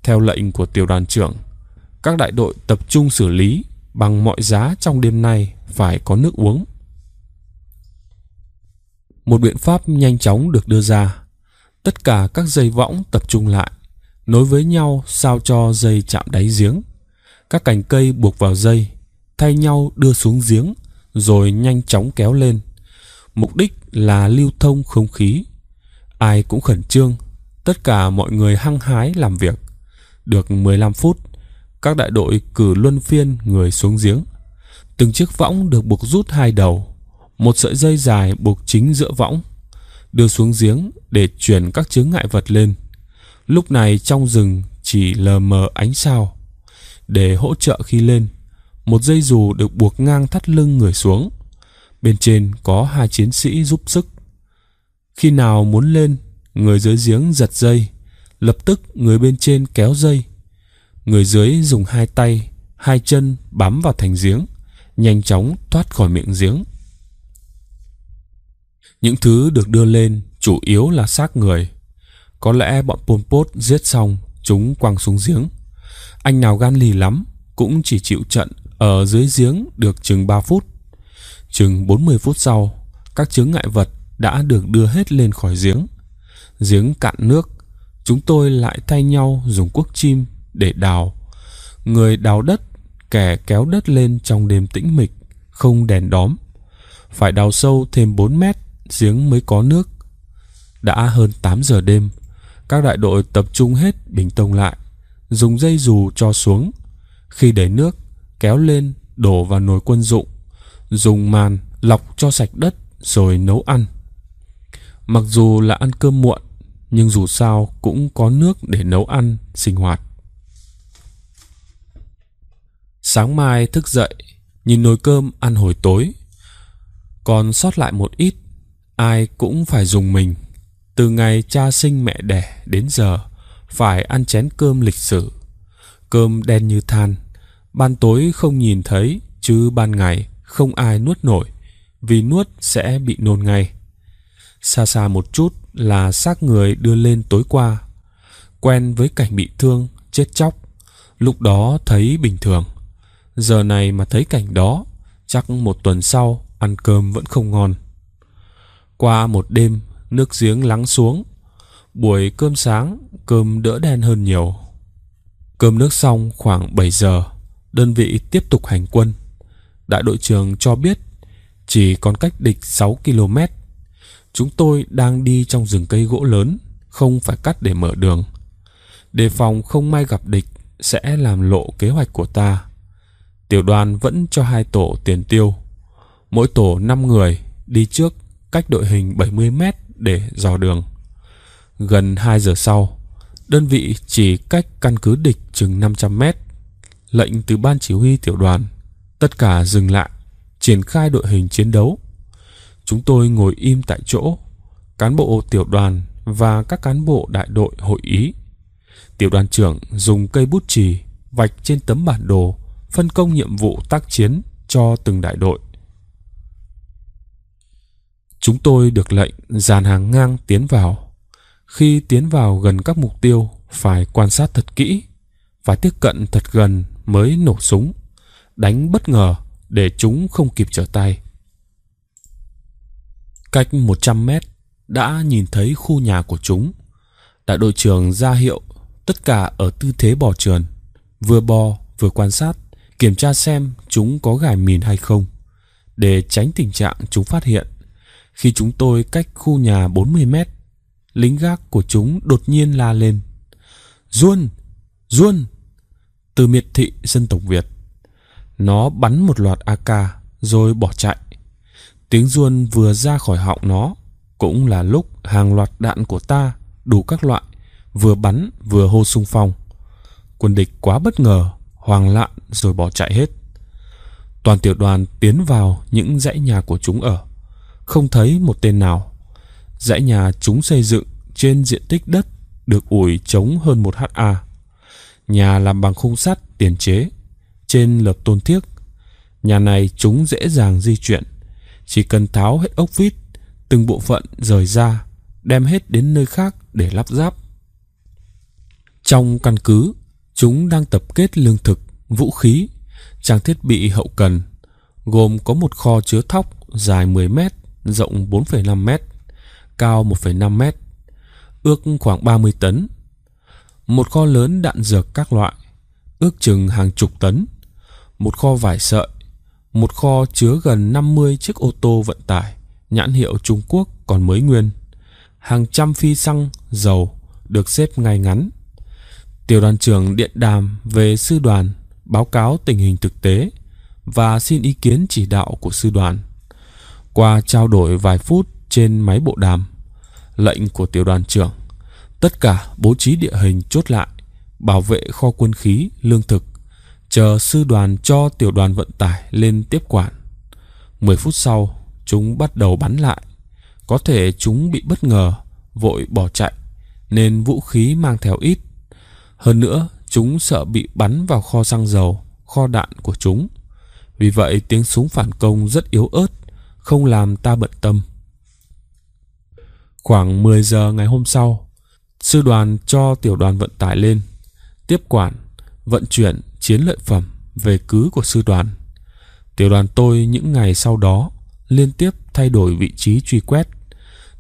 Theo lệnh của tiểu đoàn trưởng, các đại đội tập trung xử lý bằng mọi giá trong đêm nay phải có nước uống. Một biện pháp nhanh chóng được đưa ra. Tất cả các dây võng tập trung lại, nối với nhau sao cho dây chạm đáy giếng. Các cành cây buộc vào dây, thay nhau đưa xuống giếng rồi nhanh chóng kéo lên mục đích là lưu thông không khí. Ai cũng khẩn trương, tất cả mọi người hăng hái làm việc. Được 15 phút, các đại đội cử luân phiên người xuống giếng. Từng chiếc võng được buộc rút hai đầu, một sợi dây dài buộc chính giữa võng, đưa xuống giếng để chuyển các chướng ngại vật lên. Lúc này trong rừng chỉ lờ mờ ánh sao. Để hỗ trợ khi lên, một dây dù được buộc ngang thắt lưng người xuống – Bên trên có hai chiến sĩ giúp sức. Khi nào muốn lên, người dưới giếng giật dây, lập tức người bên trên kéo dây. Người dưới dùng hai tay, hai chân bám vào thành giếng, nhanh chóng thoát khỏi miệng giếng. Những thứ được đưa lên chủ yếu là xác người. Có lẽ bọn Pol Pot giết xong, chúng quăng xuống giếng. Anh nào gan lì lắm cũng chỉ chịu trận ở dưới giếng được chừng ba phút. Chừng 40 phút sau, các chướng ngại vật đã được đưa hết lên khỏi giếng. Giếng cạn nước, chúng tôi lại thay nhau dùng cuốc chim để đào. Người đào đất, kẻ kéo đất lên trong đêm tĩnh mịch, không đèn đóm. Phải đào sâu thêm 4 mét, giếng mới có nước. Đã hơn 8 giờ đêm, các đại đội tập trung hết bình tông lại, dùng dây dù cho xuống. Khi đẩy nước, kéo lên, đổ vào nồi quân dụng dùng màn lọc cho sạch đất rồi nấu ăn. Mặc dù là ăn cơm muộn, nhưng dù sao cũng có nước để nấu ăn, sinh hoạt. Sáng mai thức dậy, nhìn nồi cơm ăn hồi tối. Còn sót lại một ít, ai cũng phải dùng mình. Từ ngày cha sinh mẹ đẻ đến giờ, phải ăn chén cơm lịch sử. Cơm đen như than, ban tối không nhìn thấy chứ ban ngày không ai nuốt nổi vì nuốt sẽ bị nôn ngay xa xa một chút là xác người đưa lên tối qua quen với cảnh bị thương chết chóc lúc đó thấy bình thường giờ này mà thấy cảnh đó chắc một tuần sau ăn cơm vẫn không ngon qua một đêm nước giếng lắng xuống buổi cơm sáng cơm đỡ đen hơn nhiều cơm nước xong khoảng 7 giờ đơn vị tiếp tục hành quân đại đội trưởng cho biết chỉ còn cách địch 6 km. Chúng tôi đang đi trong rừng cây gỗ lớn, không phải cắt để mở đường. Đề phòng không may gặp địch sẽ làm lộ kế hoạch của ta. Tiểu đoàn vẫn cho hai tổ tiền tiêu. Mỗi tổ 5 người đi trước cách đội hình 70 m để dò đường. Gần 2 giờ sau, đơn vị chỉ cách căn cứ địch chừng 500 m. Lệnh từ ban chỉ huy tiểu đoàn Tất cả dừng lại, triển khai đội hình chiến đấu. Chúng tôi ngồi im tại chỗ, cán bộ tiểu đoàn và các cán bộ đại đội hội ý. Tiểu đoàn trưởng dùng cây bút chì vạch trên tấm bản đồ phân công nhiệm vụ tác chiến cho từng đại đội. Chúng tôi được lệnh dàn hàng ngang tiến vào. Khi tiến vào gần các mục tiêu, phải quan sát thật kỹ, phải tiếp cận thật gần mới nổ súng đánh bất ngờ để chúng không kịp trở tay. Cách 100 mét đã nhìn thấy khu nhà của chúng. Đại đội trưởng ra hiệu tất cả ở tư thế bò trườn, vừa bò vừa quan sát, kiểm tra xem chúng có gài mìn hay không, để tránh tình trạng chúng phát hiện. Khi chúng tôi cách khu nhà 40 mét, lính gác của chúng đột nhiên la lên. Duôn! Duôn! Từ miệt thị dân tộc Việt. Nó bắn một loạt AK rồi bỏ chạy. Tiếng ruôn vừa ra khỏi họng nó cũng là lúc hàng loạt đạn của ta đủ các loại vừa bắn vừa hô sung phong. Quân địch quá bất ngờ, hoang loạn rồi bỏ chạy hết. Toàn tiểu đoàn tiến vào những dãy nhà của chúng ở, không thấy một tên nào. Dãy nhà chúng xây dựng trên diện tích đất được ủi chống hơn một ha. Nhà làm bằng khung sắt tiền chế, trên lợp tôn thiếc. Nhà này chúng dễ dàng di chuyển, chỉ cần tháo hết ốc vít, từng bộ phận rời ra, đem hết đến nơi khác để lắp ráp. Trong căn cứ, chúng đang tập kết lương thực, vũ khí, trang thiết bị hậu cần, gồm có một kho chứa thóc dài 10 m, rộng 4,5 m, cao 1,5 m, ước khoảng 30 tấn. Một kho lớn đạn dược các loại, ước chừng hàng chục tấn một kho vải sợi, một kho chứa gần 50 chiếc ô tô vận tải nhãn hiệu Trung Quốc còn mới nguyên, hàng trăm phi xăng, dầu được xếp ngay ngắn. Tiểu đoàn trưởng điện đàm về sư đoàn, báo cáo tình hình thực tế và xin ý kiến chỉ đạo của sư đoàn. Qua trao đổi vài phút trên máy bộ đàm, lệnh của tiểu đoàn trưởng, tất cả bố trí địa hình chốt lại, bảo vệ kho quân khí, lương thực chờ sư đoàn cho tiểu đoàn vận tải lên tiếp quản. 10 phút sau, chúng bắt đầu bắn lại. Có thể chúng bị bất ngờ, vội bỏ chạy, nên vũ khí mang theo ít. Hơn nữa, chúng sợ bị bắn vào kho xăng dầu, kho đạn của chúng. Vì vậy tiếng súng phản công rất yếu ớt, không làm ta bận tâm. Khoảng 10 giờ ngày hôm sau, sư đoàn cho tiểu đoàn vận tải lên, tiếp quản, vận chuyển chiến lợi phẩm về cứ của sư đoàn. Tiểu đoàn tôi những ngày sau đó liên tiếp thay đổi vị trí truy quét.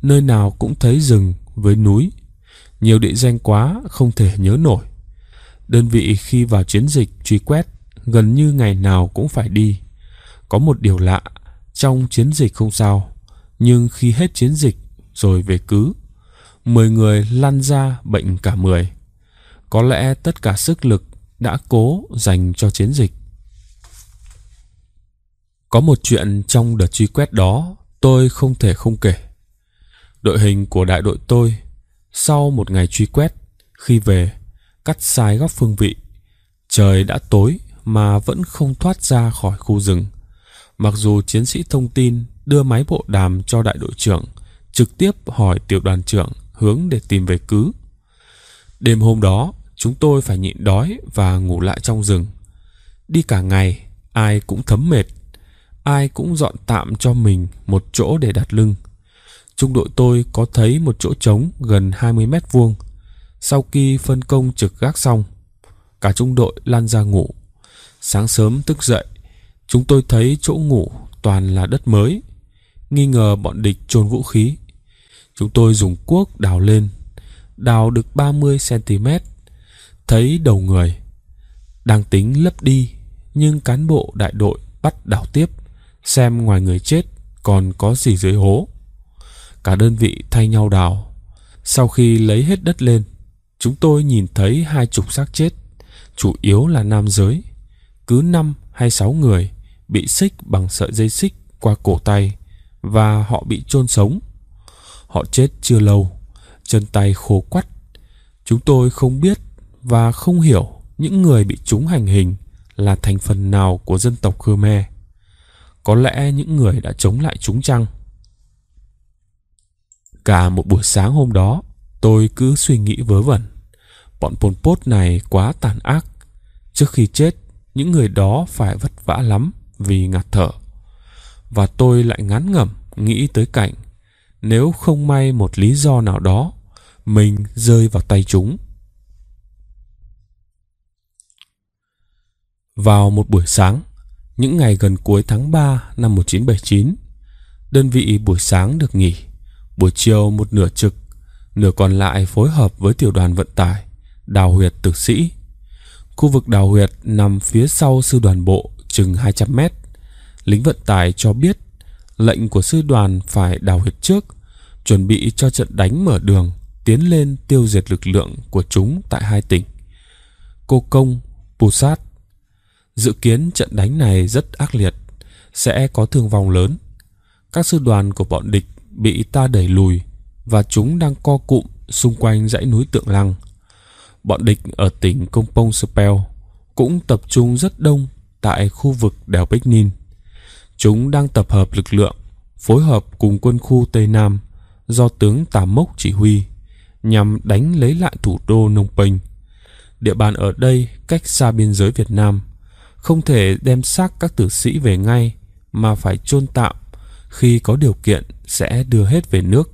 Nơi nào cũng thấy rừng với núi. Nhiều địa danh quá không thể nhớ nổi. Đơn vị khi vào chiến dịch truy quét gần như ngày nào cũng phải đi. Có một điều lạ, trong chiến dịch không sao, nhưng khi hết chiến dịch rồi về cứ, 10 người lăn ra bệnh cả 10. Có lẽ tất cả sức lực đã cố dành cho chiến dịch. Có một chuyện trong đợt truy quét đó tôi không thể không kể. Đội hình của đại đội tôi sau một ngày truy quét khi về cắt sai góc phương vị trời đã tối mà vẫn không thoát ra khỏi khu rừng mặc dù chiến sĩ thông tin đưa máy bộ đàm cho đại đội trưởng trực tiếp hỏi tiểu đoàn trưởng hướng để tìm về cứ đêm hôm đó chúng tôi phải nhịn đói và ngủ lại trong rừng. Đi cả ngày, ai cũng thấm mệt, ai cũng dọn tạm cho mình một chỗ để đặt lưng. Trung đội tôi có thấy một chỗ trống gần 20 mét vuông. Sau khi phân công trực gác xong, cả trung đội lăn ra ngủ. Sáng sớm thức dậy, chúng tôi thấy chỗ ngủ toàn là đất mới, nghi ngờ bọn địch chôn vũ khí. Chúng tôi dùng cuốc đào lên, đào được 30 cm thấy đầu người đang tính lấp đi nhưng cán bộ đại đội bắt đảo tiếp xem ngoài người chết còn có gì dưới hố cả đơn vị thay nhau đào sau khi lấy hết đất lên chúng tôi nhìn thấy hai chục xác chết chủ yếu là nam giới cứ năm hay sáu người bị xích bằng sợi dây xích qua cổ tay và họ bị chôn sống họ chết chưa lâu chân tay khô quắt chúng tôi không biết và không hiểu những người bị chúng hành hình là thành phần nào của dân tộc Khmer. Có lẽ những người đã chống lại chúng chăng? Cả một buổi sáng hôm đó, tôi cứ suy nghĩ vớ vẩn. Bọn Pol Pot này quá tàn ác. Trước khi chết, những người đó phải vất vả lắm vì ngạt thở. Và tôi lại ngán ngẩm nghĩ tới cảnh nếu không may một lý do nào đó mình rơi vào tay chúng Vào một buổi sáng, những ngày gần cuối tháng 3 năm 1979, đơn vị buổi sáng được nghỉ, buổi chiều một nửa trực, nửa còn lại phối hợp với tiểu đoàn vận tải, đào huyệt tử sĩ. Khu vực đào huyệt nằm phía sau sư đoàn bộ chừng 200 mét. Lính vận tải cho biết lệnh của sư đoàn phải đào huyệt trước, chuẩn bị cho trận đánh mở đường tiến lên tiêu diệt lực lượng của chúng tại hai tỉnh. Cô Công, Pù Sát Dự kiến trận đánh này rất ác liệt, sẽ có thương vong lớn. Các sư đoàn của bọn địch bị ta đẩy lùi và chúng đang co cụm xung quanh dãy núi Tượng Lăng. Bọn địch ở tỉnh Công Pong Spel cũng tập trung rất đông tại khu vực đèo Bích Ninh. Chúng đang tập hợp lực lượng, phối hợp cùng quân khu Tây Nam do tướng Tà Mốc chỉ huy nhằm đánh lấy lại thủ đô Nông Penh. Địa bàn ở đây cách xa biên giới Việt Nam – không thể đem xác các tử sĩ về ngay mà phải chôn tạm khi có điều kiện sẽ đưa hết về nước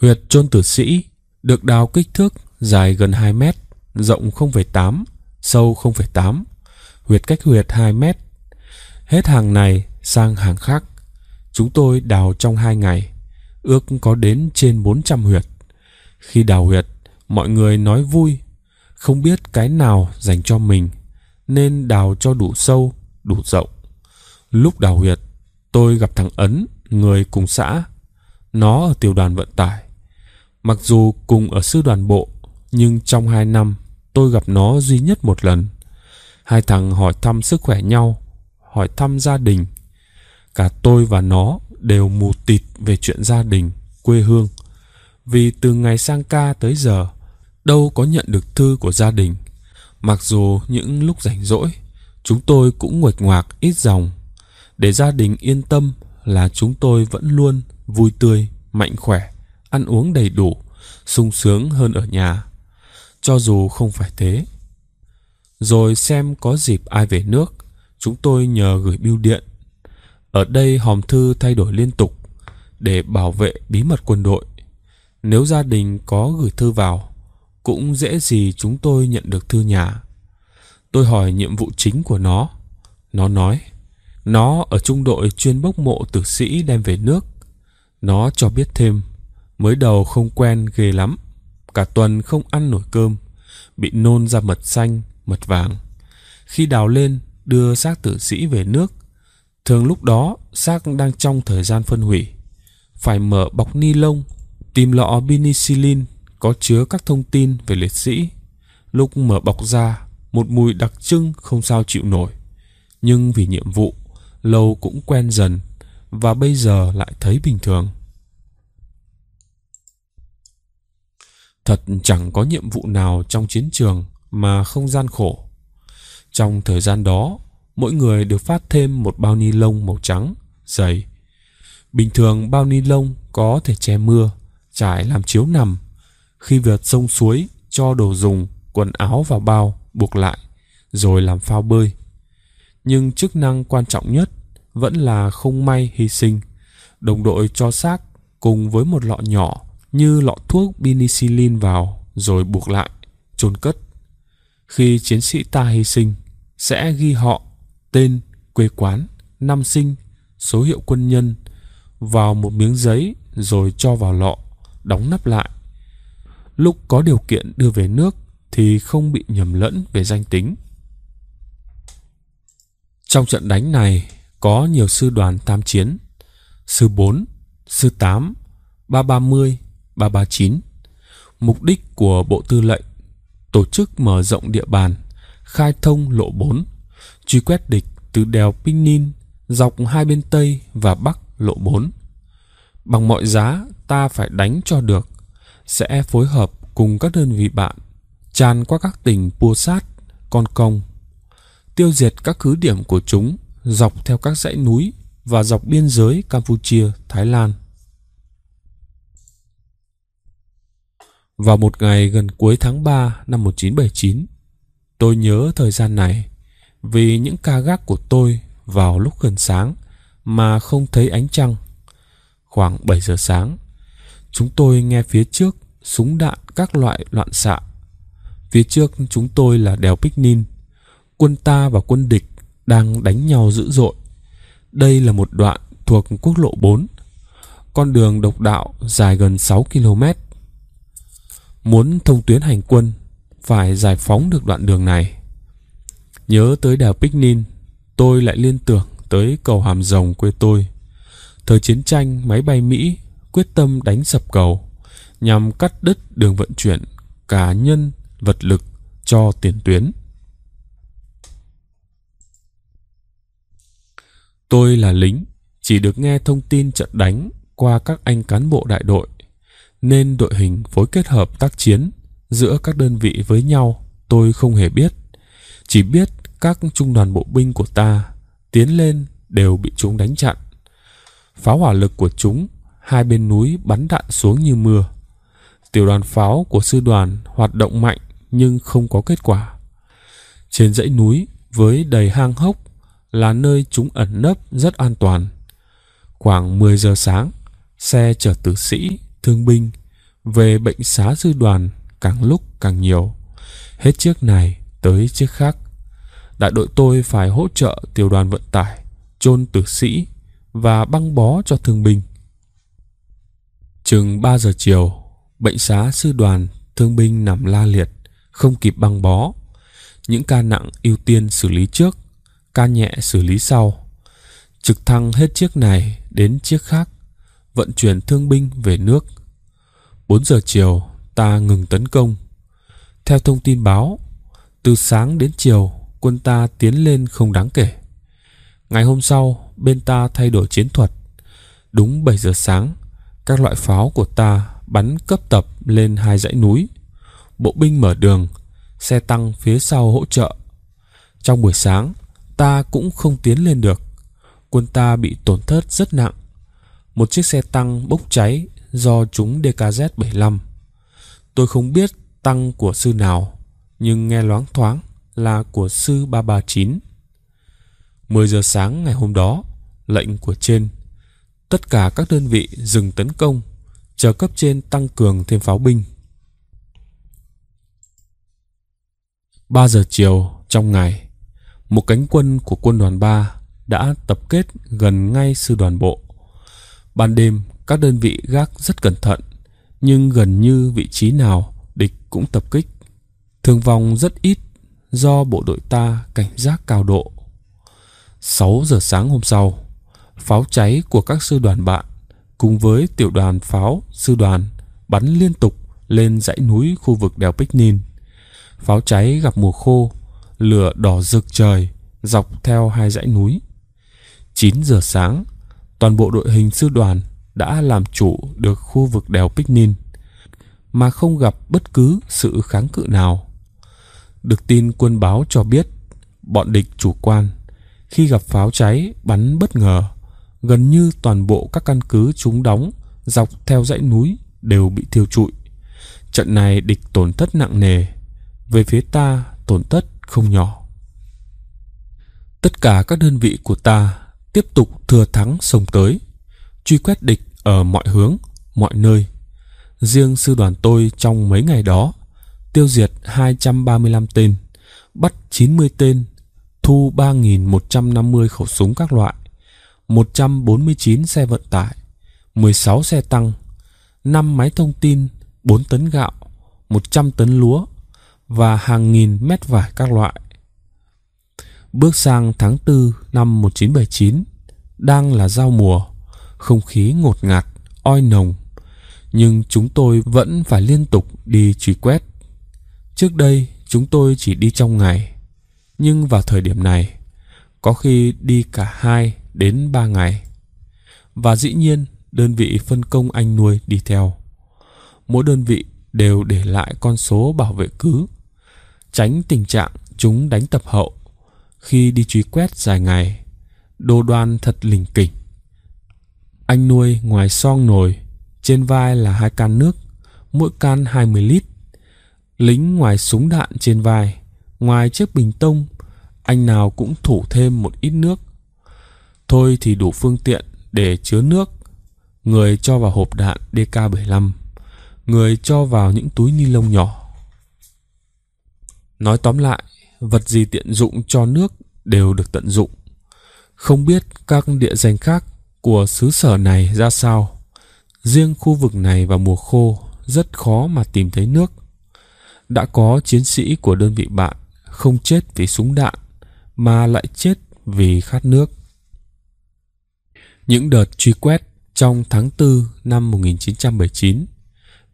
huyệt chôn tử sĩ được đào kích thước dài gần 2 mét rộng 0,8 sâu 0,8 huyệt cách huyệt 2 mét hết hàng này sang hàng khác chúng tôi đào trong 2 ngày ước có đến trên 400 huyệt khi đào huyệt mọi người nói vui không biết cái nào dành cho mình nên đào cho đủ sâu đủ rộng lúc đào huyệt tôi gặp thằng ấn người cùng xã nó ở tiểu đoàn vận tải mặc dù cùng ở sư đoàn bộ nhưng trong hai năm tôi gặp nó duy nhất một lần hai thằng hỏi thăm sức khỏe nhau hỏi thăm gia đình cả tôi và nó đều mù tịt về chuyện gia đình quê hương vì từ ngày sang ca tới giờ đâu có nhận được thư của gia đình. Mặc dù những lúc rảnh rỗi, chúng tôi cũng nguệch ngoạc ít dòng. Để gia đình yên tâm là chúng tôi vẫn luôn vui tươi, mạnh khỏe, ăn uống đầy đủ, sung sướng hơn ở nhà. Cho dù không phải thế. Rồi xem có dịp ai về nước, chúng tôi nhờ gửi bưu điện. Ở đây hòm thư thay đổi liên tục để bảo vệ bí mật quân đội. Nếu gia đình có gửi thư vào, cũng dễ gì chúng tôi nhận được thư nhà. Tôi hỏi nhiệm vụ chính của nó. Nó nói, nó ở trung đội chuyên bốc mộ tử sĩ đem về nước. Nó cho biết thêm, mới đầu không quen ghê lắm. Cả tuần không ăn nổi cơm, bị nôn ra mật xanh, mật vàng. Khi đào lên, đưa xác tử sĩ về nước. Thường lúc đó, xác đang trong thời gian phân hủy. Phải mở bọc ni lông, tìm lọ penicillin có chứa các thông tin về liệt sĩ. Lúc mở bọc ra, một mùi đặc trưng không sao chịu nổi. Nhưng vì nhiệm vụ, lâu cũng quen dần và bây giờ lại thấy bình thường. Thật chẳng có nhiệm vụ nào trong chiến trường mà không gian khổ. Trong thời gian đó, mỗi người được phát thêm một bao ni lông màu trắng, dày. Bình thường bao ni lông có thể che mưa, trải làm chiếu nằm khi vượt sông suối, cho đồ dùng, quần áo vào bao, buộc lại, rồi làm phao bơi. Nhưng chức năng quan trọng nhất vẫn là không may hy sinh. Đồng đội cho xác cùng với một lọ nhỏ như lọ thuốc penicillin vào rồi buộc lại, chôn cất. Khi chiến sĩ ta hy sinh, sẽ ghi họ, tên, quê quán, năm sinh, số hiệu quân nhân vào một miếng giấy rồi cho vào lọ, đóng nắp lại lúc có điều kiện đưa về nước thì không bị nhầm lẫn về danh tính. Trong trận đánh này có nhiều sư đoàn tam chiến, sư 4, sư 8, 330, 339. Mục đích của Bộ Tư lệnh tổ chức mở rộng địa bàn, khai thông lộ 4, truy quét địch từ đèo Pinin dọc hai bên Tây và Bắc lộ 4. Bằng mọi giá ta phải đánh cho được sẽ phối hợp cùng các đơn vị bạn tràn qua các tỉnh Pua Sát, Con Công, tiêu diệt các cứ điểm của chúng dọc theo các dãy núi và dọc biên giới Campuchia, Thái Lan. Vào một ngày gần cuối tháng 3 năm 1979, tôi nhớ thời gian này vì những ca gác của tôi vào lúc gần sáng mà không thấy ánh trăng. Khoảng 7 giờ sáng, Chúng tôi nghe phía trước súng đạn các loại loạn xạ. Phía trước chúng tôi là đèo Picnin. Quân ta và quân địch đang đánh nhau dữ dội. Đây là một đoạn thuộc quốc lộ 4. Con đường độc đạo dài gần 6 km. Muốn thông tuyến hành quân, phải giải phóng được đoạn đường này. Nhớ tới đèo Picnin, tôi lại liên tưởng tới cầu Hàm Rồng quê tôi. Thời chiến tranh, máy bay Mỹ quyết tâm đánh sập cầu nhằm cắt đứt đường vận chuyển cá nhân vật lực cho tiền tuyến. Tôi là lính, chỉ được nghe thông tin trận đánh qua các anh cán bộ đại đội, nên đội hình phối kết hợp tác chiến giữa các đơn vị với nhau tôi không hề biết. Chỉ biết các trung đoàn bộ binh của ta tiến lên đều bị chúng đánh chặn. Pháo hỏa lực của chúng hai bên núi bắn đạn xuống như mưa. Tiểu đoàn pháo của sư đoàn hoạt động mạnh nhưng không có kết quả. Trên dãy núi với đầy hang hốc là nơi chúng ẩn nấp rất an toàn. Khoảng 10 giờ sáng, xe chở tử sĩ, thương binh về bệnh xá sư đoàn càng lúc càng nhiều. Hết chiếc này tới chiếc khác. Đại đội tôi phải hỗ trợ tiểu đoàn vận tải, chôn tử sĩ và băng bó cho thương binh. Chừng 3 giờ chiều, bệnh xá sư đoàn thương binh nằm la liệt, không kịp băng bó. Những ca nặng ưu tiên xử lý trước, ca nhẹ xử lý sau. Trực thăng hết chiếc này đến chiếc khác, vận chuyển thương binh về nước. 4 giờ chiều, ta ngừng tấn công. Theo thông tin báo, từ sáng đến chiều, quân ta tiến lên không đáng kể. Ngày hôm sau, bên ta thay đổi chiến thuật. Đúng 7 giờ sáng, các loại pháo của ta bắn cấp tập lên hai dãy núi. Bộ binh mở đường, xe tăng phía sau hỗ trợ. Trong buổi sáng, ta cũng không tiến lên được. Quân ta bị tổn thất rất nặng. Một chiếc xe tăng bốc cháy do chúng DKZ-75. Tôi không biết tăng của sư nào, nhưng nghe loáng thoáng là của sư 339. 10 giờ sáng ngày hôm đó, lệnh của trên tất cả các đơn vị dừng tấn công, chờ cấp trên tăng cường thêm pháo binh. 3 giờ chiều trong ngày, một cánh quân của quân đoàn 3 đã tập kết gần ngay sư đoàn bộ. Ban đêm, các đơn vị gác rất cẩn thận, nhưng gần như vị trí nào địch cũng tập kích. Thương vong rất ít do bộ đội ta cảnh giác cao độ. 6 giờ sáng hôm sau, pháo cháy của các sư đoàn bạn cùng với tiểu đoàn pháo sư đoàn bắn liên tục lên dãy núi khu vực đèo Bích Nin. Pháo cháy gặp mùa khô, lửa đỏ rực trời dọc theo hai dãy núi. 9 giờ sáng, toàn bộ đội hình sư đoàn đã làm chủ được khu vực đèo Bích Nin mà không gặp bất cứ sự kháng cự nào. Được tin quân báo cho biết, bọn địch chủ quan khi gặp pháo cháy bắn bất ngờ gần như toàn bộ các căn cứ chúng đóng dọc theo dãy núi đều bị thiêu trụi. Trận này địch tổn thất nặng nề, về phía ta tổn thất không nhỏ. Tất cả các đơn vị của ta tiếp tục thừa thắng sông tới, truy quét địch ở mọi hướng, mọi nơi. Riêng sư đoàn tôi trong mấy ngày đó tiêu diệt 235 tên, bắt 90 tên, thu 3.150 khẩu súng các loại, 149 xe vận tải, 16 xe tăng, 5 máy thông tin, 4 tấn gạo, 100 tấn lúa và hàng nghìn mét vải các loại. Bước sang tháng 4 năm 1979, đang là giao mùa, không khí ngột ngạt, oi nồng, nhưng chúng tôi vẫn phải liên tục đi truy quét. Trước đây chúng tôi chỉ đi trong ngày, nhưng vào thời điểm này, có khi đi cả hai đến 3 ngày. Và dĩ nhiên, đơn vị phân công anh nuôi đi theo. Mỗi đơn vị đều để lại con số bảo vệ cứ, tránh tình trạng chúng đánh tập hậu khi đi truy quét dài ngày. Đồ đoan thật lình kỉnh. Anh nuôi ngoài song nồi, trên vai là hai can nước, mỗi can 20 lít. Lính ngoài súng đạn trên vai, ngoài chiếc bình tông, anh nào cũng thủ thêm một ít nước Thôi thì đủ phương tiện để chứa nước. Người cho vào hộp đạn DK-75. Người cho vào những túi ni lông nhỏ. Nói tóm lại, vật gì tiện dụng cho nước đều được tận dụng. Không biết các địa danh khác của xứ sở này ra sao. Riêng khu vực này vào mùa khô rất khó mà tìm thấy nước. Đã có chiến sĩ của đơn vị bạn không chết vì súng đạn mà lại chết vì khát nước. Những đợt truy quét trong tháng 4 năm 1979,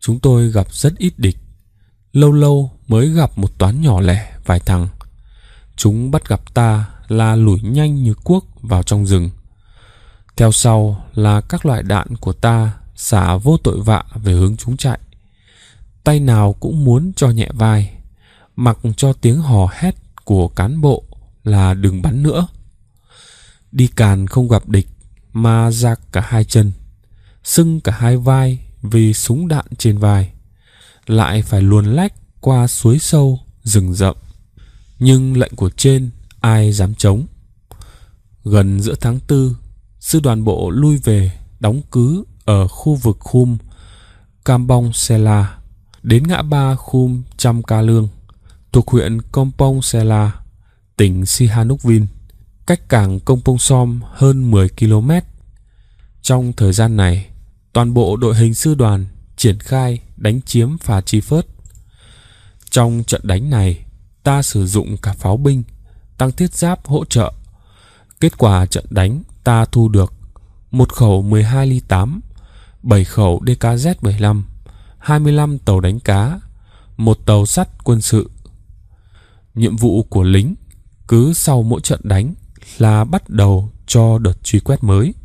chúng tôi gặp rất ít địch. Lâu lâu mới gặp một toán nhỏ lẻ vài thằng. Chúng bắt gặp ta là lủi nhanh như cuốc vào trong rừng. Theo sau là các loại đạn của ta xả vô tội vạ về hướng chúng chạy. Tay nào cũng muốn cho nhẹ vai, mặc cho tiếng hò hét của cán bộ là đừng bắn nữa. Đi càn không gặp địch mà giặc cả hai chân, sưng cả hai vai vì súng đạn trên vai, lại phải luồn lách qua suối sâu, rừng rậm. Nhưng lệnh của trên ai dám chống. Gần giữa tháng tư, sư đoàn bộ lui về đóng cứ ở khu vực khum Campong Sela đến ngã ba khum Cham Ca Lương thuộc huyện Kompong Sela, tỉnh Sihanoukville cách cảng Công Pông Som hơn 10 km. Trong thời gian này, toàn bộ đội hình sư đoàn triển khai đánh chiếm phà Chi Phớt. Trong trận đánh này, ta sử dụng cả pháo binh, tăng thiết giáp hỗ trợ. Kết quả trận đánh ta thu được một khẩu 12 ly 8, 7 khẩu DKZ-75, 25 tàu đánh cá, một tàu sắt quân sự. Nhiệm vụ của lính cứ sau mỗi trận đánh là bắt đầu cho đợt truy quét mới.